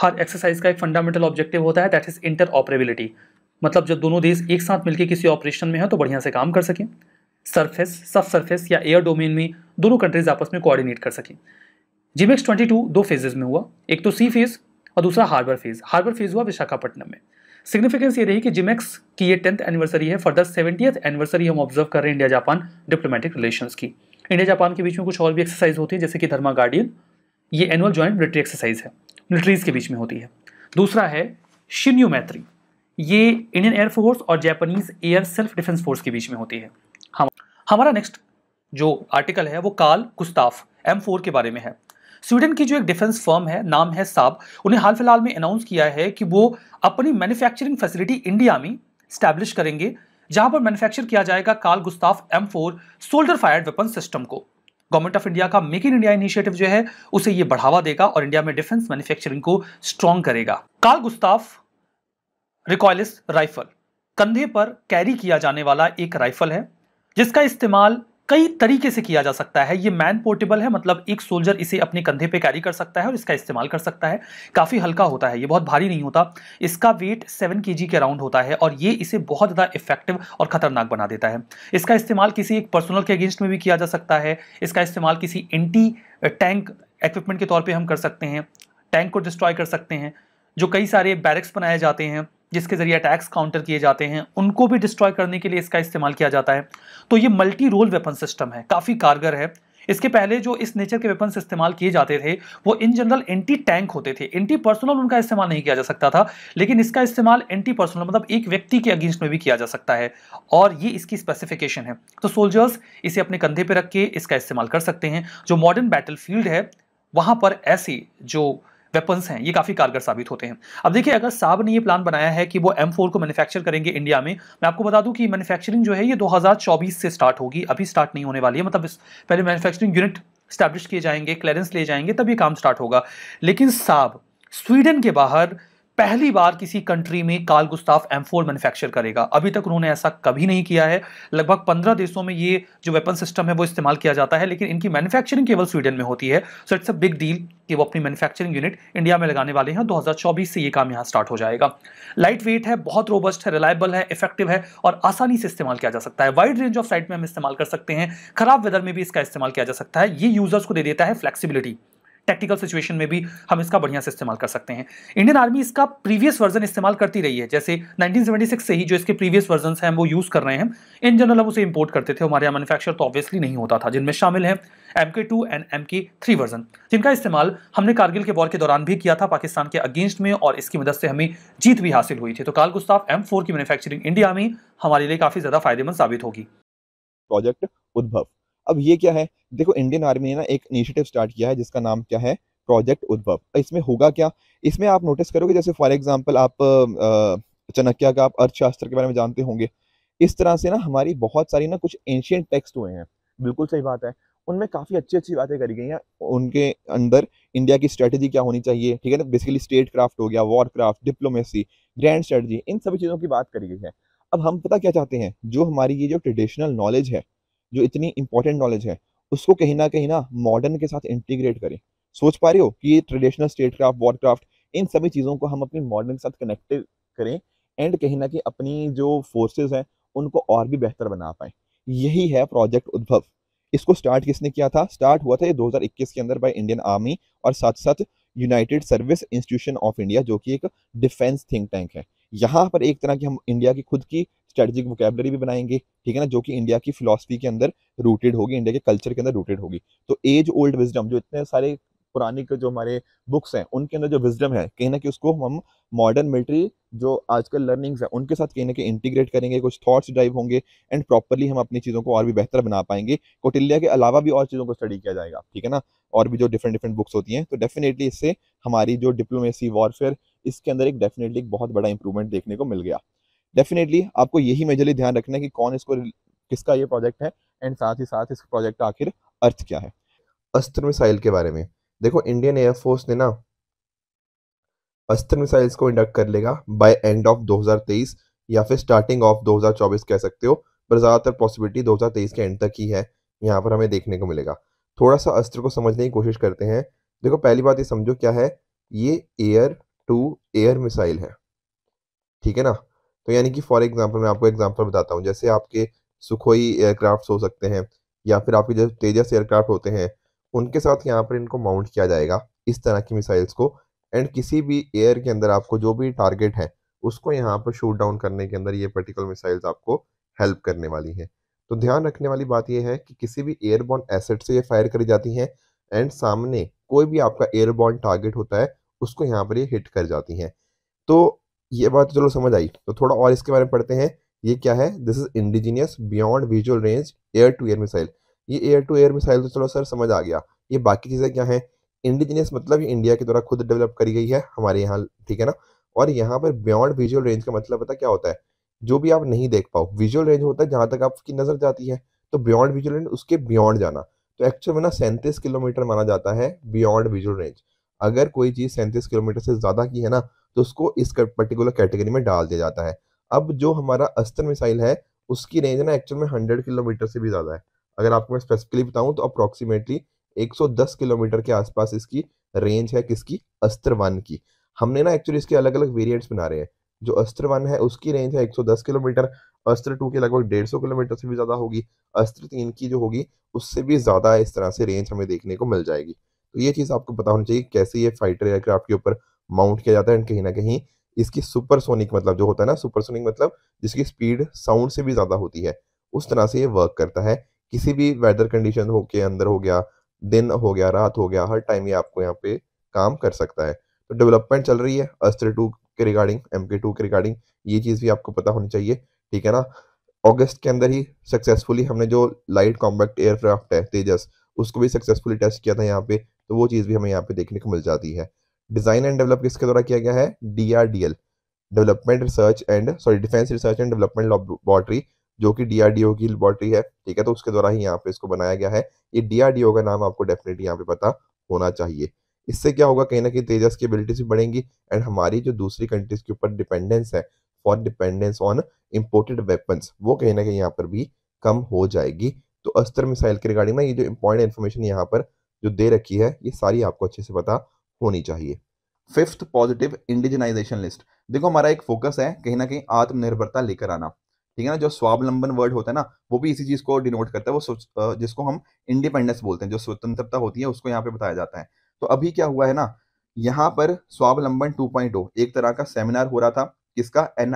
हर एक्सरसाइज का एक फंडामेंटल ऑब्जेक्टिव होता है दैट इज इंटर ऑपरेबिलिटी मतलब जब दोनों देश एक साथ मिलकर किसी ऑपरेशन में है तो बढ़िया से काम कर सकें सरफेस सब सरफेस या एयर डोमेन में दोनों कंट्रीज आपस में कोऑर्डिनेट कर सकें जीमेक्स ट्वेंटी टू दो फेजेज में हुआ एक तो सी फेज और दूसरा हार्बर फेज हार्बर फेज हुआ विशाखापट्टनम में सिग्निफिकेंस ये रही कि जिमेक्स की ये टेंथ एनिवर्सरी है फर्दर सेवेंटी एनिवर्सरी हम ऑब्जर्व कर रहे हैं इंडिया जापान डिप्लोमेटिक रिलेशंस की इंडिया जापान के बीच में कुछ और भी एक्सरसाइज होती है जैसे कि धर्मा गार्डियन ये एनुअल ज्वाइंट मिलिट्री एक्सरसाइज है मिलिट्रीज के बीच में होती है दूसरा है मैत्री ये इंडियन एयरफोर्स और Japanese air self defence force के बीच में होती है हम हमारा नेक्स्ट जो आर्टिकल है वो काल कुस्ताफ एम फोर के बारे में है स्वीडन की जो एक डिफेंस फर्म है नाम है साब उन्हें हाल फिलहाल में अनाउंस किया है कि वो अपनी मैन्युफैक्चरिंग फैसिलिटी इंडिया में स्टैब्लिश करेंगे जहां पर मैन्युफैक्चर किया जाएगा Carl Gustaf M four shoulder fire weapon system को गवर्नमेंट ऑफ इंडिया का मेक इन इंडिया इनिशिएटिव जो है उसे यह बढ़ावा देगा और इंडिया में डिफेंस मैन्युफैक्चरिंग को स्ट्रॉन्ग करेगा काल गुस्ताफ रिकॉयलिस राइफल कंधे पर कैरी किया जाने वाला एक राइफल है जिसका इस्तेमाल कई तरीके से किया जा सकता है ये मैन पोर्टेबल है मतलब एक सोल्जर इसे अपने कंधे पे कैरी कर सकता है और इसका इस्तेमाल कर सकता है काफ़ी हल्का होता है ये बहुत भारी नहीं होता इसका वेट सेवन के के अराउंड होता है और ये इसे बहुत ज़्यादा इफेक्टिव और ख़तरनाक बना देता है इसका इस्तेमाल किसी एक पर्सनल के अगेंस्ट में भी किया जा सकता है इसका इस्तेमाल किसी एंटी टैंक इक्विपमेंट के तौर पर हम कर सकते हैं टैंक को डिस्ट्रॉय कर सकते हैं जो कई सारे बैरिक्स बनाए जाते हैं जिसके ज़रिए अटैक्स काउंटर किए जाते हैं उनको भी डिस्ट्रॉय करने के लिए इसका इस्तेमाल किया जाता है तो ये मल्टी रोल वेपन सिस्टम है काफ़ी कारगर है इसके पहले जो इस नेचर के वेपन्स इस्तेमाल किए जाते थे वो इन जनरल एंटी टैंक होते थे एंटी पर्सनल उनका इस्तेमाल नहीं किया जा सकता था लेकिन इसका इस्तेमाल एंटी पर्सनल मतलब एक व्यक्ति के अगेंस्ट में भी किया जा सकता है और ये इसकी स्पेसिफिकेशन है तो सोल्जर्स इसे अपने कंधे पर रख के इसका इस्तेमाल कर सकते हैं जो मॉडर्न बैटल है वहाँ पर ऐसी जो वेपन्स हैं ये काफ़ी कारगर साबित होते हैं अब देखिए अगर साहब ने ये प्लान बनाया है कि वो एम को मैन्युफैक्चर करेंगे इंडिया में मैं आपको बता दूं कि मैन्युफैक्चरिंग जो है ये 2024 से स्टार्ट होगी अभी स्टार्ट नहीं होने वाली है मतलब पहले मैन्युफैक्चरिंग यूनिट स्टैब्लिश किए जाएंगे क्लियरेंस ले जाएंगे तब ये काम स्टार्ट होगा लेकिन साहब स्वीडन के बाहर पहली बार किसी कंट्री में Carl Gustaf M four manufacture करेगा अभी तक उन्होंने ऐसा कभी नहीं किया है लगभग पंद्रह देशों में ये जो वेपन सिस्टम है वो इस्तेमाल किया जाता है लेकिन इनकी मैन्युफैक्चरिंग केवल स्वीडन में होती है so it's a big deal कि वो अपनी मैन्युफैक्चरिंग यूनिट इंडिया में लगाने वाले हैं 2024 से ये काम यहाँ स्टार्ट हो जाएगा लाइट वेट है बहुत रोबस्ट है रिलायबल है इफेक्टिव है और आसानी से इस्तेमाल किया जा सकता है वाइड रेंज ऑफ साइट में हम इस्तेमाल कर सकते हैं खराब वेदर में भी इसका इस्तेमाल किया जा सकता है ये यूजर्स को दे देता है फ्लेक्सिबिलिटी टेक्टिकल सिचुएशन में भी हम इसका बढ़िया से इस्तेमाल कर सकते हैं इंडियन आर्मी इसका प्रीवियस वर्जन इस्तेमाल करती रही है जैसे 1976 से ही जो इसके प्रीवियस वर्जन हैं वो यूज़ कर रहे हैं इन जनरल हम उसे इंपोर्ट करते थे हमारे यहाँ मैनुफैक्चर तो ऑब्वियसली नहीं होता था जिनमें शामिल है M K two and M K three version जिनका इस्तेमाल हमने कारगिल के वॉर के दौरान भी किया था पाकिस्तान के अगेंस्ट में और इसकी मदद से हमें जीत भी हासिल हुई थी तो काल गुस्ताफ एम फोर की मैनुफैक्चरिंग इंडिया में हमारे लिए काफ़ी ज़्यादा फायदेमंद साबित होगी प्रोजेक्ट उद्भव अब ये क्या है देखो इंडियन आर्मी ने ना एक इनिशिएटिव स्टार्ट किया है जिसका नाम क्या है प्रोजेक्ट उद्भव इसमें होगा क्या इसमें आप नोटिस करोगे जैसे फॉर एग्जाम्पल आप चाणक्या का आप अर्थशास्त्र के बारे में जानते होंगे इस तरह से ना हमारी बहुत सारी ना कुछ एंशियंट टेक्स्ट हुए हैं बिल्कुल सही बात है उनमें काफ़ी अच्छी अच्छी बातें करी गई हैं उनके अंदर इंडिया की स्ट्रेटजी क्या होनी चाहिए ठीक है ना बेसिकली स्टेट क्राफ्ट हो गया warcraft diplomacy grand strategy इन सभी चीज़ों की बात करी गई है अब हम पता क्या चाहते हैं जो हमारी ये जो ट्रेडिशनल नॉलेज है जो इतनी इंपॉर्टेंट नॉलेज है उसको कहीं ना कहीं ना मॉडर्न के साथ इंटीग्रेट करें सोच पा रहे हो कि ये traditional state craft war craft इन सभी चीज़ों को हम अपने मॉडर्न के साथ कनेक्टेड करें एंड कहीं ना कहीं अपनी जो फोर्सेज हैं उनको और भी बेहतर बना पाएं यही है प्रोजेक्ट उद्भव इसको स्टार्ट किसने किया था स्टार्ट हुआ था ये 2021 के अंदर बाय इंडियन आर्मी और साथ साथ united service institution of India जो कि एक डिफेंस थिंक टैंक है यहाँ पर एक तरह की हम इंडिया की खुद की स्ट्रेटेजिक वोकेबलरी भी बनाएंगे ठीक है ना जो कि इंडिया की फिलोसफी के अंदर रूटेड होगी इंडिया के कल्चर के अंदर रूटेड होगी तो एज ओल्ड विजडम जो इतने सारे पुरानी के जो हमारे बुक्स हैं उनके अंदर जो विजडम है कहीं ना कहीं उसको हम मॉडर्न मिलिट्री जो आजकल लर्निंग्स हैं उनके साथ कहीं ना कहीं इंटीग्रेट करेंगे कुछ थॉट्स ड्राइव होंगे एंड प्रॉपरली हम अपनी चीज़ों को और भी बेहतर बना पाएंगे कोटिल्या के अलावा भी और चीज़ों को स्टडी किया जाएगा ठीक है ना और भी जो डिफरेंट डिफरेंट बुक्स होती हैं तो डेफिनेटली इससे हमारी जो डिप्लोमेसी वॉरफेयर इसके अंदर एक डेफिनेटली एक बहुत बड़ा इंप्रूवमेंट देखने को मिल गया डेफिनेटली आपको यही मेजरली ध्यान रखना है कि कौन इसको किसका ये प्रोजेक्ट है एंड साथ ही साथ इस प्रोजेक्ट का आखिर अर्थ क्या है अस्त्र मिसाइल के बारे में देखो इंडियन एयरफोर्स ने ना अस्त्र मिसाइल्स को इंडक्ट कर लेगा बाय एंड ऑफ 2023 या फिर स्टार्टिंग ऑफ 2024 कह सकते हो पर ज़्यादातर पॉसिबिलिटी 2023 के एंड तक ही है यहाँ पर हमें देखने को मिलेगा थोड़ा सा अस्त्र को समझने की कोशिश करते हैं देखो पहली बात ये समझो क्या है ये एयर टू एयर मिसाइल है ठीक है ना तो यानी कि फॉर एग्जाम्पल मैं आपको एग्जाम्पल बताता हूँ जैसे आपके सुखोई एयरक्राफ्ट हो सकते हैं या फिर आपके जो तेजस एयरक्राफ्ट होते हैं उनके साथ यहाँ पर इनको माउंट किया जाएगा इस तरह की मिसाइल्स को एंड किसी भी एयर के अंदर आपको जो भी टारगेट है उसको यहाँ पर शूट डाउन करने के अंदर ये पर्टिकुलर मिसाइल्स आपको हेल्प करने वाली हैं तो ध्यान रखने वाली बात यह है कि किसी भी एयरबॉर्न एसेट से ये फायर करी जाती हैं एंड सामने कोई भी आपका एयरबॉर्न टारगेट होता है उसको यहाँ पर ये हिट कर जाती हैं तो ये बात तो चलो समझ आई तो थोड़ा और इसके बारे में पढ़ते हैं ये क्या है this is indigenous beyond visual range air to air missile ये एयर टू एयर मिसाइल तो चलो सर समझ आ गया ये बाकी चीज़ें क्या हैं इंडिजीनियस मतलब ये इंडिया के द्वारा खुद डेवलप करी गई है हमारे यहाँ ठीक है ना और यहाँ पर बियॉन्ड विजुअल रेंज का मतलब पता क्या होता है जो भी आप नहीं देख पाओ विजुअल रेंज होता है जहाँ तक आपकी नज़र जाती है तो बियॉन्ड विजुअल रेंज उसके बियॉन्ड जाना तो एक्चुअल में ना सैंतीस किलोमीटर माना जाता है बियॉन्ड विजुअल रेंज अगर कोई चीज़ सैंतीस किलोमीटर से ज़्यादा की है ना तो उसको इस पर्टिकुलर कैटेगरी में डाल दिया जाता है अब जो हमारा अस्तर मिसाइल है उसकी रेंज ना एक्चुअल में हंड्रेड किलोमीटर से भी ज़्यादा है अगर आपको मैं स्पेसिफिकली बताऊँ तो अप्रोक्सीमेटली 110 किलोमीटर के आसपास इसकी रेंज है किसकी अस्त्र वन की हमने ना एक्चुअली इसके अलग अलग वेरिएंट्स बना रहे हैं जो अस्त्र वन है उसकी रेंज है 110 किलोमीटर अस्त्र टू की लगभग 150 किलोमीटर से भी ज़्यादा होगी अस्त्र तीन की जो होगी उससे भी ज़्यादा इस तरह से रेंज हमें देखने को मिल जाएगी तो ये चीज़ आपको पता होनी चाहिए कैसे ये फाइटर एयरक्राफ्ट के ऊपर माउंट किया जाता है एंड कहीं ना कहीं इसकी सुपरसोनिक मतलब जो होता है ना सुपरसोनिक मतलब जिसकी स्पीड साउंड से भी ज़्यादा होती है उस तरह से ये वर्क करता है किसी भी वेदर कंडीशन हो के अंदर हो गया दिन हो गया रात हो गया हर टाइम ये आपको यहाँ पे काम कर सकता है तो डेवलपमेंट चल रही है अस्त्र टू के रिगार्डिंग एम के टू के रिगार्डिंग ये चीज़ भी आपको पता होनी चाहिए ठीक है ना अगस्त के अंदर ही सक्सेसफुली हमने जो लाइट कॉम्पैक्ट एयरक्राफ्ट है तेजस उसको भी सक्सेसफुली टेस्ट किया था यहाँ पे तो वो चीज़ भी हमें यहाँ पे देखने को मिल जाती है डिज़ाइन एंड डेवलप किसके द्वारा किया गया है D R D L development research and sorry defence research and development laboratory जो कि डी की लेबोरेटरी है ठीक है तो उसके द्वारा ही यहाँ पे इसको बनाया गया है ये डी का नाम आपको डेफिनेटली यहाँ पे पता होना चाहिए इससे क्या होगा कहीं ना कहीं तेजस की एबिलिटीज भी बढ़ेंगी एंड हमारी जो दूसरी कंट्रीज के ऊपर डिपेंडेंस है for dependence on imported weapons वो कहीं ना कहीं यहाँ पर भी कम हो जाएगी तो अस्तर मिसाइल के रिगार्डिंग ना ये जो इंपॉर्टेंट इन्फॉर्मेशन यहाँ पर जो दे रखी है ये सारी आपको अच्छे से पता होनी चाहिए फिफ्थ पॉजिटिव इंडिजनाइजेशन लिस्ट देखो हमारा एक फोकस है कहीं ना कहीं आत्मनिर्भरता लेकर आना ठीक है ना जो स्वावलंबन वर्ड होता है ना वो भी इसी चीज को डिनोट करता है वो जिसको हम इंडिपेंडेंस बोलते हैं जो स्वतंत्रता होती है उसको यहाँ पे बताया जाता है तो अभी क्या हुआ है ना यहाँ पर स्वावलंबन 2.0 एक तरह का सेमिनार हो रहा था किसका एन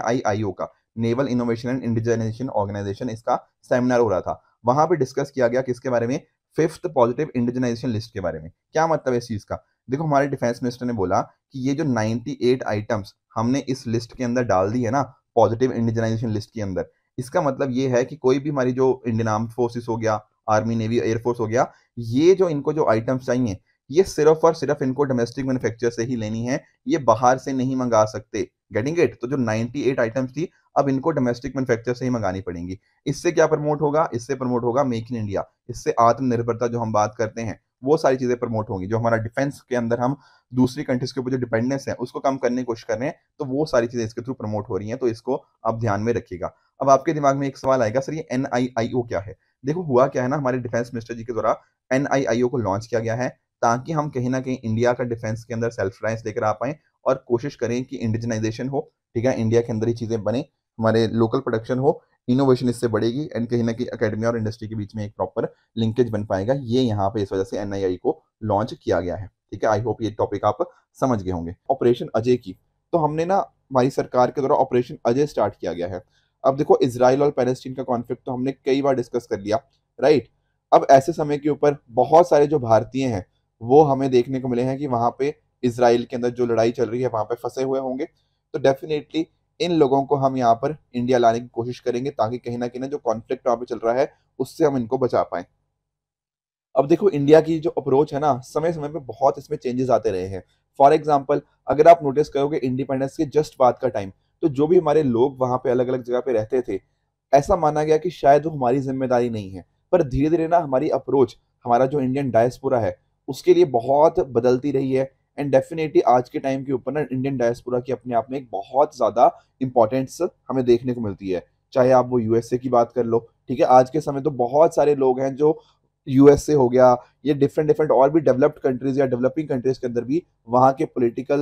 का naval innovation and indigenisation organisation इसका सेमिनार हो रहा था वहां पर डिस्कस किया गया किसके बारे में फिफ्थ पॉजिटिव इंडिजनाइजेशन लिस्ट के बारे में क्या मतलब है इस चीज का देखो हमारे डिफेंस मिनिस्टर ने बोला कि ये जो 98 आइटम्स हमने इस लिस्ट के अंदर डाल दी है ना पॉजिटिव इंडिजनाइजेशन लिस्ट के अंदर इसका मतलब ये है कि कोई भी हमारी जो इंडियन आर्म फोर्सेस हो गया आर्मी नेवी एयरफोर्स हो गया ये जो इनको जो आइटम्स चाहिए ये सिर्फ और सिर्फ इनको डोमेस्टिक मैन्युफैक्चर से ही लेनी है ये बाहर से नहीं मंगा सकते गेटिंग इट तो जो 98 आइटम्स थी अब इनको डोमेस्टिक मैन्युफैक्चर से ही मंगानी पड़ेंगी इससे क्या प्रमोट होगा इससे प्रमोट होगा मेक इन इंडिया इससे आत्मनिर्भरता जो हम बात करते हैं वो सारी चीज़ें प्रमोट होंगी जो हमारा डिफेंस के अंदर हम दूसरी कंट्रीज के ऊपर जो डिपेंडेंस है उसको कम करने की कोशिश कर रहे हैं तो वो सारी चीज़ें इसके थ्रू प्रमोट हो रही हैं तो इसको आप ध्यान में रखिएगा अब आपके दिमाग में एक सवाल आएगा सर ये एन क्या है देखो हुआ क्या है ना हमारे डिफेंस मिनिस्टर जी के द्वारा एन को लॉन्च किया गया है ताकि हम कहीं ना कहीं इंडिया का डिफेंस के अंदर सेल्फ राइस लेकर आ पाए और कोशिश करें कि इंडिजनाइजेशन हो ठीक है इंडिया के अंदर ही चीज़ें बने हमारे लोकल प्रोडक्शन हो इनोवेशन इससे बढ़ेगी एंड कहीं ना कहीं अकेडमी और इंडस्ट्री के बीच में एक प्रॉपर लिंकेज बन पाएगा ये यहाँ पे इस वजह से एन को लॉन्च किया गया है ठीक है आई होप ये टॉपिक आप समझ गए होंगे ऑपरेशन अजय की तो हमने ना हमारी सरकार के द्वारा ऑपरेशन अजय स्टार्ट किया गया है अब देखो इसराइल और पैलेस्टीन का कॉन्फ्लिक्ट तो हमने कई बार डिस्कस कर लिया राइट अब ऐसे समय के ऊपर बहुत सारे जो भारतीय हैं वो हमें देखने को मिले हैं कि वहां पे इसराइल के अंदर जो लड़ाई चल रही है वहां पे फंसे हुए होंगे तो डेफिनेटली इन लोगों को हम यहाँ पर इंडिया लाने की कोशिश करेंगे ताकि कहीं ना कहीं ना जो कॉन्फ्लिक्ट वहाँ पे चल रहा है उससे हम इनको बचा पाएं अब देखो इंडिया की जो अप्रोच है ना समय समय पे बहुत इसमें चेंजेस आते रहे हैं फॉर एग्जाम्पल अगर आप नोटिस करोगे इंडिपेंडेंस के जस्ट बाद का टाइम तो जो भी हमारे लोग वहाँ पे अलग अलग जगह पे रहते थे ऐसा माना गया कि शायद वो हमारी जिम्मेदारी नहीं है पर धीरे धीरे ना हमारी अप्रोच हमारा जो इंडियन डायस्पोरा है उसके लिए बहुत बदलती रही है एंड डेफिनेटली आज के टाइम के ऊपर ना इंडियन डायस्पोरा की अपने आप में एक बहुत ज़्यादा इंपॉर्टेंस हमें देखने को मिलती है चाहे आप वो यूएसए की बात कर लो ठीक है आज के समय तो बहुत सारे लोग हैं जो यूएसए हो गया ये डिफरेंट डिफरेंट और भी डेवलप्ड कंट्रीज या डेवलपिंग कंट्रीज के अंदर भी वहाँ के पोलिटिकल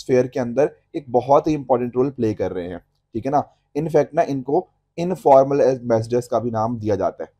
स्फेयर के अंदर एक बहुत ही इंपॉर्टेंट रोल प्ले कर रहे हैं ठीक है ना इनफैक्ट ना इनको इनफॉर्मल एम्बेसडर्स का भी नाम दिया जाता है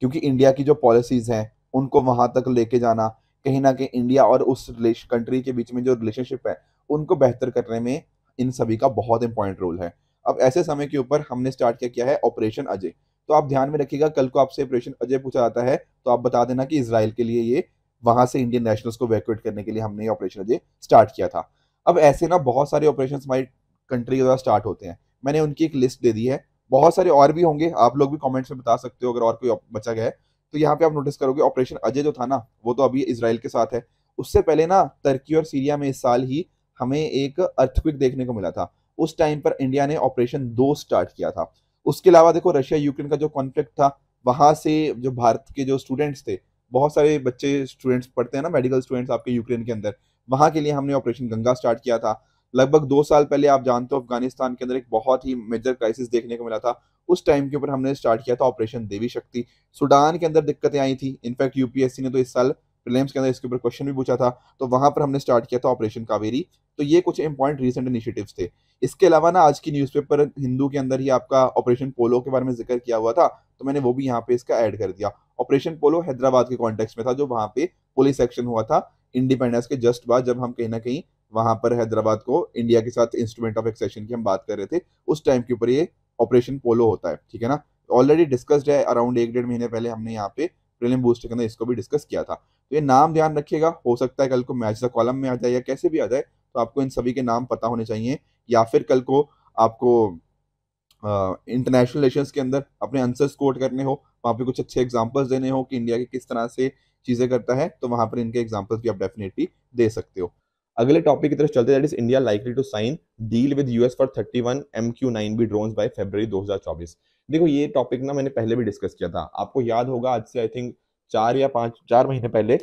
क्योंकि इंडिया की जो पॉलिसीज हैं उनको वहां तक लेके जाना कहीं ना कहीं इंडिया और उस कंट्री के बीच में जो रिलेशनशिप है उनको बेहतर करने में इन सभी का बहुत इंपॉर्टेंट रोल है अब ऐसे समय के ऊपर हमने स्टार्ट किया क्या है ऑपरेशन अजय तो आप ध्यान में रखिएगा कल को आपसे ऑपरेशन अजय पूछा जाता है तो आप बता देना कि इसराइल के लिए ये वहां से इंडियन नेशनल्स को वैक्यूट करने के लिए हमने ऑपरेशन अजय स्टार्ट किया था अब ऐसे ना बहुत सारे ऑपरेशन हमारी कंट्री के द्वारा स्टार्ट होते हैं मैंने उनकी एक लिस्ट दे दी है बहुत सारे और भी होंगे आप लोग भी कॉमेंट्स में बता सकते हो अगर और कोई बचा गया है तो यहाँ पे आप नोटिस करोगे ऑपरेशन अजय जो था ना वो तो अभी इसराइल के साथ है उससे पहले ना तर्की और सीरिया में इस साल ही हमें एक अर्थक्विक देखने को मिला था उस टाइम पर इंडिया ने ऑपरेशन दो स्टार्ट किया था उसके अलावा देखो रशिया यूक्रेन का जो कॉन्फ्लिक्ट था वहाँ से जो भारत के जो स्टूडेंट्स थे बहुत सारे बच्चे स्टूडेंट्स पढ़ते हैं ना मेडिकल स्टूडेंट्स आपके यूक्रेन के अंदर वहाँ के लिए हमने ऑपरेशन गंगा स्टार्ट किया था लगभग दो साल पहले आप जानते हो अफगानिस्तान के अंदर एक बहुत ही मेजर क्राइसिस देखने को मिला था उस टाइम के ऊपर हमने स्टार्ट किया था ऑपरेशन देवी शक्ति सूडान के अंदर दिक्कतें आई थी इनफैक्ट यूपीएससी ने तो इस साल प्रीलिम्स के अंदर इसके ऊपर क्वेश्चन भी पूछा था तो वहां पर हमने स्टार्ट किया था ऑपरेशन कावेरी तो ये कुछ इंपॉर्टेंट रिसेंट इनिशिएटिव थे इसके अलावा ना आज की न्यूज़पेपर हिंदू के अंदर ही आपका ऑपरेशन पोलो के बारे में जिक्र किया हुआ था तो मैंने वो भी यहाँ पे इसका ऐड कर दिया ऑपरेशन पोलो हैदराबाद के कॉन्टेक्स्ट में था जो वहां पे पुलिस एक्शन हुआ था इंडिपेंडेंस के जस्ट बाद जब हम कहीं ना कहीं वहां पर हैदराबाद को इंडिया के साथ इंस्ट्रूमेंट ऑफ एक्सेशन की हम बात कर रहे थे उस टाइम के ऊपर ये ऑपरेशन पोलो होता है ठीक है ना ऑलरेडी डिस्कस्ड है अराउंड एक डेढ़ महीने पहले हमने यहाँ पे प्रीलिम बूस्टर के अंदर इसको भी डिस्कस किया था तो ये नाम ध्यान रखिएगा हो सकता है कल को मैच द कॉलम में आ जाए या कैसे भी आ जाए तो आपको इन सभी के नाम पता होने चाहिए या फिर कल को आपको इंटरनेशनल रिलेशन के अंदर अपने आंसर्स कोट करने हो वहाँ पे कुछ अच्छे एग्जाम्पल्स देने हो कि इंडिया के किस तरह से चीज़ें करता है तो वहाँ पर इनके एग्जाम्पल्स भी आप डेफिनेटली दे सकते हो अगले टॉपिक की तरफ चलते हैं India likely to sign deal with US for 31 one M Q nine B drone by February 2024 देखो ये टॉपिक ना मैंने पहले भी डिस्कस किया था आपको याद होगा आज से आई थिंक चार या पांच चार महीने पहले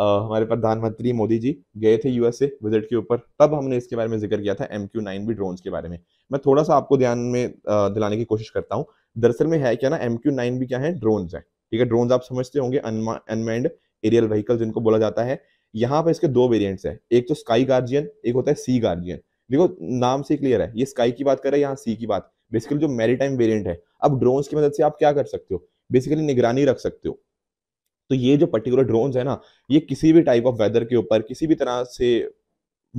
आ, हमारे प्रधानमंत्री मोदी जी गए थे यूएसए विजिट के ऊपर तब हमने इसके बारे में जिक्र किया था M Q nine B drones के बारे में मैं थोड़ा सा आपको ध्यान में दिलाने की कोशिश करता हूँ दरअसल में है क्या ना एम क्यू नाइन बी क्या है ड्रोन है ठीक है ड्रोन आप समझते होंगे अनमैंड एरियल व्हीकल जिनको बोला जाता है यहाँ पर इसके दो वेरियंट्स है एक तो स्काई गार्जियन एक होता है सी गार्जियन देखो नाम से क्लियर है ये स्काई की बात कर रहा है यहाँ सी की बात बेसिकली जो मेरीटाइम वेरियंट है अब ड्रोन्स की मदद से आप क्या कर सकते हो बेसिकली निगरानी रख सकते हो तो ये जो पर्टिकुलर ड्रोन्स है ना ये किसी भी टाइप ऑफ वेदर के ऊपर किसी भी तरह से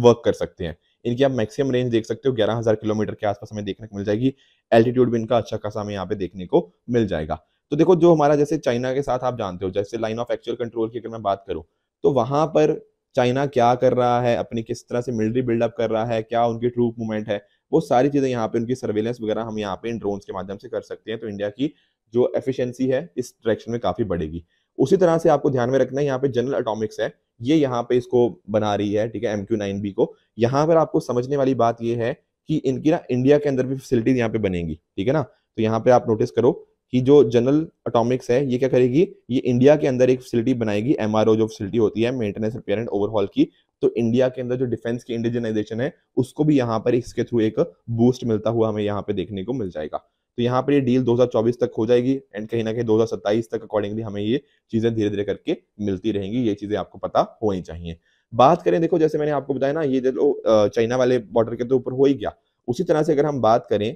वर्क कर सकते हैं इनकी आप मैक्सिमम रेंज देख सकते हो ग्यारह हज़ार किलोमीटर के आसपास हमें देखने को मिल जाएगी एल्टीट्यूड भी इनका अच्छा खासा हमें यहाँ पे देखने को मिल जाएगा तो देखो जो हमारा जैसे चाइना के साथ आप जानते हो जैसे लाइन ऑफ एक्चुअल कंट्रोल की अगर मैं बात करूँ तो वहां पर चाइना क्या कर रहा है अपनी किस तरह से मिलिट्री बिल्डअप कर रहा है क्या उनकी ट्रूप मूवमेंट है वो सारी चीज़ें यहाँ पे उनकी सर्वेलेंस वगैरह हम यहाँ पे इन ड्रोन के माध्यम से कर सकते हैं तो इंडिया की जो एफिशिएंसी है इस डायरेक्शन में काफ़ी बढ़ेगी उसी तरह से आपको ध्यान में रखना है यहाँ पे जनरल अटोमिक्स है ये यहाँ पे इसको बना रही है ठीक है एम क्यू नाइन बी को यहाँ पर आपको समझने वाली बात यह है कि इनकी ना इंडिया के अंदर भी फैसिलिटीज यहाँ पे बनेंगी ठीक है ना तो यहाँ पे आप नोटिस करो कि जो जनरल अटोमिक्स है ये क्या करेगी ये इंडिया के अंदर एक फैसिलिटी बनाएगी एम जो फैसिलिटी होती है मेंटेनेंस रिपेयर एंड ओवरहॉल की तो इंडिया के अंदर जो डिफेंस की इंडिजनाइजेशन है उसको भी यहाँ पर इसके थ्रू एक बूस्ट मिलता हुआ हमें यहाँ पे देखने को मिल जाएगा तो यहाँ पर ये डील 2024 तक हो जाएगी एंड कहीं ना कहीं 2027 तक अकॉर्डिंगली हमें ये चीजें धीरे धीरे करके मिलती रहेंगी ये चीजें आपको पता होनी चाहिए बात करें देखो जैसे मैंने आपको बताया ना ये जो चाइना वाले बॉर्डर के तो ऊपर हो ही गया उसी तरह से अगर हम बात करें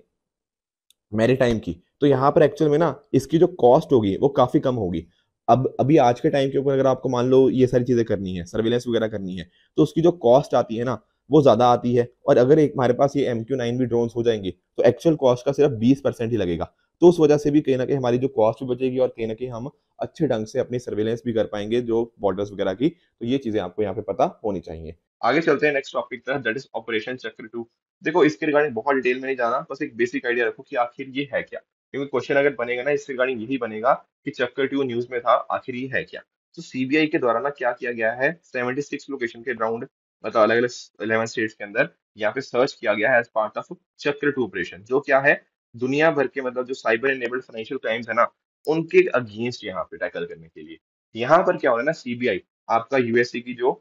मेरी की तो यहाँ पर एक्चुअल में ना इसकी जो कॉस्ट होगी वो काफ़ी कम होगी अब अभी आज के टाइम के ऊपर अगर आपको मान लो ये सारी चीज़ें करनी है सर्वेलेंस वगैरह करनी है तो उसकी जो कॉस्ट आती है ना वो ज़्यादा आती है और अगर एक हमारे पास ये M Q nine B drones हो जाएंगे तो एक्चुअल कॉस्ट का सिर्फ बीस परसेंट ही लगेगा तो उस वजह से भी कहीं ना कहीं हमारी जो कॉस्ट भी बचेगी और कहीं ना कहीं हम अच्छे ढंग से अपनी सर्वेलेंस भी कर पाएंगे जो बॉर्डर्स वगैरह की तो ये चीज़ें आपको यहाँ पे पता होनी चाहिए आगे चलते हैं नेक्स्ट टॉपिक पर that is operation Chakra two देखो इसके रिगार्डिंग बहुत डिटेल में नहीं जाना बस एक बेसिक आइडिया रखो कि आखिर ये है क्या क्योंकि क्वेश्चन अगर बनेगा ना इसके रिगार्डिंग यही बनेगा कि चक्कर ट्यू न्यूज में था आखिर ये है क्या तो सीबीआई के द्वारा ना क्या किया गया है सेवेंटी सिक्स लोकेशन के ग्राउंड मतलब अलग अलग इलेवन स्टेट्स के अंदर यहाँ पे सर्च किया गया है as part of Chakra two operation जो क्या है दुनिया भर के मतलब जो साइबर एनेबल्ड फाइनेंशियल क्राइम्स है ना उनके अगेंस्ट यहाँ पे टैकल करने के लिए यहाँ पर क्या हो रहा है ना सीबीआई आपका यूएसए की जो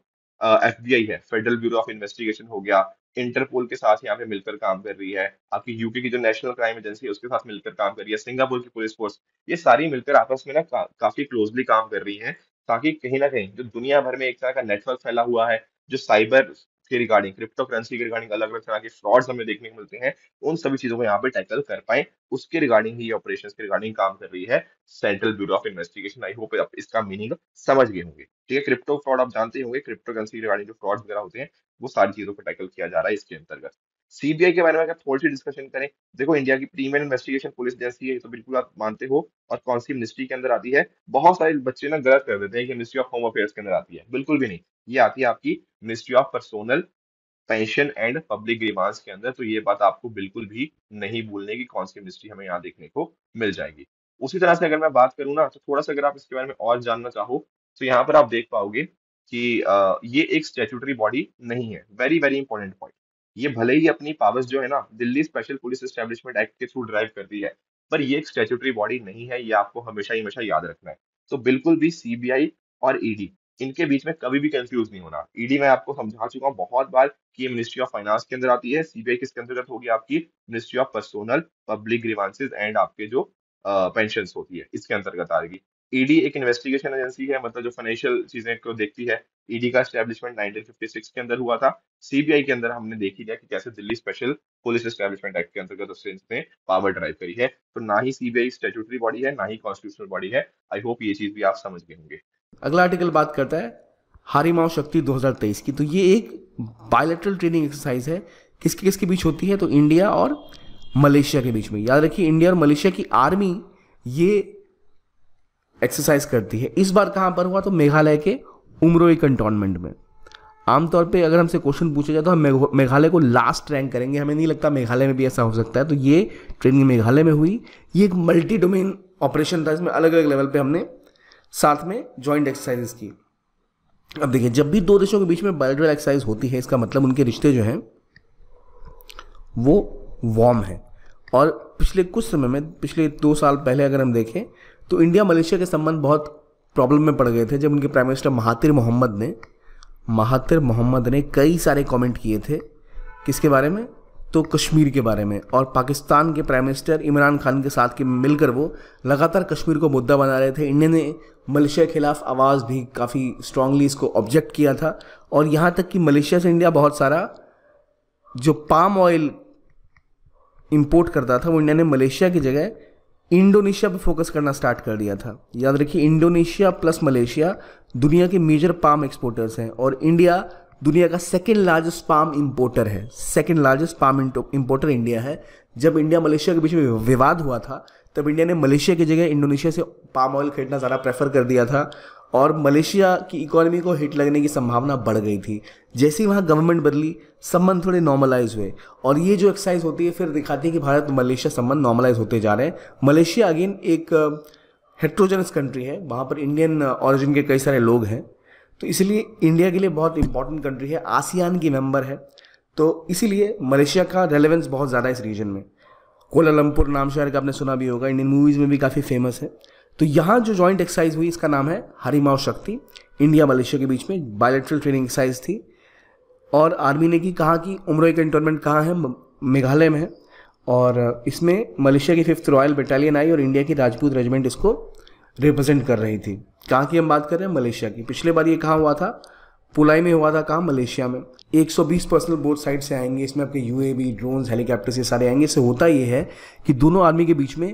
एफ uh, है फेडरल ब्यूरो ऑफ इन्वेस्टिगेशन हो गया इंटरपोल के साथ यहाँ पे मिलकर काम कर रही है आपकी यूके की जो नेशनल क्राइम एजेंसी है उसके साथ मिलकर काम कर रही है सिंगापुर की पुलिस फोर्स ये सारी मिलकर आपस में ना का, काफी क्लोजली काम कर रही है ताकि कहीं ना कहीं जो दुनिया भर में एक तरह का नेटवर्क फैला हुआ है जो साइबर के रिगार्डिंग क्रिप्टो करेंसी के रिगार्डिंग अलग अलग तरह के फ्रॉड्स हमें देखने को मिलते हैं उन सभी चीजों को यहाँ पे टैकल कर पाए उसके रिगार्डिंग ही ऑपरेशन के रिगार्डिंग काम कर रही है central bureau of investigation I hope इसका मीनिंग समझ गए होंगे ठीक है क्रिप्टो फ्रॉड आप जानते होंगे क्रिप्टो करेंसी रिगार्डिंग जो फ्रॉड वगैरह होते हैं वो सारी चीजों को टैकल किया जा रहा है इसके अंतर्गत सीबीआई के बारे में अगर थोड़ी सी डिस्कशन करें देखो इंडिया की प्रीमियर इन्वेस्टिगेशन पुलिस जैसी है तो बिल्कुल आप मानते हो और कौन सी मिनिस्ट्री के अंदर आती है बहुत सारे बच्चे ना गलत कर देते हैं कि मिनिस्ट्री ऑफ होम अफेयर्स के अंदर आती है बिल्कुल भी नहीं ये आती है आपकी ministry of personnel pension and public रिमांस के अंदर तो ये बात आपको बिल्कुल भी नहीं भूलने की कौन सी मिनिस्ट्री हमें यहाँ देखने को मिल जाएगी उसी तरह से अगर मैं बात करूँ ना तो थोड़ा सा अगर आप इसके बारे में और जानना चाहो तो यहाँ पर आप देख पाओगे कि आ, ये एक स्टेचुटरी बॉडी नहीं है वेरी वेरी इंपॉर्टेंट पॉइंट ये भले ही अपनी पावर्स जो है ना Delhi special police establishment act के थ्रू ड्राइव करती है पर ये एक स्टेचुटरी बॉडी नहीं है ये आपको हमेशा ही हमेशा याद रखना है तो बिल्कुल भी सीबीआई और ईडी e इनके बीच में कभी भी कंफ्यूज नहीं होना ईडी e मैं आपको समझा चुका हूँ बहुत बार कि ये मिनिस्ट्री ऑफ फाइनेंस के अंदर आती है सीबीआई किसके अंतर्गत होगी आपकी ministry of personnel public grievances and आपके जो पेंशन होती है इसके अंतर्गत आएगी ईडी e एक इन्वेस्टिगेशन एजेंसी है मतलब जो फाइनेंशियल चीजें को देखती है ईडी e का स्टैब्लिशमेंट 1956 के अंदर हुआ था सीबीआई के अंदर हमने देखी ही कि कैसे Delhi special police establishment act के अंतर्गत उससे इसने पावर ड्राइव करी है तो ना ही सीबीआई स्टेचुटरी बॉडी है ना ही कॉन्स्टिट्यूशनल बॉडी है आई होप ये चीज भी आप समझ गए होंगे अगला आर्टिकल बात करता है हारी माओ शक्ति 2023 की तो ये एक बायोलेट्रल ट्रेनिंग एक्सरसाइज है किसके किसके बीच होती है तो इंडिया और मलेशिया के बीच में याद रखिए इंडिया और मलेशिया की आर्मी ये एक्सरसाइज करती है इस बार कहाँ पर हुआ तो मेघालय के उमरोई कंटोनमेंट में आमतौर पे अगर हमसे क्वेश्चन पूछा जाए तो हम मेघालय को लास्ट रैंक करेंगे हमें नहीं लगता मेघालय में भी ऐसा हो सकता है तो ये ट्रेनिंग मेघालय में हुई ये एक मल्टी डोमेन ऑपरेशन था इसमें अलग अलग लेवल पे हमने साथ में जॉइंट एक्सरसाइजेस की अब देखिए जब भी दो देशों के बीच में बायोलॉजिकल एक्सरसाइज होती है इसका मतलब उनके रिश्ते जो हैं वो वार्म है और पिछले कुछ समय में पिछले दो साल पहले अगर हम देखें तो इंडिया मलेशिया के संबंध बहुत प्रॉब्लम में पड़ गए थे जब उनके प्राइम मिनिस्टर महातिर मोहम्मद ने महातिर मोहम्मद ने कई सारे कमेंट किए थे किसके बारे में तो कश्मीर के बारे में और पाकिस्तान के प्राइम मिनिस्टर इमरान खान के साथ के मिलकर वो लगातार कश्मीर को मुद्दा बना रहे थे इंडिया ने मलेशिया के खिलाफ आवाज़ भी काफ़ी स्ट्रांगली इसको ऑब्जेक्ट किया था और यहाँ तक कि मलेशिया से इंडिया बहुत सारा जो पाम ऑयल इम्पोर्ट करता था वो इंडिया ने मलेशिया की जगह इंडोनेशिया पे फोकस करना स्टार्ट कर दिया था याद रखिए इंडोनेशिया प्लस मलेशिया दुनिया के मेजर पाम एक्सपोर्टर्स हैं और इंडिया दुनिया का सेकेंड लार्जेस्ट पाम इम्पोर्टर है second largest palm importer India है जब इंडिया मलेशिया के बीच में विवाद हुआ था तब इंडिया ने मलेशिया की जगह इंडोनेशिया से पाम ऑयल खरीदना ज़्यादा प्रेफर कर दिया था और मलेशिया की इकोनॉमी को हिट लगने की संभावना बढ़ गई थी जैसे ही वहाँ गवर्नमेंट बदली संबंध थोड़े नॉर्मलाइज हुए और ये जो एक्सरसाइज होती है फिर दिखाती है कि भारत मलेशिया संबंध नॉर्मलाइज होते जा रहे हैं मलेशिया अगेन एक हेट्रोजनस कंट्री है वहाँ पर इंडियन ऑरिजिन के कई सारे लोग हैं तो इसलिए इंडिया के लिए बहुत इंपॉर्टेंट कंट्री है आसियान की मेम्बर है तो इसीलिए मलेशिया का रेलेवेंस बहुत ज़्यादा इस रीजन में कोलालमपुर नाम शहर का आपने सुना भी होगा इंडियन मूवीज़ में भी काफ़ी फेमस है तो यहाँ जो ज्वाइंट एक्सरसाइज हुई इसका नाम है हरिमाव शक्ति इंडिया मलेशिया के बीच में बायोलेट्रल ट्रेनिंग एक्सरसाइज थी और आर्मी ने की कहा कि उम्र कंटोनमेंट कहाँ है मेघालय में है और इसमें मलेशिया की फिफ्थ रॉयल बटालियन आई और इंडिया की राजपूत रेजिमेंट इसको रिप्रेजेंट कर रही थी कहाँ की हम बात कर रहे हैं मलेशिया की पिछले बार ये कहाँ हुआ था पुलाई में हुआ था कहाँ मलेशिया में 120 पर्सनल बोर्ड साइड से आएंगे इसमें आपके U A V drone helicopter ये सारे आएंगे इससे होता ये है कि दोनों आर्मी के बीच में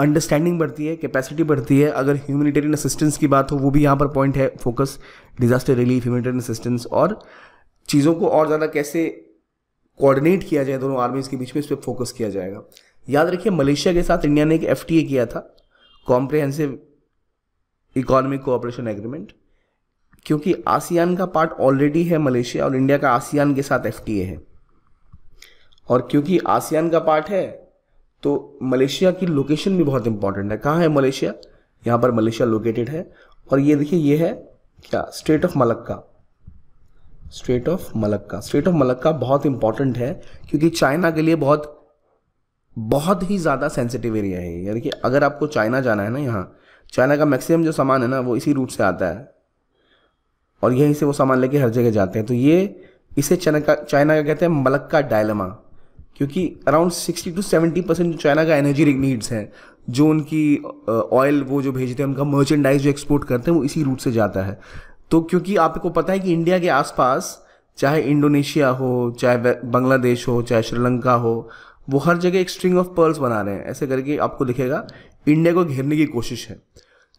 अंडरस्टैंडिंग बढ़ती है कैपेसिटी बढ़ती है अगर ह्यूमनिटेरियन असिस्टेंस की बात हो वो भी यहाँ पर पॉइंट है focus disaster relief humanitarian assistance और चीज़ों को और ज़्यादा कैसे कोऑर्डिनेट किया जाए दोनों आर्मीज़ के बीच में इस पर फोकस किया जाएगा याद रखिए मलेशिया के साथ इंडिया ने एक एफ किया था कॉम्प्रिहेंसिव इकोनॉमिक कोऑपरेशन एग्रीमेंट क्योंकि आसियान का पार्ट ऑलरेडी है मलेशिया और इंडिया का आसियान के साथ एफ है और क्योंकि आसियान का पार्ट है तो मलेशिया की लोकेशन भी बहुत इंपॉर्टेंट है कहाँ है मलेशिया यहाँ पर मलेशिया लोकेटेड है और ये देखिए ये है क्या state of Malacca state of Malacca state of Malacca बहुत इंपॉर्टेंट है क्योंकि चाइना के लिए बहुत बहुत ही ज़्यादा सेंसिटिव एरिया है यानी कि अगर आपको चाइना जाना है ना यहाँ चाइना का मैक्सिमम जो सामान है ना वो इसी रूट से आता है और यहीं से वो सामान लेके हर जगह जाते हैं तो ये इसे चाइना का चाइना का कहते हैं मलक्का डायलमा क्योंकि around sixty to seventy percent जो चाइना का एनर्जी नीड्स हैं जो उनकी ऑयल uh, वो जो भेजते हैं उनका मर्चेंडाइज जो एक्सपोर्ट करते हैं वो इसी रूट से जाता है तो क्योंकि आपको पता है कि इंडिया के आसपास चाहे इंडोनेशिया हो चाहे बांग्लादेश हो चाहे श्रीलंका हो वो हर जगह एक स्ट्रिंग ऑफ पर्ल्स बना रहे हैं ऐसे करके आपको दिखेगा इंडिया को घेरने की कोशिश है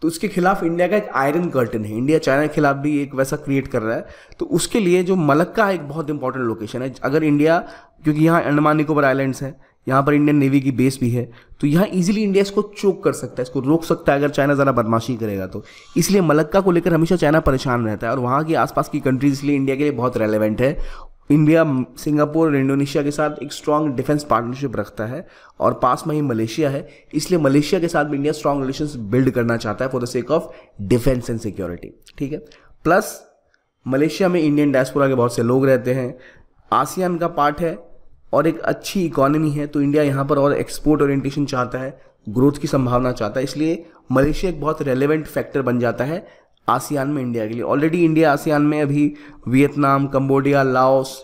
तो उसके खिलाफ इंडिया का एक आयरन कर्टन है इंडिया चाइना के खिलाफ भी एक वैसा क्रिएट कर रहा है तो उसके लिए जो मलक्का एक बहुत इंपॉर्टेंट लोकेशन है अगर इंडिया क्योंकि यहाँ अंडमान निकोबर आइलैंड्स हैं यहाँ पर इंडियन नेवी की बेस भी है तो यहाँ इजीली इंडिया इसको चोक कर सकता है इसको रोक सकता है अगर चाइना ज़रा बदमाशी करेगा तो इसलिए मलक्का को लेकर हमेशा चाइना परेशान रहता है और वहाँ के आसपास की कंट्रीज इसलिए इंडिया के लिए बहुत रेलिवेंट है इंडिया सिंगापुर और इंडोनेशिया के साथ एक स्ट्रांग डिफेंस पार्टनरशिप रखता है और पास में ही मलेशिया है इसलिए मलेशिया के साथ भी इंडिया स्ट्रांग रिलेशन बिल्ड करना चाहता है for the sake of defence and security ठीक है प्लस मलेशिया में इंडियन डायस्पोरा के बहुत से लोग रहते हैं आसियान का पार्ट है और एक अच्छी इकोनॉमी है तो इंडिया यहाँ पर और एक्सपोर्ट ओरिएंटेशन चाहता है ग्रोथ की संभावना चाहता है इसलिए मलेशिया एक बहुत रेलिवेंट फैक्टर बन जाता है आसियान में इंडिया के लिए ऑलरेडी इंडिया आसियान में अभी वियतनाम कम्बोडिया लाओस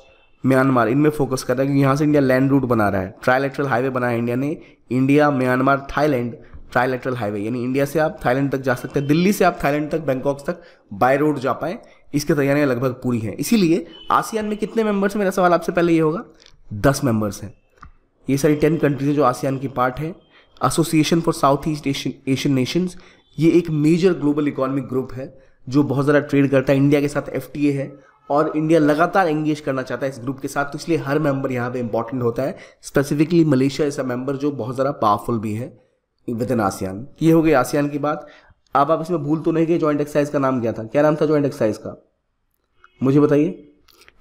म्यांमार इनमें फोकस कर रहा है क्योंकि यहाँ से इंडिया लैंड रूट बना रहा है ट्राइलेक्ट्रल हाईवे बनाया इंडिया ने India Myanmar Thailand trilateral highway यानी इंडिया से आप थाईलैंड तक जा सकते हैं दिल्ली से आप थाईलैंड तक बैंकॉक तक बाय रोड जा पाएं इसकी तैयारियां लगभग पूरी हैं इसीलिए आसियान में कितने मेंबर्स हैं मेरा सवाल आपसे पहले ये होगा दस मेंबर्स हैं ये सारी टेन कंट्रीज है जो आसियान की पार्ट है association for south east asian asian nations ये एक मेजर ग्लोबल इकोनॉमिक ग्रुप है जो बहुत ज़्यादा ट्रेड करता है इंडिया के साथ एफ है और इंडिया लगातार एंगेज करना चाहता है इस ग्रुप के साथ तो इसलिए हर मेंबर यहाँ पे इंपॉर्टेंट होता है स्पेसिफिकली मलेशिया ऐसा मेंबर जो बहुत ज़्यादा पावरफुल भी है विद इन आसियान ये हो गई आसियान की बात अब आप इसमें भूल तो नहीं गए ज्वाइंट एक्साइज का नाम क्या था क्या नाम था ज्वाइंट एक्साइज का मुझे बताइए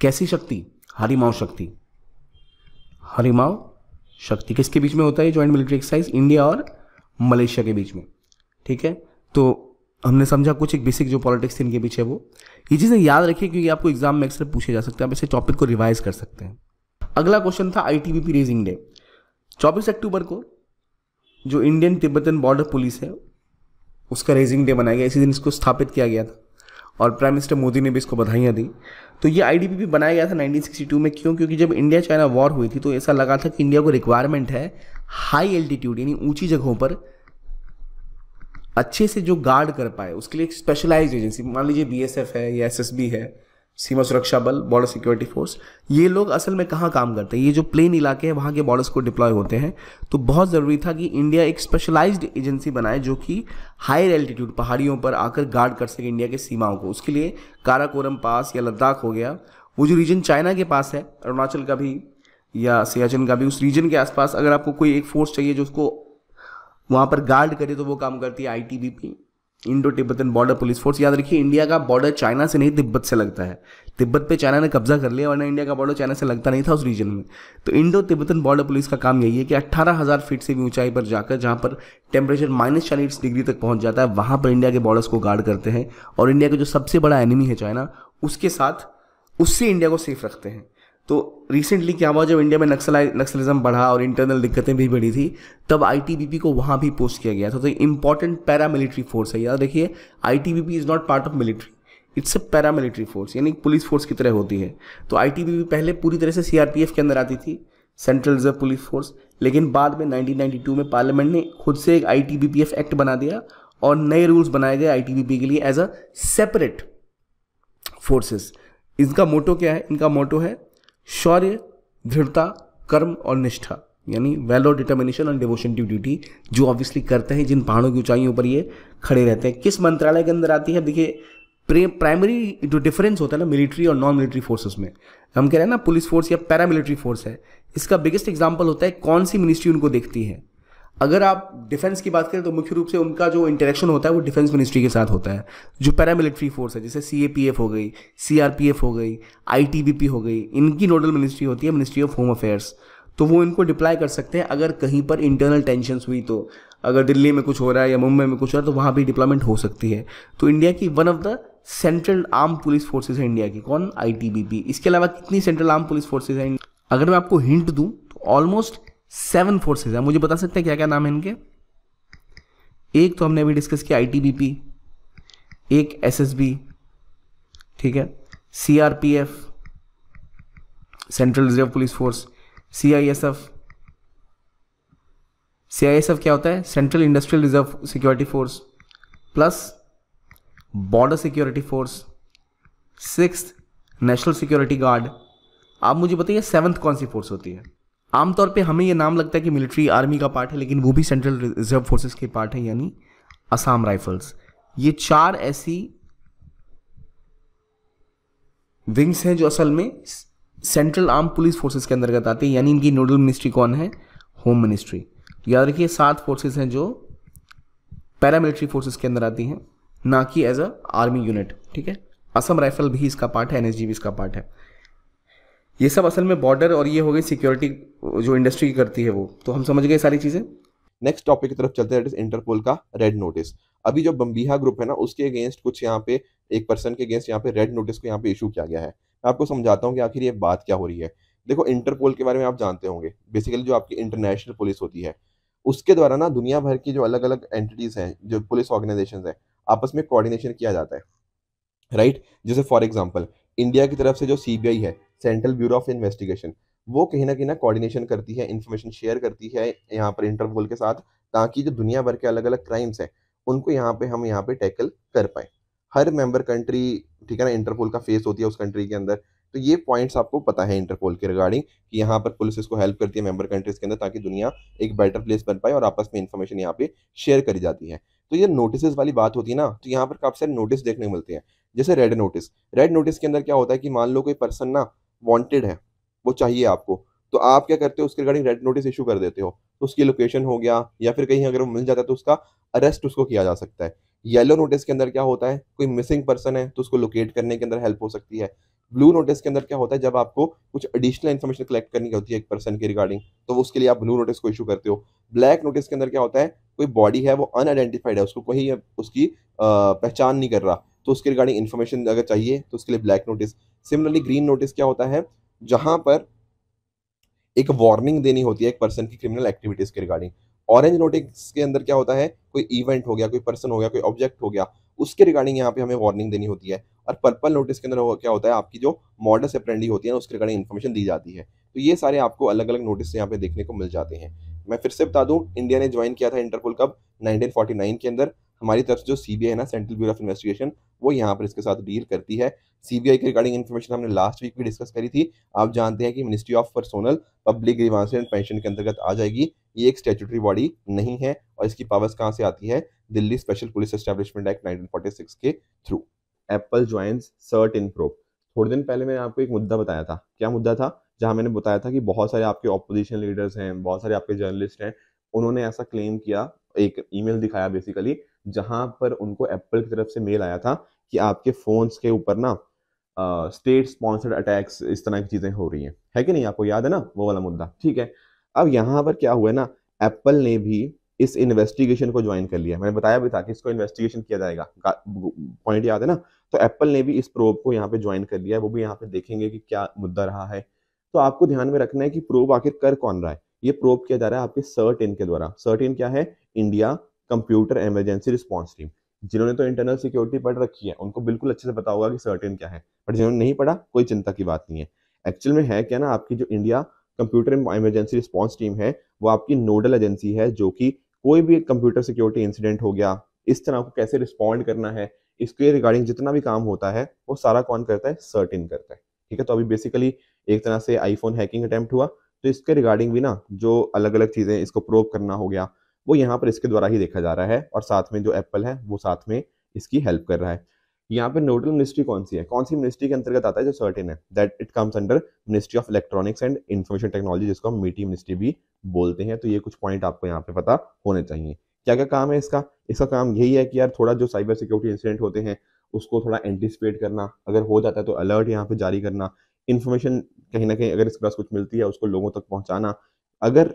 कैसी शक्ति हरिमाओ शक्ति हरिमाओ शक्ति किसके बीच में होता है ज्वाइंट मिलिट्री एक्साइज इंडिया और मलेशिया के बीच में ठीक है तो हमने समझा कुछ एक बेसिक जो पॉलिटिक्स थी इनके पीछे वो ये चीज़ें याद रखिए क्योंकि आपको एग्जाम में अक्सर पूछे जा सकते हैं आप इसे टॉपिक को रिवाइज कर सकते हैं अगला क्वेश्चन था आईटीबीपी रेजिंग डे चौबीस अक्टूबर को जो इंडियन तिब्बतन बॉर्डर पुलिस है उसका रेजिंग डे बनाया गया इसी दिन इसको स्थापित किया गया था और प्राइम मिनिस्टर मोदी ने भी इसको बधाइयाँ दी तो ये आई बनाया गया था 1962 में क्यों क्योंकि जब इंडिया चाइना वॉर हुई थी तो ऐसा लगा था कि इंडिया को रिक्वायरमेंट है हाई एल्टीट्यूड यानी ऊंची जगहों पर अच्छे से जो गार्ड कर पाए उसके लिए एक स्पेशलाइज एजेंसी मान लीजिए बीएसएफ है या एसएसबी है सीमा सुरक्षा बल बॉर्डर सिक्योरिटी फोर्स ये लोग असल में कहाँ काम करते हैं ये जो प्लेन इलाके हैं वहाँ के बॉर्डर्स को डिप्लॉय होते हैं तो बहुत ज़रूरी था कि इंडिया एक स्पेशलाइज्ड एजेंसी बनाए जो कि हायर एल्टीट्यूड पहाड़ियों पर आकर गार्ड कर सके इंडिया की सीमाओं को उसके लिए काराकोरम पास या लद्दाख हो गया वो जो रीजन चाइना के पास है अरुणाचल का भी या सियाचिन का भी उस रीजन के आसपास अगर आपको कोई एक फोर्स चाहिए जो उसको वहाँ पर गार्ड करे तो वो काम करती है I Indo Tibetan border police force याद रखिए इंडिया का बॉर्डर चाइना से नहीं तिब्बत से लगता है तिब्बत पे चाइना ने कब्जा कर लिया वरना इंडिया का बॉर्डर चाइना से लगता नहीं था उस रीजन में तो इंडो तिब्बतन बॉर्डर पुलिस का काम यही है कि 18,000 फीट से भी ऊंचाई पर जाकर जहाँ पर टेम्परेचर माइनस चालीस डिग्री तक पहुँच जाता है वहाँ पर इंडिया के बॉर्डर्स को गार्ड करते हैं और इंडिया का जो सबसे बड़ा एनिमी है चाइना उसके साथ उससे इंडिया को सेफ रखते हैं तो रिसेंटली क्या हुआ जब इंडिया में नक्सलाई नक्सलिज्म बढ़ा और इंटरनल दिक्कतें भी बढ़ी थी तब आई को वहाँ भी पोस्ट किया गया था तो इंपॉर्टेंट पैरामिलिट्री फोर्स है यार देखिए ITBP is not part of military it's a paramilitary force यानी पुलिस फोर्स की तरह होती है तो आई पहले पूरी तरह से सी के अंदर आती थी सेंट्रल रिजर्व पुलिस फोर्स लेकिन बाद में 1992 में पार्लियामेंट ने खुद से एक आईटीबीपीएफ एक्ट बना दिया और नए रूल्स बनाए गए आईटीबीपी के लिए एज अ सेपरेट फोर्सेस इनका मोटो क्या है इनका मोटो है शौर्य दृढ़ता कर्म और निष्ठा यानी वेल और determination and devotion to duty जो ऑब्वियसली करते हैं जिन पहाड़ों की ऊंचाइयों पर ये खड़े रहते हैं किस मंत्रालय के अंदर आती है देखिए प्राइमरी जो डिफरेंस होता है ना मिलिट्री और नॉन मिलिट्री फोर्सेस में हम कह रहे हैं ना पुलिस फोर्स या पैरामिलिट्री फोर्स है इसका बिगेस्ट एग्जाम्पल होता है कौन सी मिनिस्ट्री उनको देखती है अगर आप डिफेंस की बात करें तो मुख्य रूप से उनका जो इंटरेक्शन होता है वो डिफेंस मिनिस्ट्री के साथ होता है जो पैरामिलिट्री फोर्स है जैसे सी हो गई सी हो गई आई हो गई इनकी नोडल मिनिस्ट्री होती है मिनिस्ट्री ऑफ होम अफेयर्स तो वो इनको डिप्लाई कर सकते हैं अगर कहीं पर इंटरनल टेंशन हुई तो अगर दिल्ली में कुछ हो रहा है या मुंबई में कुछ हो रहा है तो वहाँ भी डिप्लॉयमेंट हो सकती है तो इंडिया की one of the central arm police forces है इंडिया की कौन आई इसके अलावा कितनी सेंट्रल आर्म पुलिस फोर्सेज हैं अगर मैं आपको हिंट दूँ तो ऑलमोस्ट सेवन फोर्सेज है मुझे बता सकते हैं क्या क्या नाम है इनके एक तो हमने अभी डिस्कस किया आईटीबीपी एक एसएसबी ठीक है CRPF central reserve police force CISF CISF क्या होता है central industrial reserve security force plus border security force six national security guard आप मुझे बताइए सेवन्थ कौन सी फोर्स होती है आमतौर पे हमें ये नाम लगता है कि मिलिट्री आर्मी का पार्ट है लेकिन वो भी सेंट्रल रिजर्व फोर्सेस के पार्ट है यानी असम राइफल्स ये चार ऐसी विंग्स हैं जो असल में सेंट्रल आर्म पुलिस फोर्सेस के अंतर्गत आती है यानी इनकी नोडल मिनिस्ट्री कौन है होम मिनिस्ट्री याद रखिए सात फोर्सेस हैं जो पैरामिलिट्री फोर्सेस के अंदर आती हैं ना कि एज अ आर्मी यूनिट ठीक है असम राइफल भी इसका पार्ट है एनएसजी भी इसका पार्ट है ये सब असल में बॉर्डर और ये हो गई सिक्योरिटी जो इंडस्ट्री करती है वो तो हम समझ गए सारी चीज़ें नेक्स्ट टॉपिक की तरफ चलते हैं इंटरपोल का रेड नोटिस अभी जो बम्बीहा ग्रुप है ना उसके अगेंस्ट कुछ यहाँ पे एक पर्सन के अगेंस्ट यहाँ पे रेड नोटिस को यहाँ पे इशू किया गया है मैं आपको समझाता हूँ कि आखिर ये बात क्या हो रही है देखो इंटरपोल के बारे में आप जानते होंगे बेसिकली जो आपकी इंटरनेशनल पुलिस होती है उसके द्वारा ना दुनिया भर की जो अलग अलग एंटिटीज़ हैं जो पुलिस ऑर्गेनाइजेशन है आपस में कोऑर्डिनेशन किया जाता है राइट right? जैसे फॉर एग्जाम्पल इंडिया की तरफ से जो सी है सेंट्रल ब्यूरो ऑफ इन्वेस्टिगेशन वो कहीं ना कहीं ना कोऑर्डिनेशन करती है इन्फॉर्मेशन शेयर करती है यहाँ पर इंटरपोल के साथ ताकि जो दुनिया भर के अलग अलग क्राइम्स हैं उनको यहाँ पे हम यहाँ पे टैकल कर पाए हर मेंबर कंट्री ठीक है ना इंटरपोल का फेस होती है उस कंट्री के अंदर तो ये पॉइंट्स आपको पता है इंटरपोल के रिगार्डिंग कि यहाँ पर पुलिस इसको हेल्प करती है मेंबर कंट्रीज के अंदर ताकि दुनिया एक बेटर प्लेस बन पाए और आपस में इन्फॉर्मेशन यहाँ पे शेयर करी जाती है तो ये नोटिस वाली बात होती है ना तो यहाँ पर काफ़ी सारे नोटिस देखने को मिलते हैं जैसे रेड नोटिस रेड नोटिस के अंदर क्या होता है कि मान लो कोई पर्सन ना वांटेड है वो चाहिए आपको तो आप क्या करते हो उसके रिगार्डिंग रेड नोटिस इशू कर देते हो तो उसकी लोकेशन हो गया या फिर कहीं अगर वो मिल जाता है तो उसका अरेस्ट उसको किया जा सकता है येलो नोटिस के अंदर क्या होता है कोई मिसिंग पर्सन है तो उसको लोकेट करने के अंदर हेल्प हो सकती है ब्लू नोटिस के अंदर क्या होता है जब आपको कुछ एडिशनल इन्फॉर्मेशन कलेक्ट करनी होती है एक पर्सन के रिगार्डिंग तो उसके लिए आप ब्लू नोटिस को इशू करते हो ब्लैक नोटिस के अंदर क्या होता है कोई बॉडी है वो अनआइडेंटिफाइड है उसको कोई उसकी पहचान नहीं कर रहा तो उसके रिगार्डिंग इन्फॉर्मेशन अगर चाहिए तो उसके लिए black notice similarly green notice क्या होता है जहां पर एक वार्निंग देनी होती है एक पर्सन की क्रिमिनल एक्टिविटीज़ के रिगार्डिंग ऑरेंज नोटिस के अंदर क्या होता है कोई इवेंट हो गया कोई पर्सन हो गया कोई ऑब्जेक्ट हो गया उसके रिगार्डिंग यहाँ पे हमें वार्निंग देनी होती है और पर्पल नोटिस के अंदर क्या होता है आपकी जो मॉडस अप्रेंडी होती है उसके रिगार्डिंग इन्फॉर्मेशन दी जाती है तो ये सारे आपको अलग अलग नोटिस यहाँ पे देखने को मिल जाते हैं मैं फिर से बता दूं इंडिया ने ज्वाइन किया था इंटरपोल कब 1949 के अंदर हमारी तरफ से जो सी है ना सेंट्रल ब्यूरो ऑफ इन्वेस्टिगेशन वो यहाँ पर इसके साथ डील करती है सीबीआई की रिगार्डिंग इन्फॉर्मेशन हमने लास्ट वीक भी डिस्कस करी थी आप जानते हैं कि ministry of personnel public grievance and pension के अंतर्गत आ जाएगी ये एक स्टेचुटरी बॉडी नहीं है और इसकी पावर्स कहाँ से आती है Delhi special police establishment act nineteen के through Apple joins CERT In probe थोड़े दिन पहले मैंने आपको एक मुद्दा बताया था क्या मुद्दा था जहाँ मैंने बताया था कि बहुत सारे आपके ऑपोजिशन लीडर्स हैं बहुत सारे आपके जर्नलिस्ट हैं उन्होंने ऐसा क्लेम किया एक ईमेल दिखाया बेसिकली जहां पर उनको एप्पल की तरफ से मेल आया था कि आपके फोन्स के ऊपर ना स्टेट स्पॉन्सर्ड अटैक्स इस तरह की चीज़ें हो रही हैं है कि नहीं आपको याद है ना वो वाला मुद्दा ठीक है अब यहाँ पर क्या हुआ है ना एप्पल ने भी इस इन्वेस्टिगेशन को ज्वाइन कर लिया मैंने बताया भी था कि इसको इन्वेस्टिगेशन किया जाएगा पॉइंट याद है ना तो एप्पल ने भी इस प्रोब को यहाँ पे ज्वाइन कर लिया है वो भी यहाँ पे देखेंगे कि क्या मुद्दा रहा है तो आपको ध्यान में रखना है कि प्रोब आखिर कर कौन रहा है ये प्रोब किया जा रहा है आपके सर्ट इन के द्वारा सर्ट इन क्या है India computer emergency response team जिन्होंने तो इंटरनल सिक्योरिटी पढ़ रखी है उनको बिल्कुल अच्छे से पता होगा कि सर्टेन क्या है बट जिन्होंने नहीं पढ़ा कोई चिंता की बात नहीं है एक्चुअल में है क्या ना आपकी जो India computer emergency response team है वो आपकी नोडल एजेंसी है जो कि कोई भी कंप्यूटर सिक्योरिटी इंसिडेंट हो गया इस तरह को कैसे रिस्पॉन्ड करना है इसके रिगार्डिंग जितना भी काम होता है वो सारा कौन करता है इन करता है ठीक है तो अभी बेसिकली एक तरह से आईफोन हैकिंग अटैम्प्ट हुआ तो इसके रिगार्डिंग भी ना जो अलग अलग चीज़ें इसको प्रोव करना हो गया वो यहाँ पर इसके द्वारा ही देखा जा रहा है और साथ में जो एप्पल है वो साथ में इसकी हेल्प कर रहा है यहाँ पे नोडल मिनिस्ट्री कौन सी है कौन सी मिनिस्ट्री के अंतर्गत आता है जो सर्टेन है that it comes under ministry of electronics and information technology जिसको हम मीटी मिनिस्ट्री भी बोलते हैं तो ये कुछ पॉइंट आपको यहाँ पे पता होने चाहिए क्या क्या काम है इसका इसका काम यही है कि यार थोड़ा जो साइबर सिक्योरिटी इंसिडेंट होते हैं उसको थोड़ा एंटिसिपेट करना अगर हो जाता है तो अलर्ट यहाँ पे जारी करना इन्फॉर्मेशन कहीं ना कहीं अगर इसके पास कुछ मिलती है उसको लोगों तक पहुंचाना अगर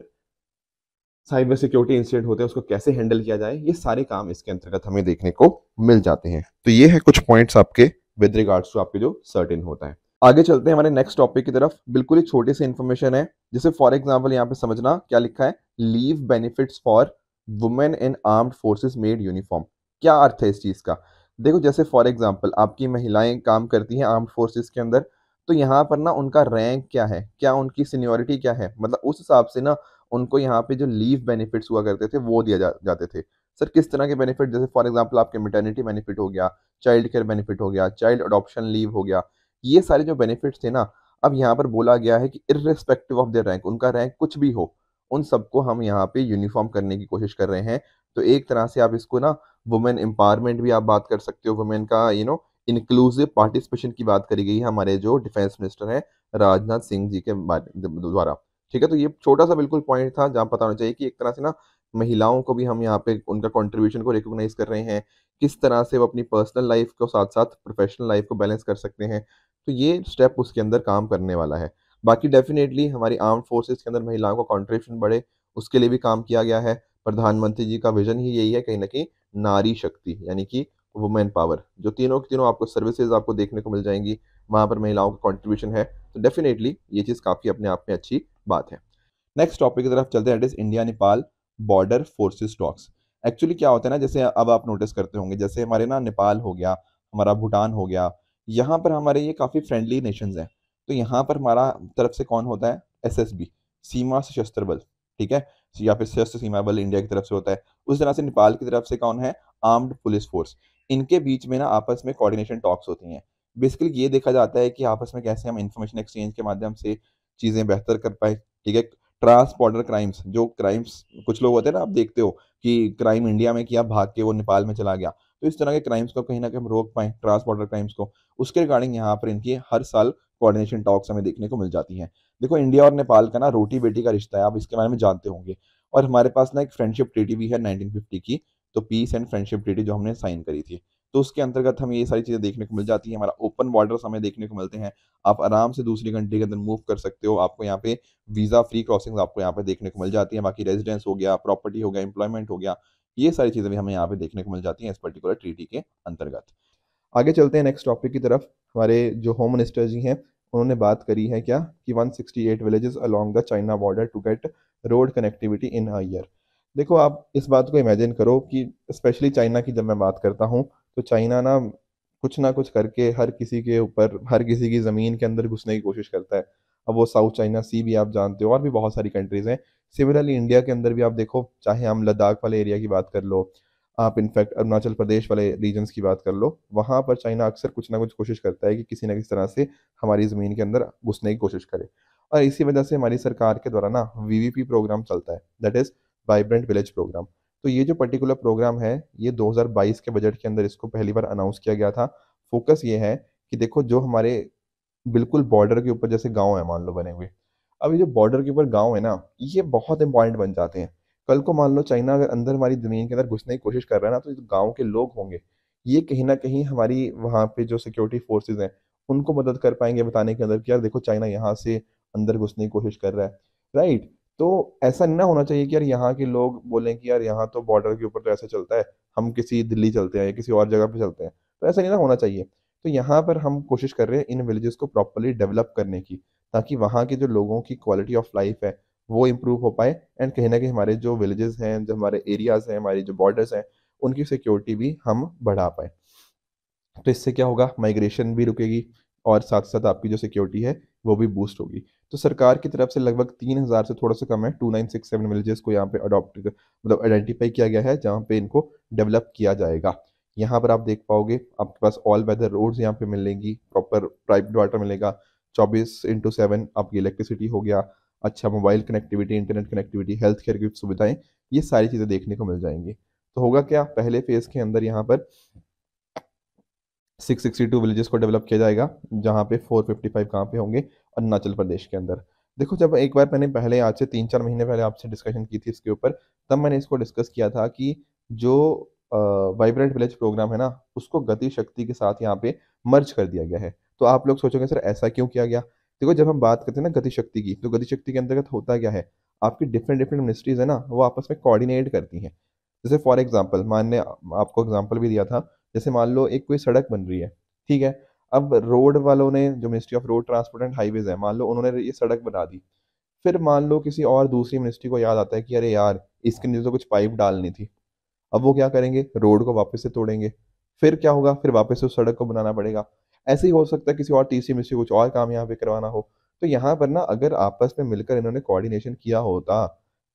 साइबर सिक्योरिटी इंसिडेंट होते हैं उसको कैसे हैंडल किया जाए ये सारे काम इसके अंतर्गत हमें देखने को मिल जाते हैं तो ये है कुछ पॉइंट्स आपके विद रिगार्ड्स टू आपके जो सर्टिन होता है आगे चलते हैं हमारे नेक्स्ट टॉपिक की तरफ बिल्कुल ही छोटी सी इन्फॉर्मेशन है जैसे फॉर एग्जाम्पल यहाँ पे समझना क्या लिखा है leave benefit for women in armed forces made uniform क्या अर्थ है इस चीज़ का देखो जैसे फॉर एग्जाम्पल आपकी महिलाएं काम करती हैं आर्म्ड फोर्सेज के अंदर तो यहाँ पर ना उनका रैंक क्या है क्या उनकी सीनियोरिटी क्या है मतलब उस हिसाब से ना उनको यहाँ पे जो लीव बेनिफिट्स हुआ करते थे वो दिया जा, जाते थे सर किस तरह के बेनिफिट जैसे फॉर एग्जांपल आपके मेटर्निटी बेनिफिट हो गया चाइल्ड केयर बेनिफिट हो गया चाइल्ड अडोप्शन लीव हो गया ये सारे जो बेनिफिट्स थे ना अब यहाँ पर बोला गया है कि इरेस्पेक्टिव ऑफ देयर रैंक उनका रैंक कुछ भी हो उन सबको हम यहाँ पे यूनिफॉर्म करने की कोशिश कर रहे हैं तो एक तरह से आप इसको ना वुमेन एम्पावरमेंट भी आप बात कर सकते हो वुमेन का यू नो इंक्लूसिव पार्टिसिपेशन की बात करी गई है हमारे जो डिफेंस मिनिस्टर हैं राजनाथ सिंह जी के द्वारा ठीक है तो ये छोटा सा बिल्कुल पॉइंट था जहाँ पता होना चाहिए कि एक तरह से ना महिलाओं को भी हम यहाँ पे उनका कॉन्ट्रीब्यूशन को रिकोगनाइज कर रहे हैं किस तरह से वो अपनी पर्सनल लाइफ को साथ साथ प्रोफेशनल लाइफ को बैलेंस कर सकते हैं तो ये स्टेप उसके अंदर काम करने वाला है बाकी डेफिनेटली हमारी आर्म फोर्सेज के अंदर महिलाओं का कॉन्ट्रीब्यूशन बढ़े उसके लिए भी काम किया गया है प्रधानमंत्री जी का विजन ही यही है कहीं ना कहीं नारी शक्ति यानी कि वुमेन पावर जो तीनों के तीनों आपको सर्विसेज आपको देखने को मिल जाएंगी वहाँ पर महिलाओं का कॉन्ट्रीब्यूशन है तो डेफिनेटली ये चीज़ काफ़ी अपने आप में अच्छी बात है नेक्स्ट टॉपिक की तरफ चलते हैं that is India Nepal border forces talks actually क्या होता है ना जैसे अब आप नोटिस करते होंगे जैसे हमारे ना नेपाल हो गया हमारा भूटान हो गया यहाँ पर हमारे ये काफ़ी फ्रेंडली नेशंस हैं तो यहाँ पर हमारा तरफ से कौन होता है एसएसबी सीमा सशस्त्र बल ठीक है या फिर सशस्त्र सीमा बल इंडिया की तरफ से होता है उस तरह से नेपाल की तरफ से कौन है आर्म्ड पुलिस फोर्स इनके बीच में ना आपस में कोऑर्डिनेशन टॉक्स होती हैं बेसिकली ये देखा जाता है कि आपस में कैसे हम इंफॉर्मेशन एक्सचेंज के माध्यम से चीज़ें बेहतर कर पाए ठीक है ट्रांस बॉर्डर क्राइम्स जो क्राइम्स कुछ लोग होते हैं ना आप देखते हो कि क्राइम इंडिया में किया भाग के वो नेपाल में चला गया तो इस तरह के क्राइम्स को कहीं ना कहीं हम रोक पाए ट्रांस बॉर्डर क्राइम्स को उसके रिगार्डिंग यहाँ पर इनकी हर साल कोऑर्डिनेशन टॉक्स हमें देखने को मिल जाती है देखो इंडिया और नेपाल का ना रोटी बेटी का रिश्ता है आप इसके बारे में जानते होंगे और हमारे पास ना एक फ्रेंडशिप ट्रीटी भी है 1950 की तो पीस एंड फ्रेंडशिप ट्रीटी जो हमने साइन करी थी तो उसके अंतर्गत हमें ये सारी चीज़ें देखने को मिल जाती है हमारा ओपन बॉर्डर हमें देखने को मिलते हैं आप आराम से दूसरी कंट्री के अंदर मूव कर सकते हो आपको यहाँ पे वीज़ा फ्री क्रॉसिंग आपको यहाँ पे देखने को मिल जाती है बाकी रेजिडेंस हो गया प्रॉपर्टी हो गया एम्प्लॉयमेंट हो गया ये सारी चीज़ें भी हमें यहाँ पे देखने को मिल जाती है इस पर्टिकुलर ट्रीटी के अंतर्गत आगे चलते हैं नेक्स्ट टॉपिक की तरफ हमारे जो होम मिनिस्टर जी हैं उन्होंने बात करी है क्या कि 168 villages along the China border to get road connectivity in a year देखो आप इस बात को इमेजिन करो कि स्पेशली चाइना की जब मैं बात करता हूँ तो चाइना ना कुछ ना कुछ करके हर किसी के ऊपर हर किसी की ज़मीन के अंदर घुसने की कोशिश करता है अब वो साउथ चाइना सी भी आप जानते हो और भी बहुत सारी कंट्रीज़ हैं सिमिलरली इंडिया के अंदर भी आप देखो चाहे हम लद्दाख वाले एरिया की बात कर लो आप इनफैक्ट अरुणाचल प्रदेश वाले रीजन्स की बात कर लो वहाँ पर चाइना अक्सर कुछ ना कुछ कोशिश करता है कि किसी ना किसी तरह से हमारी ज़मीन के अंदर घुसने की कोशिश करे और इसी वजह से हमारी सरकार के द्वारा ना वी प्रोग्राम चलता है that is vibrant village programme तो ये जो पर्टिकुलर प्रोग्राम है ये 2022 के बजट के अंदर इसको पहली बार अनाउंस किया गया था फोकस ये है कि देखो जो हमारे बिल्कुल बॉर्डर के ऊपर जैसे गाँव है मान लो बने हुए अब ये जो बॉर्डर के ऊपर गाँव है ना ये बहुत इंपॉर्टेंट बन जाते हैं कल को मान लो चाइना अगर अंदर हमारी ज़मीन के अंदर घुसने की कोशिश कर रहा है ना तो जो गाँव के लोग होंगे ये कहीं ना कहीं हमारी वहाँ पे जो सिक्योरिटी फोर्सेज हैं उनको मदद कर पाएंगे बताने के अंदर कि यार देखो चाइना यहाँ से अंदर घुसने की कोशिश कर रहा है राइट तो ऐसा ना होना चाहिए कि यार यहाँ के लोग बोलें कि यार यहाँ तो बॉर्डर के ऊपर तो ऐसा चलता है हम किसी दिल्ली चलते हैं या किसी और जगह पे चलते हैं तो ऐसा नहीं ना होना चाहिए तो यहाँ पर हम कोशिश कर रहे हैं इन विलेजेस को प्रॉपरली डेवलप करने की ताकि वहाँ के जो लोगों की क्वालिटी ऑफ लाइफ है वो इम्प्रूव हो पाए एंड कहीं ना कहीं हमारे जो विलेजेस हैं जो हमारे एरियाज़ हैं हमारी जो बॉर्डर्स हैं उनकी सिक्योरिटी भी हम बढ़ा पाए तो इससे क्या होगा माइग्रेशन भी रुकेगी और साथ साथ आपकी जो सिक्योरिटी है वो भी बूस्ट होगी तो सरकार की तरफ से लगभग तीन हज़ार से थोड़ा सा कम है two nine six seven villages को यहाँ पे अडॉप्ट मतलब आइडेंटिफाई किया गया है जहाँ पे इनको डेवलप किया जाएगा यहाँ पर आप देख पाओगे आपके पास ऑल वेदर रोड्स यहाँ पे मिलेंगी प्रॉपर प्राइवेट वाटर मिलेगा चौबीस इंटू सेवन आपकी इलेक्ट्रिसिटी हो गया अच्छा mobile connectivity internet connectivity health care की सुविधाएं ये सारी चीज़ें देखने को मिल जाएंगी तो होगा क्या पहले फेज़ के अंदर यहाँ पर 662 विलेजेस को डेवलप किया जाएगा जहाँ पे 455 कहाँ पे होंगे अरुणाचल प्रदेश के अंदर देखो जब एक बार मैंने पहले आज से तीन चार महीने पहले आपसे डिस्कशन की थी इसके ऊपर तब मैंने इसको डिस्कस किया था कि जो वाइब्रेंट विलेज प्रोग्राम है ना उसको गति शक्ति के साथ यहाँ पे मर्ज कर दिया गया है तो आप लोग सोचोगे सर ऐसा क्यों किया गया देखो जब हम बात करते हैं ना गति शक्ति की तो गति शक्ति के अंतर्गत होता क्या है आपकी डिफरेंट डिफरेंट मिनिस्ट्रीज है ना वो आपस में कोऑर्डिनेट करती हैं जैसे फॉर एग्जाम्पल ने आपको एग्जाम्पल भी दिया था जैसे मान लो एक कोई सड़क बन रही है ठीक है अब रोड वालों ने जो ministry of road transport and highways है मान लो उन्होंने ये सड़क बना दी फिर मान लो किसी और दूसरी मिनिस्ट्री को याद आता है कि अरे यार इसके नीचे तो कुछ पाइप डालनी थी अब वो क्या करेंगे रोड को वापस से तोड़ेंगे फिर क्या होगा फिर वापस से उस सड़क को बनाना पड़ेगा ऐसे ही हो सकता है किसी और तीसरी मिनिस्ट्री कुछ और काम यहाँ पे करवाना हो तो यहाँ पर ना अगर आपस में मिलकर इन्होंने कोऑर्डिनेशन किया होता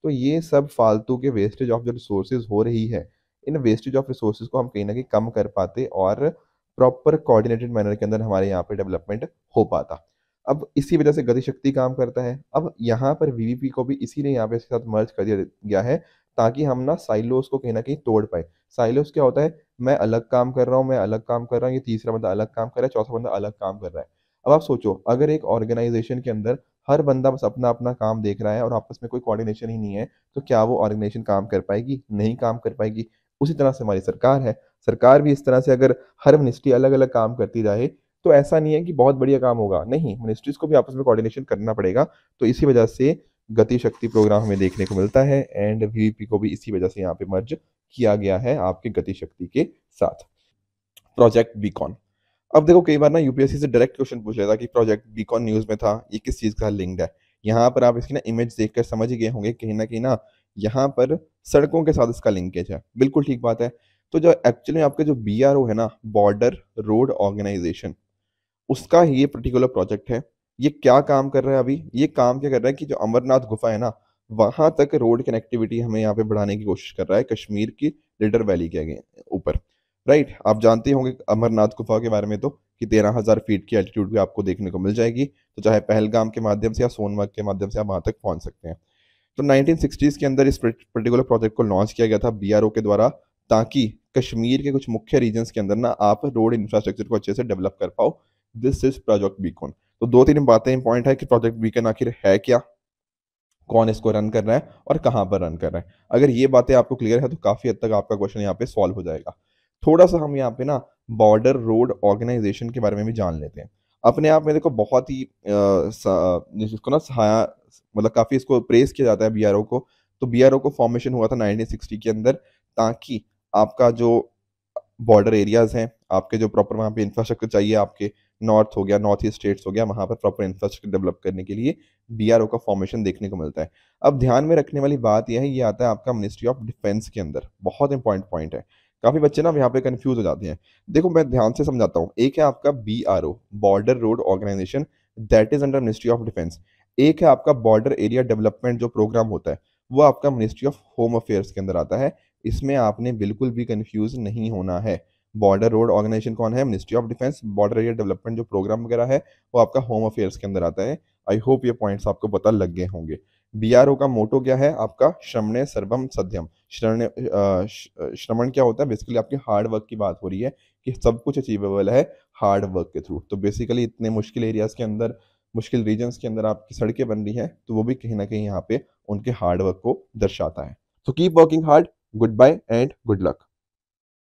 तो ये सब फालतू के वेस्टेज ऑफ जो रिसोर्सेज हो रही है इन वेस्टेज ऑफ रिसोर्सेज को हम कहीं ना कहीं कम कर पाते और प्रॉपर कोऑर्डिनेटेड मैनर के अंदर हमारे यहाँ पे डेवलपमेंट हो पाता अब इसी वजह से गति शक्ति काम करता है अब यहाँ पर वीवीपी को भी इसीलिए यहाँ पे इसके साथ मर्ज कर दिया गया है ताकि हम ना साइलोस को कहीं ना कहीं तोड़ पाए साइलोस क्या होता है मैं अलग काम कर रहा हूँ मैं अलग काम कर रहा हूँ ये तीसरा बंदा अलग काम कर रहा है चौथा बंदा अलग काम कर रहा है अब आप सोचो अगर एक ऑर्गेनाइजेशन के अंदर हर बंदा बस अपना अपना काम देख रहा है और आपस में कोई कोऑर्डिनेशन ही नहीं है तो क्या वो ऑर्गेनाइजेशन काम कर पाएगी नहीं काम कर पाएगी उसी तरह से हमारी सरकार है सरकार भी इस तरह से अगर हर मिनिस्ट्री अलग अलग काम करती रहे तो ऐसा नहीं है कि बहुत बढ़िया काम होगा नहीं मिनिस्ट्रीज को भी आपस में कोऑर्डिनेशन करना पड़ेगा तो इसी वजह से गति शक्ति प्रोग्राम हमें देखने को मिलता है एंड वीवीपी को भी इसी वजह से यहाँ पे मर्ज किया गया है आपके गति शक्ति के साथ प्रोजेक्ट बीकॉन अब देखो कई बार ना यूपीएससी से डायरेक्ट क्वेश्चन पूछ रहा था कि प्रोजेक्ट बीकॉन न्यूज में था ये किस चीज का लिंक्ड है यहाँ पर आप इसकी ना इमेज देखकर समझ ही गए होंगे कहीं ना कहीं ना यहाँ पर सड़कों के साथ इसका लिंकेज है बिल्कुल ठीक बात है तो जो एक्चुअली आपका जो बी है ना बॉर्डर रोड ऑर्गेनाइजेशन उसका ही ये पर्टिकुलर प्रोजेक्ट है ये क्या काम कर रहा है अभी ये काम क्या कर रहा है कि जो अमरनाथ गुफा है ना वहाँ तक रोड कनेक्टिविटी हमें यहाँ पे बढ़ाने की कोशिश कर रहा है कश्मीर की लिडर वैली के ऊपर राइट आप जानते होंगे अमरनाथ गुफा के बारे में तो कि तेरह हज़ार फीट की एल्टीट्यूड भी आपको देखने को मिल जाएगी तो चाहे पहलगाम के माध्यम से या सोनमर्ग के माध्यम से आप वहाँ तक पहुँच सकते हैं तो 1960s के अंदर इस पर्टिकुलर प्रोजेक्ट को लॉन्च किया गया था बी के द्वारा ताकि कश्मीर के कुछ मुख्य रीजन्स के अंदर ना आप रोड इंफ्रास्ट्रक्चर को अच्छे से डेवलप कर पाओ दिस इज प्रोजेक्ट बीकॉन तो दो तीन बातें पॉइंट है कि प्रोजेक्ट बीकॉन आखिर है क्या कौन इसको रन कर रहा है और कहाँ पर रन कर रहा है अगर ये बातें आपको क्लियर है तो काफ़ी हद तक आपका क्वेश्चन यहाँ पे सॉल्व हो जाएगा थोड़ा सा हम यहाँ पे ना बॉर्डर रोड ऑर्गेनाइजेशन के बारे में भी जान लेते हैं अपने आप में देखो बहुत ही इसको ना सहाया मतलब काफ़ी इसको प्रेस किया जाता है बी को तो बी को फॉर्मेशन हुआ था नाइनटीन के अंदर ताकि आपका जो बॉर्डर एरियाज हैं आपके जो प्रॉपर वहाँ पे इंफ्रास्ट्रक्चर चाहिए आपके नॉर्थ हो गया नॉर्थ ईस्ट स्टेट्स हो गया वहाँ पर प्रॉपर इंफ्रास्ट्रक्चर डेवलप करने के लिए बी का फॉर्मेशन देखने को मिलता है अब ध्यान में रखने वाली बात यह है ये आता है आपका मिनिस्ट्री ऑफ डिफेंस के अंदर बहुत इंपॉर्टेंट पॉइंट है काफ़ी बच्चे ना यहाँ पे कंफ्यूज हो जाते हैं देखो मैं ध्यान से समझाता हूँ एक है आपका B R O border road organisation that is under ministry of defence एक है आपका बॉर्डर एरिया डेवलपमेंट जो प्रोग्राम होता है वो आपका मिनिस्ट्री ऑफ होम अफेयर्स के अंदर आता है इसमें आपने बिल्कुल भी कन्फ्यूज नहीं होना है बॉर्डर रोड ऑर्गेनाइजेशन कौन है ministry of defence border area development जो प्रोग्राम वगैरह है वो आपका होम अफेयर्स के अंदर आता है आई होप ये पॉइंट्स आपको पता लग गए होंगे ओ का मोटो क्या है आपका श्रमणे सर्वम सध्यम श्रवण श्रवण क्या होता है बेसिकली आपके हार्ड वर्क की बात हो रही है कि सब कुछ अचीवेबल है हार्ड वर्क के थ्रू तो बेसिकली इतने मुश्किल एरियाज के अंदर मुश्किल रीजन्स के अंदर आपकी सड़कें बन रही हैं तो वो भी कहीं ना कहीं यहाँ पे उनके हार्ड वर्क को दर्शाता है तो keep working hard goodbye and good luck